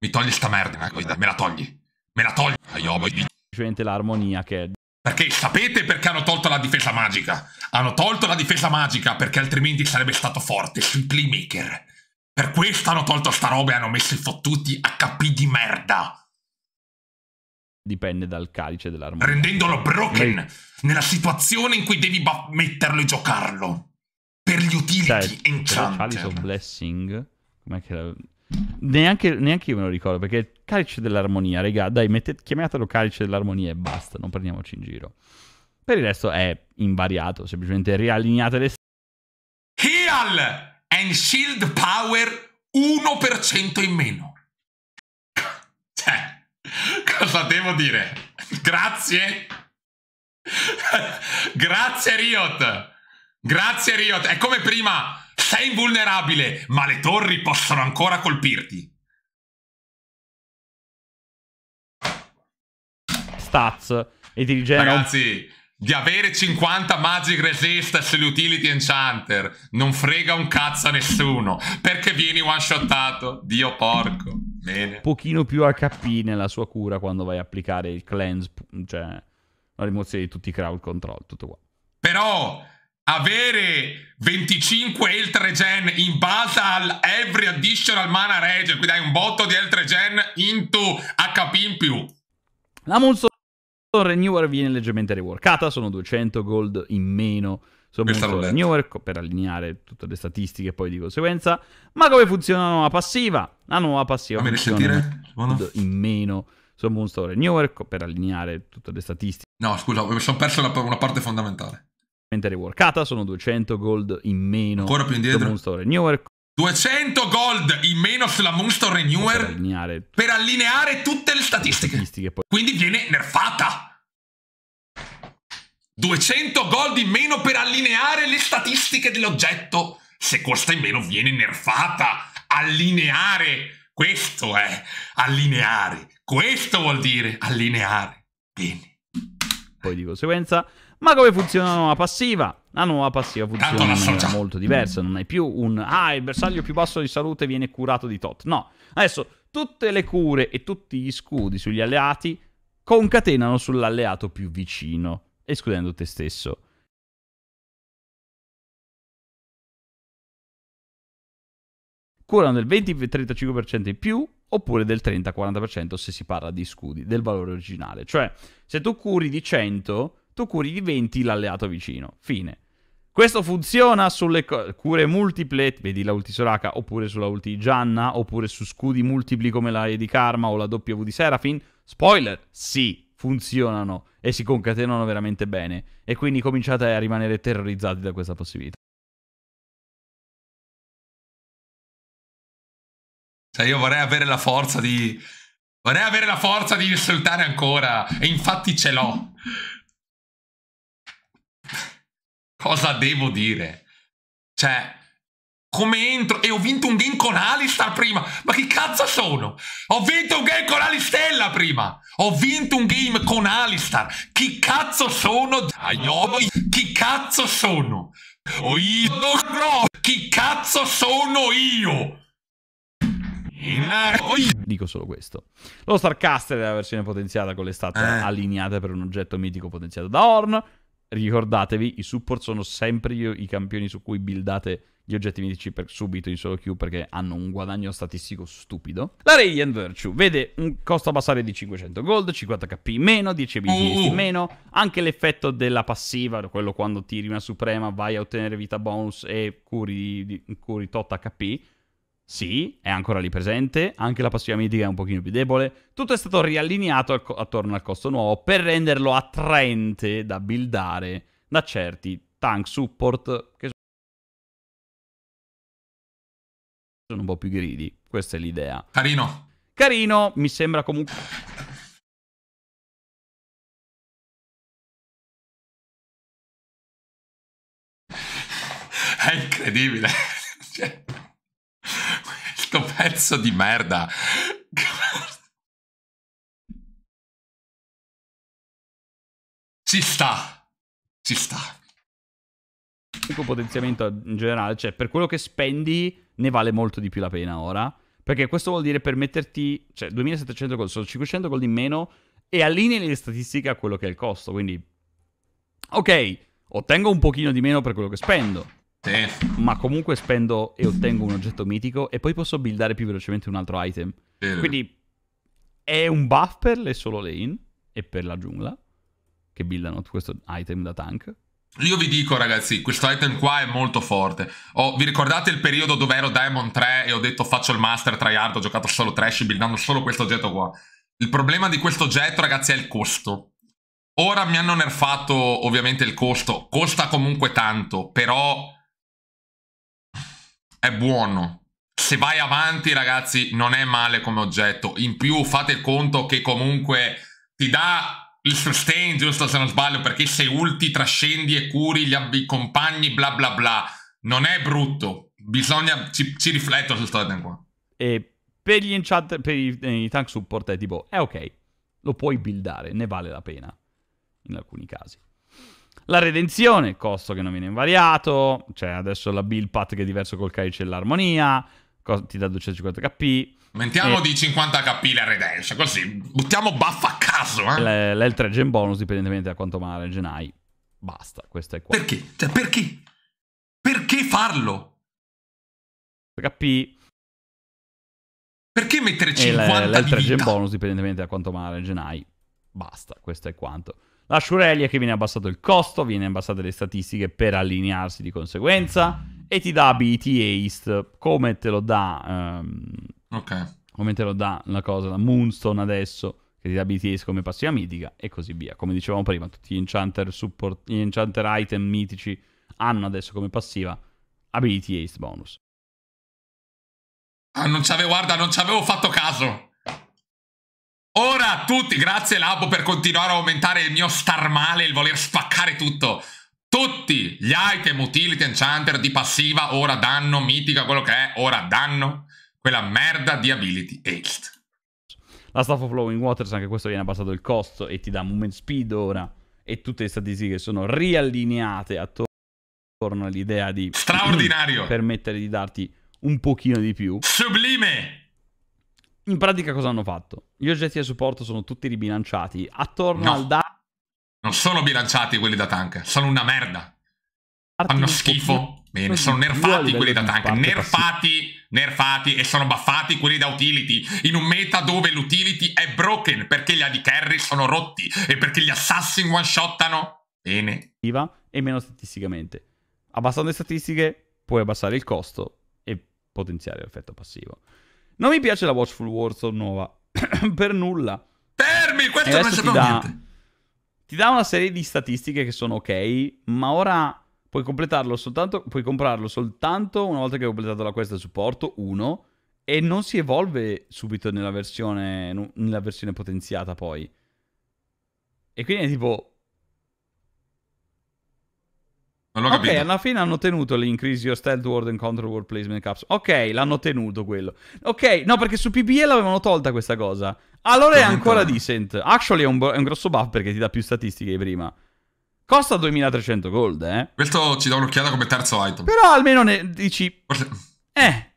Mi togli sta merda. Eh, me la togli. Me la togli. Aiobo. Oh, Semplicemente l'armonia che è... Perché sapete perché hanno tolto la difesa magica? Hanno tolto la difesa magica perché altrimenti sarebbe stato forte sui playmaker. Per questo hanno tolto sta roba e hanno messo i fottuti HP di merda dipende dal calice dell'armonia. Rendendolo broken Lei... nella situazione in cui devi metterlo e giocarlo. Per gli utility certo, cioè, enchanter. Calice of Blessing. Com'è che era... Neanche, neanche, io me lo ricordo perché calice dell'armonia, regà, dai, mettete, chiamatelo calice dell'armonia e basta, non prendiamoci in giro. Per il resto è invariato, semplicemente riallineate le Heal and Shield Power 1% in meno cosa devo dire? Grazie. Grazie Riot. Grazie Riot. È come prima. Sei invulnerabile, ma le torri possono ancora colpirti. Stats. E dirigenti. Ragazzi, di avere 50 Magic Resist sulle Utility Enchanter non frega un cazzo a nessuno perché vieni one shotato Dio porco Bene. Un pochino più HP nella sua cura quando vai a applicare il cleanse cioè la rimozione di tutti i crowd control tutto qua però avere 25 Eltre Gen in base al every additional mana region quindi hai un botto di Eltre Gen into HP in più la Monso Renewer viene leggermente reworkata, sono 200 gold in meno su Renewer per allineare tutte le statistiche poi di conseguenza. Ma come funziona la nuova passiva? La nuova passiva Fammi funziona sentire. in meno su Moonstone Renewer per allineare tutte le statistiche. No, scusa, mi sono perso una, una parte fondamentale. Reworkata, sono 200 gold in meno Ancora più indietro. su Moonstone Renewer 200 gold in meno sulla Monster Renewer per allineare, per allineare tutte le statistiche. Le statistiche Quindi viene nerfata. 200 gold in meno per allineare le statistiche dell'oggetto. Se costa in meno viene nerfata. Allineare. Questo è allineare. Questo vuol dire allineare. Bene. Poi di conseguenza, ma come funziona la passiva? La nuova passiva funziona in maniera molto diversa. Non hai più un ah, il bersaglio più basso di salute viene curato di tot. No, adesso tutte le cure e tutti gli scudi sugli alleati concatenano sull'alleato più vicino, escludendo te stesso. Curano del 20-35% in più oppure del 30-40% se si parla di scudi del valore originale. Cioè, se tu curi di 100, tu curi di 20 l'alleato vicino. Fine. Questo funziona sulle co- cure multiple, vedi la ulti Soraka, oppure sulla ulti Gianna, oppure su scudi multipli come la E di Karma o la W di Serafin. Spoiler, sì, funzionano e si concatenano veramente bene. E quindi cominciate a rimanere terrorizzati da questa possibilità. Cioè io vorrei avere la forza di... Vorrei avere la forza di risultare ancora, e infatti ce l'ho. Cosa devo dire? Cioè, come entro? E ho vinto un game con Alistar prima. Ma che cazzo sono? Ho vinto un game con Alistella prima. Ho vinto un game con Alistar. Chi cazzo sono? Oh, chi cazzo sono? Oh, io no. Chi cazzo sono oh, io? Dico solo questo. Lo Starcaster è la versione potenziata con le state eh. allineate per un oggetto mitico potenziato da Horn ricordatevi, i support sono sempre i campioni su cui buildate gli oggetti mitici per subito in solo queue perché hanno un guadagno statistico stupido. La Radiant Virtue vede un costo abbassare di 500 gold, 50 kp meno, 10 abilities mm. meno, anche l'effetto della passiva, quello quando tiri una suprema vai a ottenere vita bonus e curi, curi tot HP sì, è ancora lì presente, anche la passiva mitica è un pochino più debole. Tutto è stato riallineato al co- attorno al costo nuovo per renderlo attraente da buildare da certi tank support che sono un po' più gridi. Questa è l'idea. Carino. Carino, mi sembra comunque... È incredibile. Cioè, Sto pezzo di merda. Ci sta. Ci sta. Il potenziamento in generale, cioè per quello che spendi ne vale molto di più la pena ora. Perché questo vuol dire permetterti, cioè 2700 gol, sono 500 gol in meno e allinei le statistiche a quello che è il costo. Quindi, ok, ottengo un pochino di meno per quello che spendo sì. Ma comunque spendo e ottengo un oggetto mitico e poi posso buildare più velocemente un altro item. Sì. Quindi è un buff per le solo lane e per la giungla che buildano questo item da tank. Io vi dico ragazzi, questo item qua è molto forte. Oh, vi ricordate il periodo dove ero Diamond 3 e ho detto faccio il master tryhard, ho giocato solo trash buildando solo questo oggetto qua. Il problema di questo oggetto ragazzi è il costo. Ora mi hanno nerfato ovviamente il costo, costa comunque tanto, però è buono. Se vai avanti, ragazzi, non è male come oggetto. In più, fate conto che comunque ti dà il sustain, giusto se non sbaglio, perché se ulti, trascendi e curi gli abbi compagni, bla bla bla. Non è brutto. Bisogna... Ci, ci rifletto su sto item qua. E per gli enchant... per i, i tank support è tipo, è eh, ok. Lo puoi buildare, ne vale la pena. In alcuni casi. La redenzione, costo che non viene invariato, cioè adesso la build path che è diverso col Kai c'è l'armonia, ti dà 250 kp. Aumentiamo e... di 50 kp la redenzione, così buttiamo baffa a caso. Eh? L'L3 gen bonus dipendentemente da quanto male gen Basta, questo è qua. Perché? Cioè, perché? Perché farlo? kp. Perché mettere 50 e l- L'L3 gen bonus dipendentemente da quanto male gen Basta, questo è quanto. La Shurelia che viene abbassato il costo, viene abbassate le statistiche per allinearsi di conseguenza e ti dà ability East come te lo dà um, okay. come te lo dà la cosa la Moonstone adesso che ti dà ability Ace come passiva mitica e così via. Come dicevamo prima, tutti gli enchanter, support, gli enchanter item mitici hanno adesso come passiva ability Ace bonus. Ah, non ci guarda, non ci avevo fatto caso. Ora a tutti, grazie Labo per continuare a aumentare il mio star male, il voler spaccare tutto. Tutti gli item, utility, enchanter di passiva, ora danno, mitica, quello che è, ora danno quella merda di ability haste. La Staff of Flowing Waters, anche questo viene abbassato il costo e ti dà movement speed ora e tutte le statistiche sono riallineate attorno all'idea di... Straordinario! Permettere di darti un pochino di più. Sublime! In pratica cosa hanno fatto? Gli oggetti di supporto sono tutti ribilanciati attorno no. al da... Non sono bilanciati quelli da tank, sono una merda. Fanno schifo. Bene, sono nerfati quelli da tank, nerfati, nerfati e sono buffati quelli da utility in un meta dove l'utility è broken perché gli AD carry sono rotti e perché gli assassin one shottano. Bene. e meno statisticamente. Abbassando le statistiche puoi abbassare il costo e potenziare l'effetto passivo. Non mi piace la Watchful Warzone nuova. per nulla. Fermi, questo non sapevo dà, niente. Ti dà una serie di statistiche che sono ok, ma ora puoi completarlo soltanto, puoi comprarlo soltanto una volta che hai completato la quest supporto 1 e non si evolve subito nella versione, nella versione potenziata poi. E quindi è tipo, non l'ho ok, capito. alla fine hanno tenuto l'increase your stealth ward and control ward placement caps. Ok, l'hanno tenuto quello. Ok, no, perché su PBE l'avevano tolta questa cosa. Allora è ancora decent. Actually è un, è un grosso buff perché ti dà più statistiche di prima. Costa 2300 gold, eh. Questo ci dà un'occhiata come terzo item. Però almeno ne dici... Forse... Eh.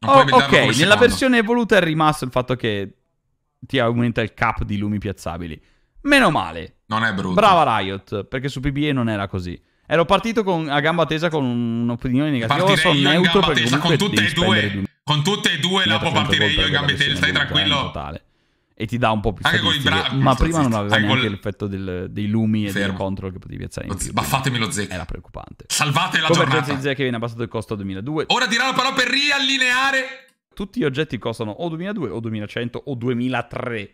Oh, ok, nella versione evoluta è rimasto il fatto che ti aumenta il cap di lumi piazzabili. Meno male. Non è brutto. Brava Riot, perché su PBE non era così. Ero partito con, a gamba tesa con un'opinione negativa. Partirei io sono io neutro perché tesa, con tutte e due. 2000, con tutte e due la può partire io in gamba tesa, stai tranquillo. Totale. E ti dà un po' più Anche con i bravi. Ma prima non aveva neanche col... l'effetto del, dei lumi e Fermo. del control che potevi piazzare in più. Baffatemi lo zecca. Era preoccupante. Salvate la Come giornata. Come che viene abbassato il costo a 2002. Ora dirà la parola per riallineare. Tutti gli oggetti costano o 2002 o 2100 o 2003.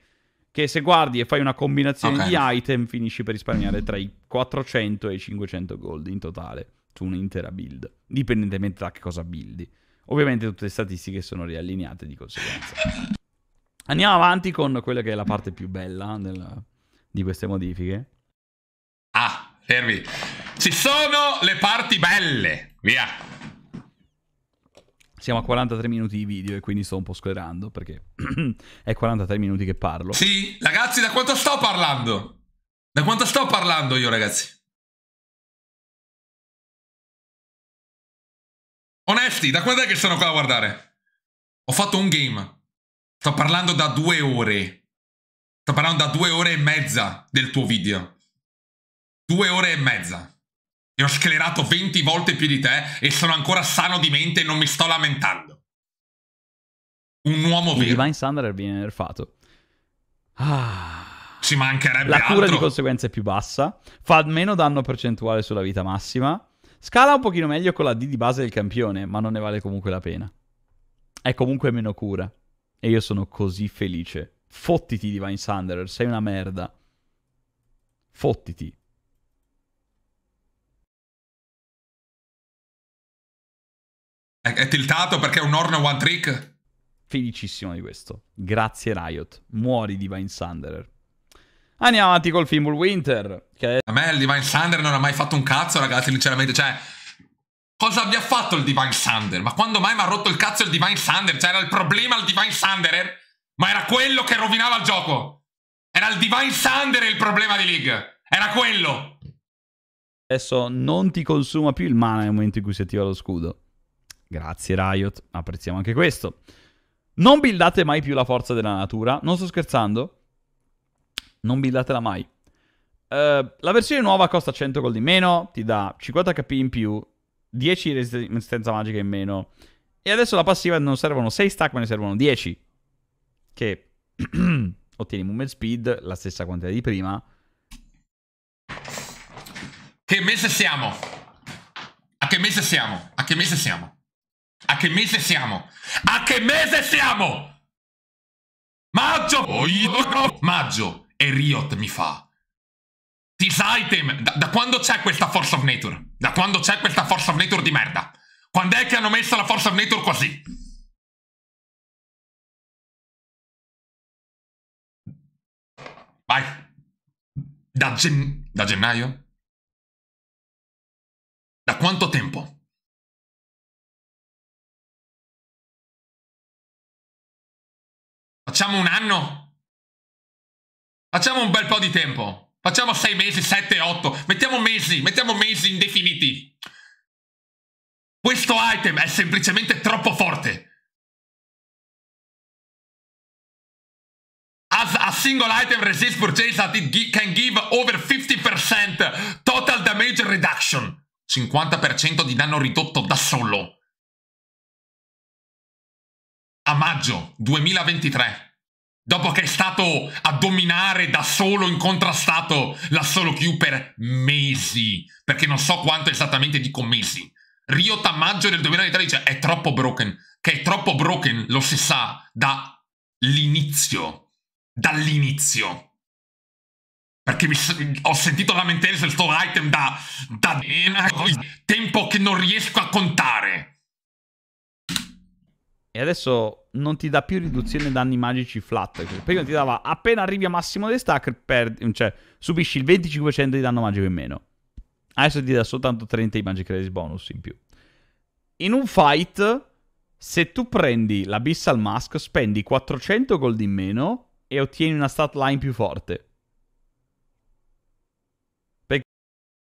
Che se guardi e fai una combinazione okay. di item, finisci per risparmiare tra i 400 e i 500 gold in totale su un'intera build, dipendentemente da che cosa buildi. Ovviamente tutte le statistiche sono riallineate di conseguenza. Andiamo avanti con quella che è la parte più bella della... di queste modifiche. Ah, fermi. Ci sono le parti belle. Via. Siamo a 43 minuti di video e quindi sto un po' sclerando perché è 43 minuti che parlo. Sì, ragazzi, da quanto sto parlando? Da quanto sto parlando io, ragazzi? Onesti, da quando è che sono qua a guardare? Ho fatto un game. Sto parlando da due ore. Sto parlando da due ore e mezza del tuo video. Due ore e mezza. E ho sclerato 20 volte più di te e sono ancora sano di mente e non mi sto lamentando. Un uomo vero. Il Divine Standard viene nerfato. Ah... Ci mancherebbe La cura altro. di conseguenza è più bassa, fa meno danno percentuale sulla vita massima, scala un pochino meglio con la D di base del campione, ma non ne vale comunque la pena. È comunque meno cura. E io sono così felice. Fottiti Divine Sunderer, sei una merda. Fottiti. È, è tiltato perché è un Orno One Trick? Felicissimo di questo. Grazie Riot. Muori Divine Sunderer. Andiamo avanti col Fimbul Winter. Che... A me il Divine Thunder non ha mai fatto un cazzo, ragazzi, sinceramente. Cioè, cosa abbia fatto il Divine Thunder? Ma quando mai mi ha rotto il cazzo il Divine Thunder? Cioè, era il problema il Divine Thunderer? Ma era quello che rovinava il gioco. Era il Divine Thunder il problema di League. Era quello. Adesso non ti consuma più il mana nel momento in cui si attiva lo scudo. Grazie Riot, apprezziamo anche questo. Non buildate mai più la forza della natura, non sto scherzando. Non buildatela mai. Uh, la versione nuova costa 100 gold in meno, ti dà 50 HP in più, 10 resistenza magica in meno. E adesso la passiva non servono 6 stack, ma ne servono 10. Che ottieni movement speed, la stessa quantità di prima. Che mese siamo? A che mese siamo? A che mese siamo? A che mese siamo? A che mese siamo? Maggio! Maggio! E Riot mi fa. This item! Da, da quando c'è questa Force of Nature? Da quando c'è questa Force of Nature di merda? Quando è che hanno messo la Force of Nature così? Vai! Da, gen da gennaio? Da quanto tempo? Facciamo un anno? Facciamo un bel po' di tempo. Facciamo sei mesi, sette, otto. Mettiamo mesi, mettiamo mesi indefiniti. Questo item è semplicemente troppo forte. As a single item resist purchase that it can give over 50% total damage reduction. 50% di danno ridotto da solo a maggio 2023, dopo che è stato a dominare da solo incontrastato la solo Q per mesi, perché non so quanto esattamente dico mesi. Riot maggio del 2013 è troppo broken, che è troppo broken lo si sa dall'inizio, dall'inizio. Perché mi, ho sentito lamentele sul suo item da, da tempo che non riesco a contare. E adesso non ti dà più riduzione danni magici flat. Cioè, prima ti dava appena arrivi a massimo dei stack, perdi, cioè subisci il 25% di danno magico in meno. Adesso ti dà soltanto 30 di magic credit bonus in più. In un fight, se tu prendi l'Abyssal Mask, spendi 400 gold in meno e ottieni una stat line più forte.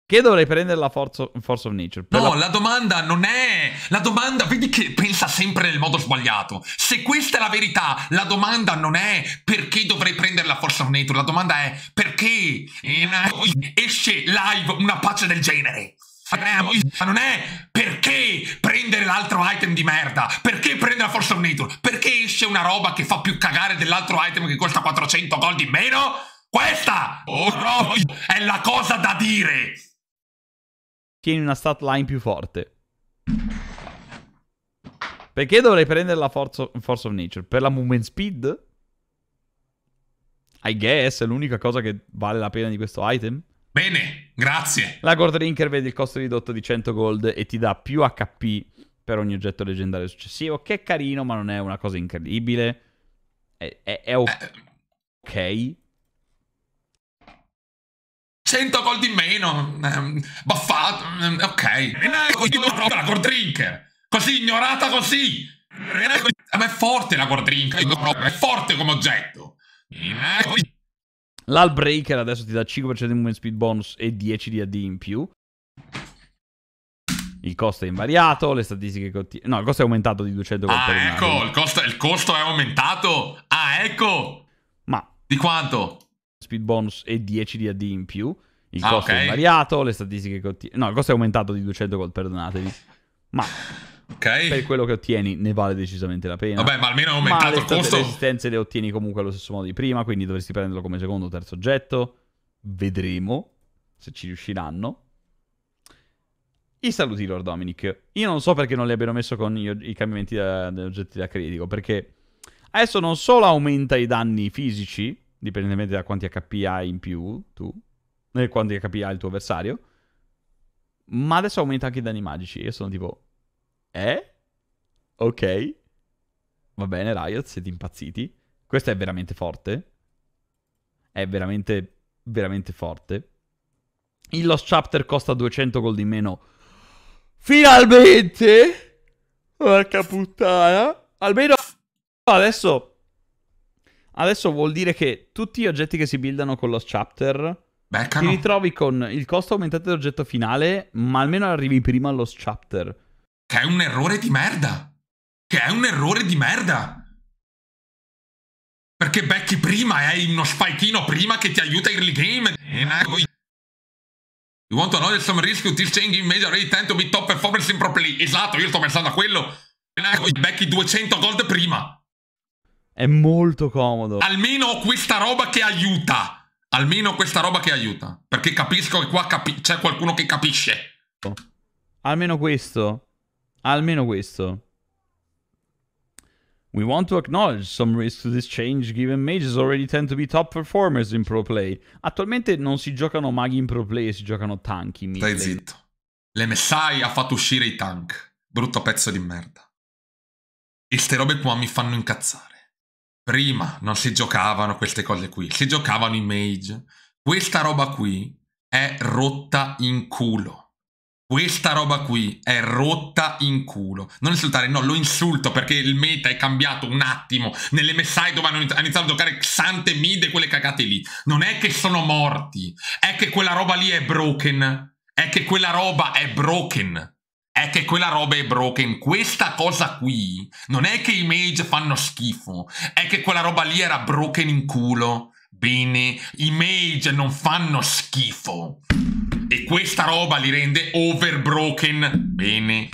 Che dovrei prendere la Force of, force of Nature? no, la... la... domanda non è... La domanda, vedi che pensa sempre nel modo sbagliato. Se questa è la verità, la domanda non è perché dovrei prendere la Force of Nature, la domanda è perché esce live una pace del genere. Ma non è perché prendere l'altro item di merda, perché prendere la Force of Nature, perché esce una roba che fa più cagare dell'altro item che costa 400 gold in meno? Questa oh, no, è la cosa da dire! tieni una stat line più forte. Perché dovrei prendere la forza, Force of Nature? Per la movement speed? I guess è l'unica cosa che vale la pena di questo item. Bene, grazie. La Gold Rinker vede il costo ridotto di 100 gold e ti dà più HP per ogni oggetto leggendario successivo. Che è carino, ma non è una cosa incredibile. È, è, è eh, ok. Eh. 100 gol di meno, ehm, baffato, ehm, ok. E la Gordrink, così ignorata così. Ma è forte la Gordrink, è forte come oggetto. L'Albreaker adesso ti dà 5% di movement speed bonus e 10 di AD in più. Il costo è invariato, le statistiche continuano. No, il costo è aumentato di 200 gol ah, per ecco, il costo, il costo è aumentato. Ah, ecco. Ma di quanto? speed bonus e 10 di AD in più. Il ah, costo okay. è variato, le statistiche che ottieni... No, il costo è aumentato di 200 gold, perdonatemi. Ma okay. per quello che ottieni ne vale decisamente la pena. Vabbè, ma almeno è aumentato ma il costo. Le resistenze le ottieni comunque allo stesso modo di prima, quindi dovresti prenderlo come secondo o terzo oggetto. Vedremo se ci riusciranno. I saluti, Lord Dominic. Io non so perché non li abbiano messo con i cambiamenti da, da oggetti da critico, perché adesso non solo aumenta i danni fisici, dipendentemente da quanti HP hai in più tu, e quanti HP ha il tuo avversario. Ma adesso aumenta anche i danni magici. Io sono tipo, eh? Ok. Va bene, Riot, siete impazziti. Questo è veramente forte. È veramente, veramente forte. Il Lost Chapter costa 200 gold in meno. Finalmente! Porca puttana! Almeno adesso Adesso vuol dire che tutti gli oggetti che si buildano con lo chapter Beccano. ti ritrovi con il costo aumentato dell'oggetto finale, ma almeno arrivi prima allo chapter. Che è un errore di merda. Che è un errore di merda. Perché becchi prima e hai uno spikeino prima che ti aiuta in early game. You want to know some risk till changing major rate tend to be top performance improperly. Esatto, io sto pensando a quello. Becchi 200 gold prima. È molto comodo. Almeno questa roba che aiuta. Almeno questa roba che aiuta. Perché capisco che qua capi c'è qualcuno che capisce. Almeno questo. Almeno questo. We want to acknowledge some risk to this change given mages already tend to be top performers in pro play. Attualmente non si giocano maghi in pro play, si giocano tank in Stai zitto. L'MSI ha fatto uscire i tank. Brutto pezzo di merda. E ste robe qua mi fanno incazzare prima non si giocavano queste cose qui, si giocavano i mage. Questa roba qui è rotta in culo. Questa roba qui è rotta in culo. Non insultare, no, lo insulto perché il meta è cambiato un attimo. Nelle messai dove hanno iniziato a giocare Xante Mid e quelle cagate lì. Non è che sono morti, è che quella roba lì è broken. È che quella roba è broken è che quella roba è broken. Questa cosa qui non è che i mage fanno schifo, è che quella roba lì era broken in culo. Bene, i mage non fanno schifo. E questa roba li rende overbroken. Bene.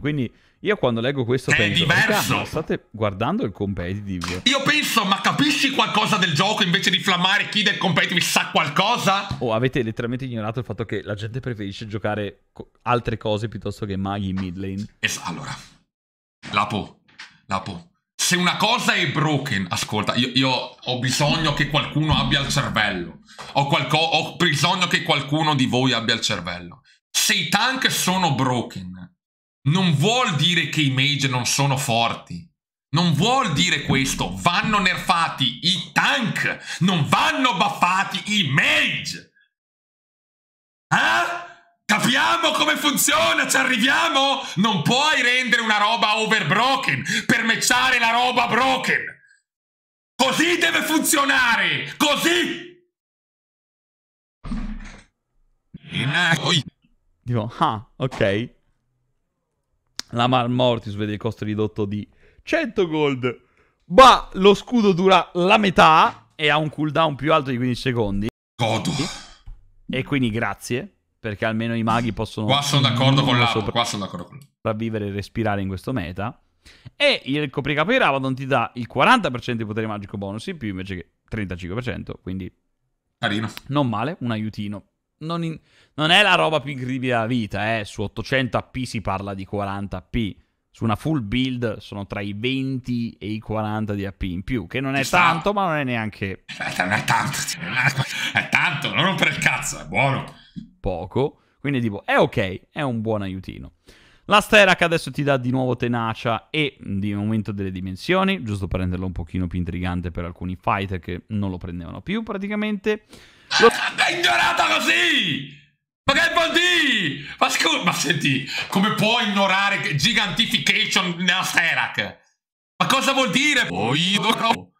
Quindi io quando leggo questo è penso, diverso. state guardando il competitive. Io penso, ma capisci qualcosa del gioco invece di flammare chi del competitive sa qualcosa? O oh, avete letteralmente ignorato il fatto che la gente preferisce giocare altre cose piuttosto che maghi in mid lane. Es- allora, Lapo, Lapo, se una cosa è broken, ascolta, io, io, ho bisogno che qualcuno abbia il cervello. Ho, qualco- ho bisogno che qualcuno di voi abbia il cervello. Se i tank sono broken non vuol dire che i mage non sono forti. Non vuol dire questo. Vanno nerfati i tank, non vanno buffati i mage. Ah? Capiamo come funziona, ci arriviamo? Non puoi rendere una roba overbroken per matchare la roba broken. Così deve funzionare! Così! Tipo, ah, ok la Mortis vede il costo ridotto di 100 gold. Ma lo scudo dura la metà e ha un cooldown più alto di 15 secondi. Godo. E quindi grazie, perché almeno i maghi possono... Qua sono d'accordo con l'altro, sopra- qua sono d'accordo con Sopravvivere e respirare in questo meta. E il copricapo di Ravadon ti dà il 40% di potere magico bonus in più invece che 35%, quindi... Carino. Non male, un aiutino non, in... non è la roba più incredibile della vita, eh. Su 800p si parla di 40p. Su una full build sono tra i 20 e i 40 di AP in più, che non è sta... tanto, ma non è neanche... Cioè, non è tanto, è tanto, non rompere il cazzo, è buono. Poco, quindi tipo, è ok, è un buon aiutino. La Sterak adesso ti dà di nuovo tenacia e di aumento delle dimensioni, giusto per renderlo un pochino più intrigante per alcuni fighter che non lo prendevano più praticamente. Lo... È ignorata così! Ma che vuol dire? Ma, scu- ma senti, come può ignorare Gigantification nella Sterak? Ma cosa vuol dire? Oh, io...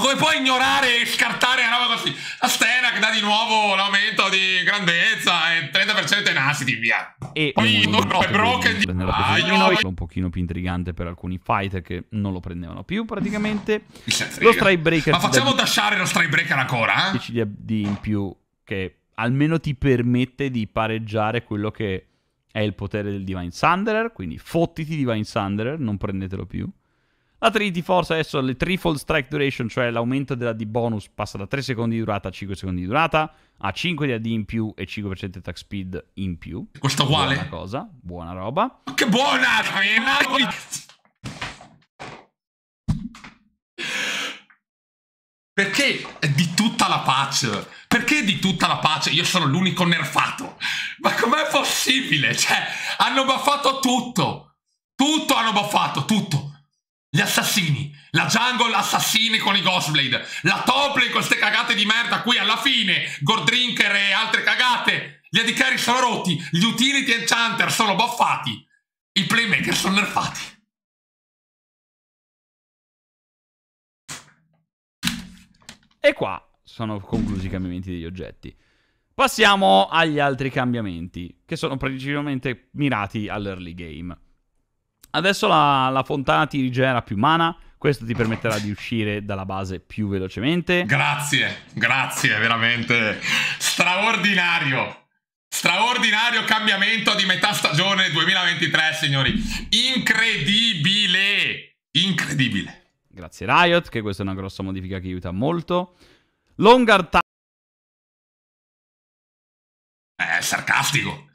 Ma come puoi ignorare e scartare una roba così? La stena dà di nuovo l'aumento di grandezza e 30% tenacity, via. E poi non è broken di Aio. Un pochino più intrigante per alcuni fighter che non lo prendevano più praticamente. Lo strikebreaker. Ma facciamo dashare lo strike breaker ancora, eh? di in più che almeno ti permette di pareggiare quello che è il potere del Divine Sunderer, quindi fottiti Divine Sunderer, non prendetelo più. La Trinity Force adesso ha le Threefold Strike Duration, cioè l'aumento della D bonus passa da 3 secondi di durata a 5 secondi di durata, a 5 di AD in più e 5% di attack speed in più. Costa uguale. Buona cosa, buona roba. Ma che buona! Perché è di tutta la patch? Perché di tutta la pace? io sono l'unico nerfato? Ma com'è possibile? Cioè, hanno baffato tutto! Tutto hanno baffato, tutto! Gli assassini, la jungle assassini con i Ghostblade, la top lane con queste cagate di merda qui alla fine Gordrinker e altre cagate, gli AD sono rotti, gli utility e Chanter sono boffati, i playmaker sono nerfati. E qua sono conclusi i cambiamenti degli oggetti. Passiamo agli altri cambiamenti, che sono principalmente mirati all'early game. Adesso la, la fontana ti rigenera più mana. Questo ti permetterà di uscire dalla base più velocemente. Grazie, grazie, veramente straordinario. Straordinario cambiamento di metà stagione 2023, signori. Incredibile, incredibile. Grazie Riot, che questa è una grossa modifica che aiuta molto. Longar Time. Eh, sarcastico.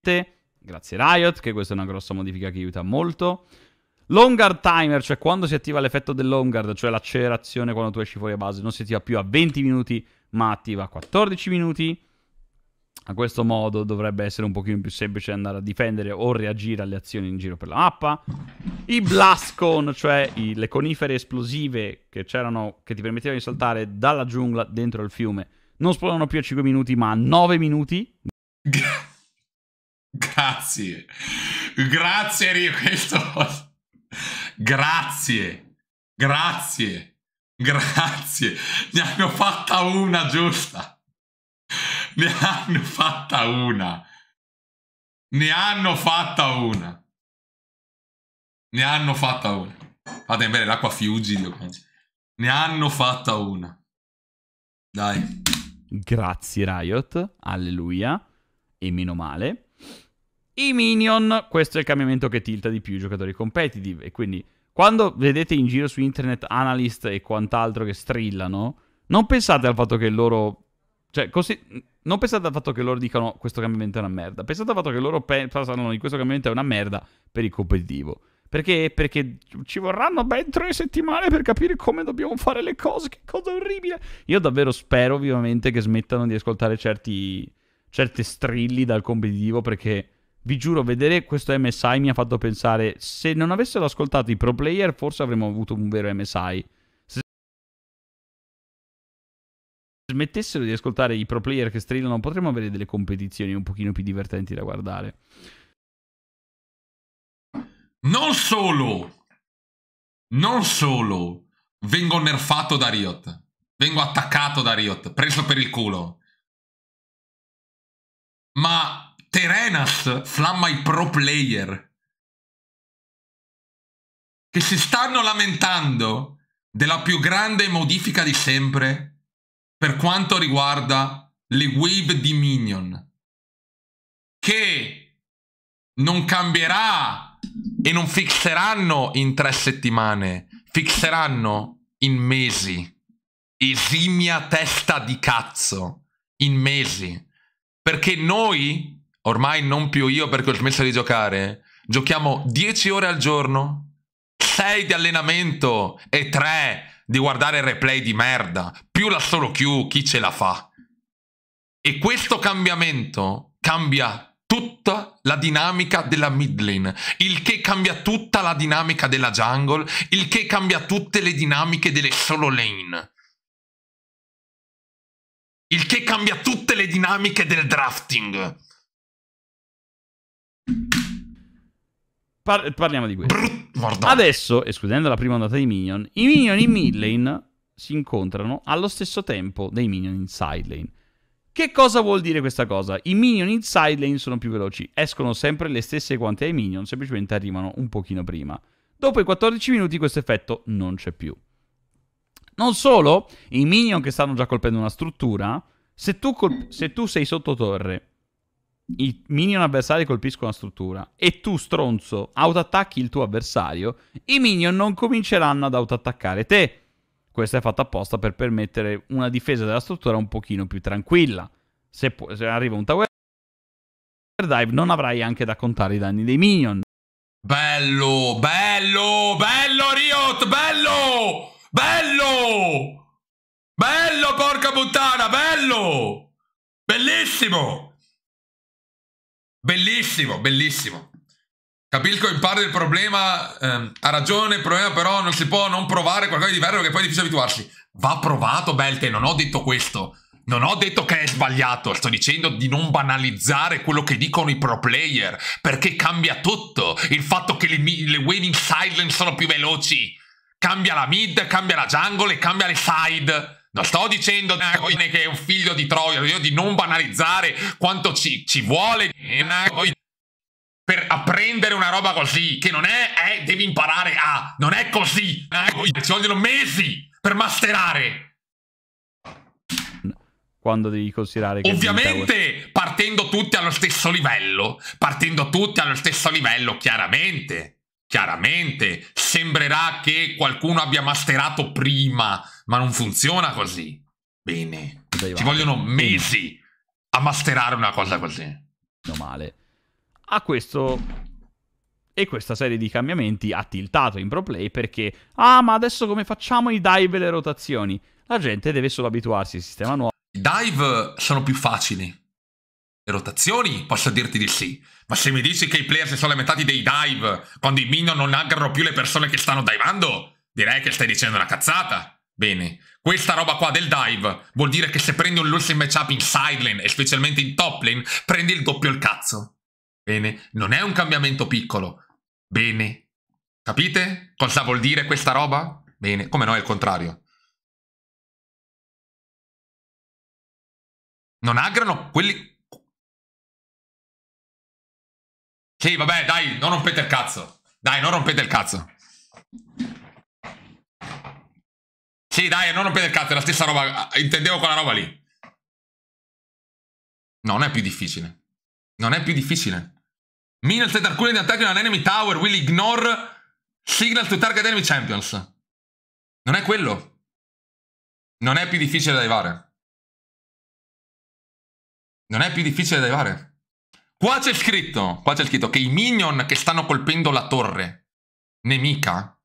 Te Grazie Riot, che questa è una grossa modifica che aiuta molto. Longguard timer, cioè quando si attiva l'effetto del longguard, cioè l'accelerazione quando tu esci fuori a base, non si attiva più a 20 minuti, ma attiva a 14 minuti. A questo modo dovrebbe essere un pochino più semplice andare a difendere o reagire alle azioni in giro per la mappa. I blast cone, cioè i, le conifere esplosive che c'erano, che ti permettevano di saltare dalla giungla dentro il fiume, non spawnano più a 5 minuti, ma a 9 minuti. Grazie. Grazie Rio Questo. Grazie. Grazie. Grazie. Ne hanno fatta una giusta. Ne hanno fatta una. Ne hanno fatta una. Ne hanno fatta una. Fate bene l'acqua Fiuggi, io penso. Ne hanno fatta una. Dai. Grazie Riot, alleluia. E meno male. I minion, questo è il cambiamento che tilta di più i giocatori competitive e quindi quando vedete in giro su internet analyst e quant'altro che strillano, non pensate al fatto che loro... Cioè, così, non pensate al fatto che loro dicano questo cambiamento è una merda, pensate al fatto che loro pensano che questo cambiamento è una merda per il competitivo. Perché? Perché ci vorranno ben tre settimane per capire come dobbiamo fare le cose, che cosa orribile. Io davvero spero vivamente che smettano di ascoltare certi, certi strilli dal competitivo perché vi giuro, vedere questo MSI mi ha fatto pensare, se non avessero ascoltato i pro player, forse avremmo avuto un vero MSI. Se smettessero di ascoltare i pro player che strillano, potremmo avere delle competizioni un pochino più divertenti da guardare. Non solo! Non solo! Vengo nerfato da Riot. Vengo attaccato da Riot, preso per il culo. Ma Terenas, flamma i pro player, che si stanno lamentando della più grande modifica di sempre per quanto riguarda le Wave di Minion, che non cambierà e non fixeranno in tre settimane, fixeranno in mesi. Esimia testa di cazzo, in mesi. Perché noi ormai non più io perché ho smesso di giocare, giochiamo 10 ore al giorno, 6 di allenamento e 3 di guardare replay di merda, più la solo Q, chi ce la fa? E questo cambiamento cambia tutta la dinamica della mid lane, il che cambia tutta la dinamica della jungle, il che cambia tutte le dinamiche delle solo lane. Il che cambia tutte le dinamiche del drafting. Par- parliamo di questo. Brr, Adesso, escludendo la prima ondata dei Minion, i Minion in mid lane si incontrano allo stesso tempo dei Minion in side lane. Che cosa vuol dire questa cosa? I minion in side lane sono più veloci, escono sempre le stesse quante ai minion, semplicemente arrivano un pochino prima. Dopo i 14 minuti questo effetto non c'è più. Non solo, i minion che stanno già colpendo una struttura, se tu, colp- se tu sei sotto torre i minion avversari colpiscono la struttura e tu, stronzo, autoattacchi il tuo avversario, i minion non cominceranno ad autoattaccare te. Questo è fatto apposta per permettere una difesa della struttura un pochino più tranquilla. Se, pu- se arriva un tower dive non avrai anche da contare i danni dei minion. Bello, bello, bello Riot, bello, bello, bello porca puttana, bello, bellissimo. Bellissimo, bellissimo. Capisco in parte il problema, ehm, ha ragione, il problema però non si può non provare qualcosa di diverso che poi è difficile abituarsi. Va provato Belte, non ho detto questo. Non ho detto che è sbagliato, sto dicendo di non banalizzare quello che dicono i pro player, perché cambia tutto. Il fatto che le, le winning sideline sono più veloci. Cambia la mid, cambia la jungle e cambia le side. Non sto dicendo che è un figlio di Troia, io di non banalizzare quanto ci, ci vuole eh, per apprendere una roba così, che non è, è devi imparare a, non è così, ci vogliono mesi per masterare quando devi considerare che ovviamente partendo tutti allo stesso livello partendo tutti allo stesso livello chiaramente Chiaramente sembrerà che qualcuno abbia masterato prima, ma non funziona così. Bene. Dai, Ci vogliono mesi a masterare una cosa così. No male. A questo e questa serie di cambiamenti ha tiltato in pro play perché ah, ma adesso come facciamo i dive e le rotazioni? La gente deve solo abituarsi al sistema nuovo. I dive sono più facili. Le rotazioni posso dirti di sì. Ma se mi dici che i player si sono lamentati dei dive quando i minion non aggrano più le persone che stanno divando, direi che stai dicendo una cazzata. Bene, questa roba qua del dive vuol dire che se prendi un losing matchup in sideline e specialmente in top lane, prendi il doppio il cazzo. Bene, non è un cambiamento piccolo. Bene. Capite cosa vuol dire questa roba? Bene, come no è il contrario. Non aggrano quelli Sì, vabbè, dai, non rompete il cazzo. Dai, non rompete il cazzo. Sì, dai, non rompete il cazzo, è la stessa roba. Intendevo quella roba lì. Non è più difficile. Non è più difficile. Minus that are cooling the attack in an enemy tower will ignore signal to target enemy champions. Non è quello. Non è più difficile da arrivare. Non è più difficile da arrivare. Qua c'è scritto, qua c'è scritto che i minion che stanno colpendo la torre nemica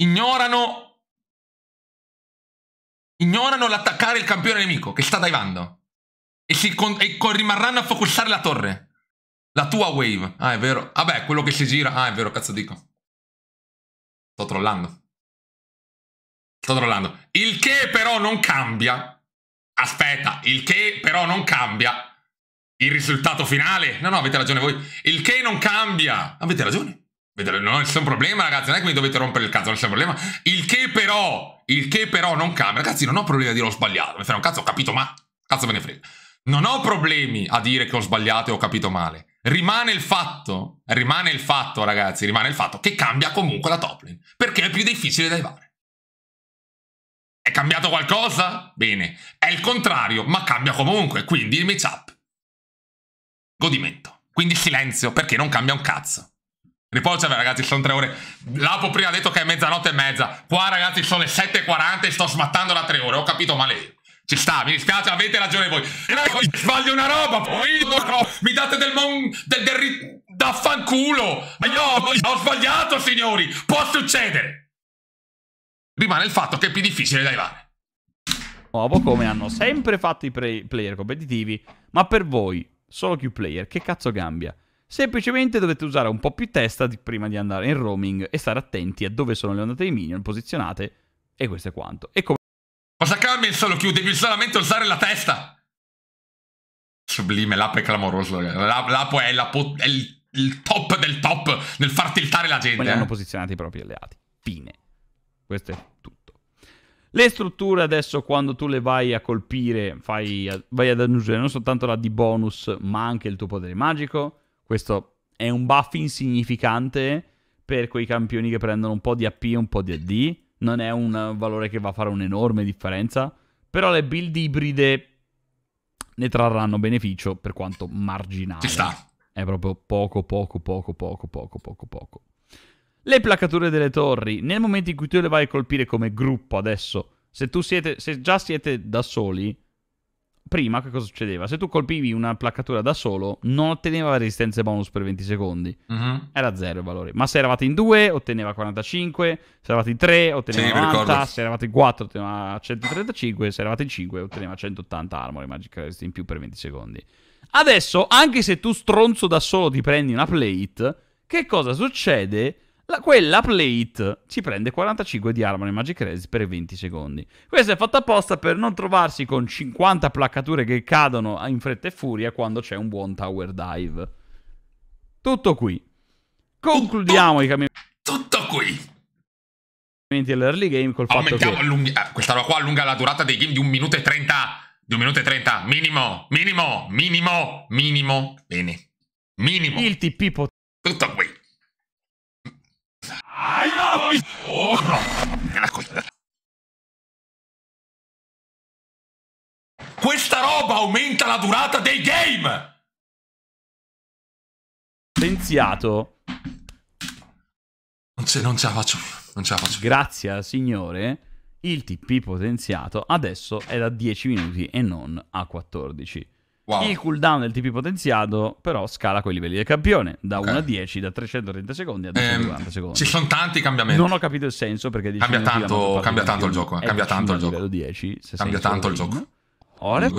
ignorano ignorano l'attaccare il campione nemico che sta divando e, si con, e con, rimarranno a focussare la torre. La tua wave. Ah, è vero. Vabbè, ah, quello che si gira. Ah, è vero, cazzo dico. Sto trollando. Sto trollando. Il che però non cambia. Aspetta, il che però non cambia il risultato finale. No, no, avete ragione voi. Il che non cambia. Avete ragione. Non ho nessun problema, ragazzi. Non è che mi dovete rompere il cazzo, non c'è un problema. Il che però, il che però non cambia. Ragazzi, non ho problemi a dire ho sbagliato. Mi frega un cazzo, ho capito, ma cazzo me ne frega. Non ho problemi a dire che ho sbagliato e ho capito male. Rimane il fatto, rimane il fatto, ragazzi, rimane il fatto che cambia comunque la top lane. Perché è più difficile da evare. È cambiato qualcosa? Bene. È il contrario, ma cambia comunque. Quindi il matchup godimento. Quindi silenzio, perché non cambia un cazzo. Ripoggio, ragazzi, sono tre ore. Lapo prima ha detto che è mezzanotte e mezza. Qua, ragazzi, sono le 7.40 e sto smattando da tre ore. Ho capito male Ci sta, mi dispiace, avete ragione voi. E sbaglio una roba, poi mi date del mon... del, del ri... da Ma io ho sbagliato, signori. Può succedere. Rimane il fatto che è più difficile da arrivare. Nuovo come hanno sempre fatto i player competitivi, ma per voi Solo Q-Player, che cazzo cambia? Semplicemente dovete usare un po' più testa di, prima di andare in roaming e stare attenti a dove sono le ondate di minion posizionate e questo è quanto. E come... Cosa cambia in solo Q? Devi solamente usare la testa! Sublime, l'app è clamoroso. L'app è, è, il, il top del top nel far tiltare la gente. Come li hanno eh. posizionati i propri alleati. Fine. Questo è tutto. Le strutture adesso quando tu le vai a colpire, fai, vai ad annusare non soltanto la di bonus, ma anche il tuo potere magico. Questo è un buff insignificante per quei campioni che prendono un po' di AP e un po' di AD. Non è un valore che va a fare un'enorme differenza. Però le build ibride ne trarranno beneficio per quanto marginale. Ci sta. È proprio poco, poco, poco, poco, poco, poco, poco. Le placature delle torri, nel momento in cui tu le vai a colpire come gruppo adesso, se, siete, se già siete da soli, prima che cosa succedeva? Se tu colpivi una placatura da solo, non otteneva resistenze bonus per 20 secondi. Uh-huh. Era zero il valore. Ma se eravate in 2, otteneva 45. Se eravate in 3, otteneva sì, 90. Se eravate in 4, otteneva 135. Se eravate in 5, otteneva 180 armor e magic resist in più per 20 secondi. Adesso, anche se tu stronzo da solo ti prendi una plate, che cosa succede? La, quella plate ci prende 45 di arma nei Magic Race per 20 secondi. Questo è fatto apposta per non trovarsi con 50 placcature che cadono in fretta e furia quando c'è un buon tower dive. Tutto qui. Concludiamo tutto, i cammini. Tutto qui. L'early game col fatto Aumentiamo che... Allunghi... Eh, ah, questa roba qua allunga la durata dei game di 1 minuto e 30. Di 1 minuto e 30. Minimo, minimo, minimo, minimo. Bene. Minimo. Il TP potente. Tutto qui. Questa roba aumenta la durata dei game! Scienziato. Non, ce, non ce la faccio più. Non ce la faccio Grazie al signore. Il TP potenziato adesso è da 10 minuti e non a 14. Wow. Il cooldown del TP potenziato però scala con i livelli del campione, da okay. 1 a 10, da 330 secondi a 240 ehm, secondi. Ci sono tanti cambiamenti. Non ho capito il senso perché eh, eh, cambia tanto, cambia tanto il gioco, cambia tanto il gioco. 10, cambia tanto il gioco. Ore.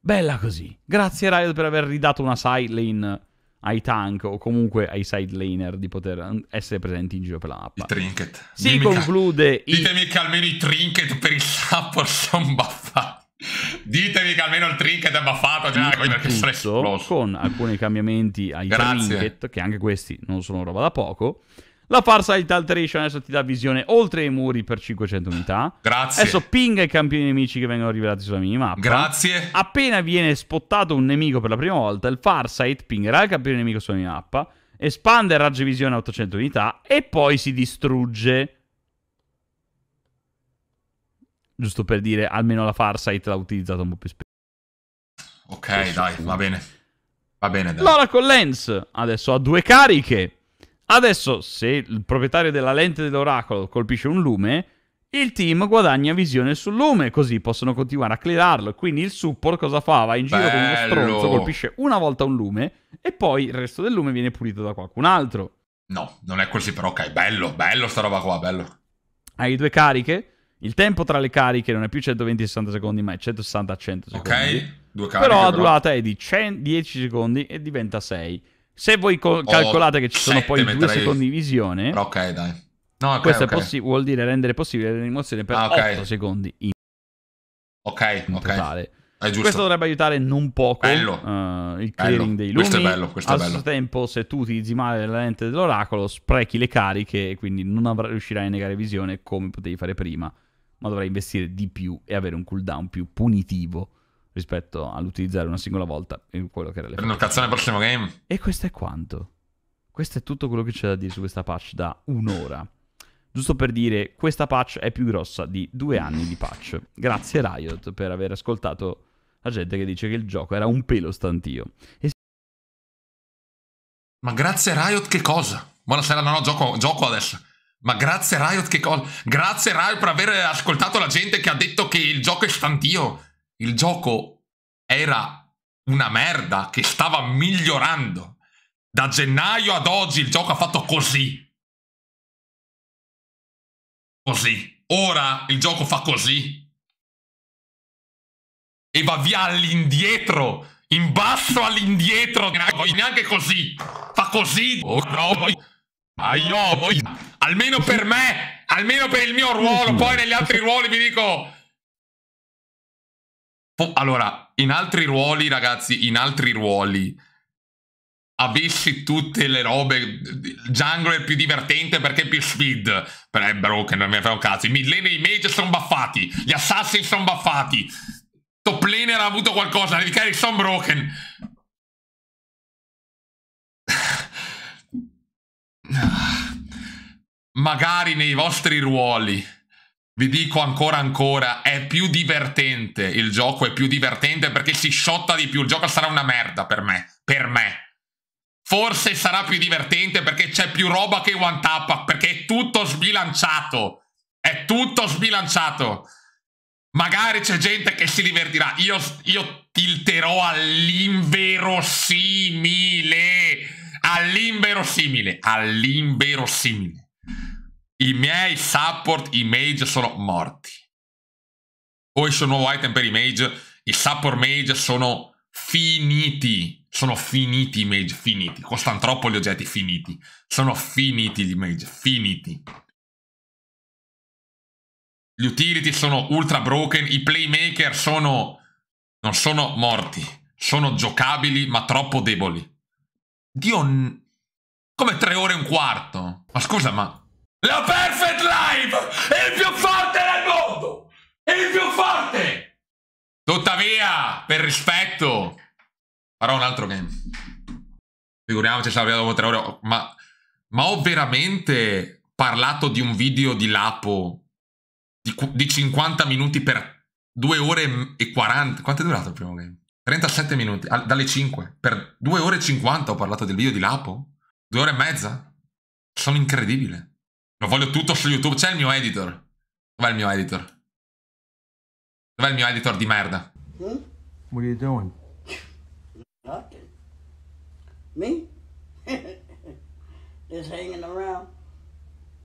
Bella così. Grazie Riot per aver ridato una side lane ai tank o comunque ai side laner di poter mm, essere presenti in giro per la mappa. I trinket. Si Dimmi conclude. Ditemi che almeno i trinket per il support sono baffati. Ditemi che almeno il trinket è buffato già, perché Con alcuni cambiamenti ai trinket, che anche questi non sono roba da poco. La Farsight Alteration adesso ti dà visione oltre i muri per 500 unità. Grazie. Adesso pinga i campioni nemici che vengono rivelati sulla minimappa. Grazie. Appena viene spottato un nemico per la prima volta, il Farsight pingherà il campione nemico sulla minimappa, espande il raggio visione a 800 unità e poi si distrugge giusto per dire, almeno la Farsight l'ha utilizzata un po' più spesso. Ok, Questo dai, va bene. Va bene, dai. L'Oracle con Lens adesso ha due cariche. Adesso, se il proprietario della lente dell'oracolo colpisce un lume, il team guadagna visione sul lume, così possono continuare a cleararlo. Quindi il support cosa fa? Va in giro Bello. con uno stronzo, colpisce una volta un lume e poi il resto del lume viene pulito da qualcun altro. No, non è così, però ok, bello, bello sta roba qua, bello. Hai due cariche, il tempo tra le cariche non è più 120-60 secondi, ma è 160-100 secondi. Ok, due cariche. Però la durata però. è di 100, 10 secondi e diventa 6. Se voi co- oh, calcolate che ci sono poi 2 metterei... secondi di visione, però ok, dai. No, okay, questo okay. Possi- vuol dire rendere possibile l'animazione per ah, okay. 8 secondi in Ok, in totale. Questo dovrebbe aiutare non poco bello. Uh, il clearing bello. dei lumi. Questo è bello, questo Al è bello. Allo stesso tempo, se tu utilizzi male la lente dell'oracolo, sprechi le cariche e quindi non avrai, riuscirai a negare visione come potevi fare prima ma dovrei investire di più e avere un cooldown più punitivo rispetto all'utilizzare una singola volta quello che era le Prendo al prossimo game. E questo è quanto. Questo è tutto quello che c'è da dire su questa patch da un'ora. Giusto per dire, questa patch è più grossa di due anni di patch. Grazie Riot per aver ascoltato la gente che dice che il gioco era un pelo stantio. E... Ma grazie Riot che cosa? Buonasera, no no, gioco, gioco adesso. Ma grazie Riot che cosa... Grazie Riot per aver ascoltato la gente che ha detto che il gioco è stantio. Il gioco era una merda che stava migliorando. Da gennaio ad oggi il gioco ha fatto così. Così. Ora il gioco fa così. E va via all'indietro. In basso all'indietro. Neanche così. Fa così. Oh, no. Ma io voglio... almeno per me, almeno per il mio ruolo, poi negli altri ruoli vi dico... Allora, in altri ruoli, ragazzi, in altri ruoli, avessi tutte le robe... Jungler più divertente perché è più speed. Però è eh, broken, non mi fa un cazzo. I millenni i mage sono baffati, gli assassin sono baffati. Top laner ha avuto qualcosa, i carry sono broken. Ah, magari nei vostri ruoli, vi dico ancora ancora, è più divertente, il gioco è più divertente perché si sciotta di più, il gioco sarà una merda per me, per me. Forse sarà più divertente perché c'è più roba che One Tap, perché è tutto sbilanciato, è tutto sbilanciato. Magari c'è gente che si divertirà, io, io tilterò all'inverosimile all'inverosimile, all'inverosimile. I miei support i mage sono morti. Poi sul nuovo item per i mage, i support mage sono finiti. Sono finiti i mage, finiti. Costano troppo gli oggetti, finiti. Sono finiti gli mage, finiti. Gli utility sono ultra broken, i playmaker sono... non sono morti. Sono giocabili ma troppo deboli. Dio... Come tre ore e un quarto? Ma scusa, ma... La Perfect Live è il più forte del mondo! È il più forte! Tuttavia, per rispetto, farò un altro game. Figuriamoci se dopo tre ore... Ma... Ma ho veramente parlato di un video di Lapo di, di 50 minuti per due ore e 40... Quanto è durato il primo game? 37 minuti, al, dalle 5. Per 2 ore e 50 ho parlato del video di Lapo. 2 ore e mezza. Sono incredibile. Lo voglio tutto su YouTube. C'è il mio editor. Dov'è il mio editor? Dov'è il mio editor di merda? Hmm? What are you doing? Nothing. Me? Just hanging around.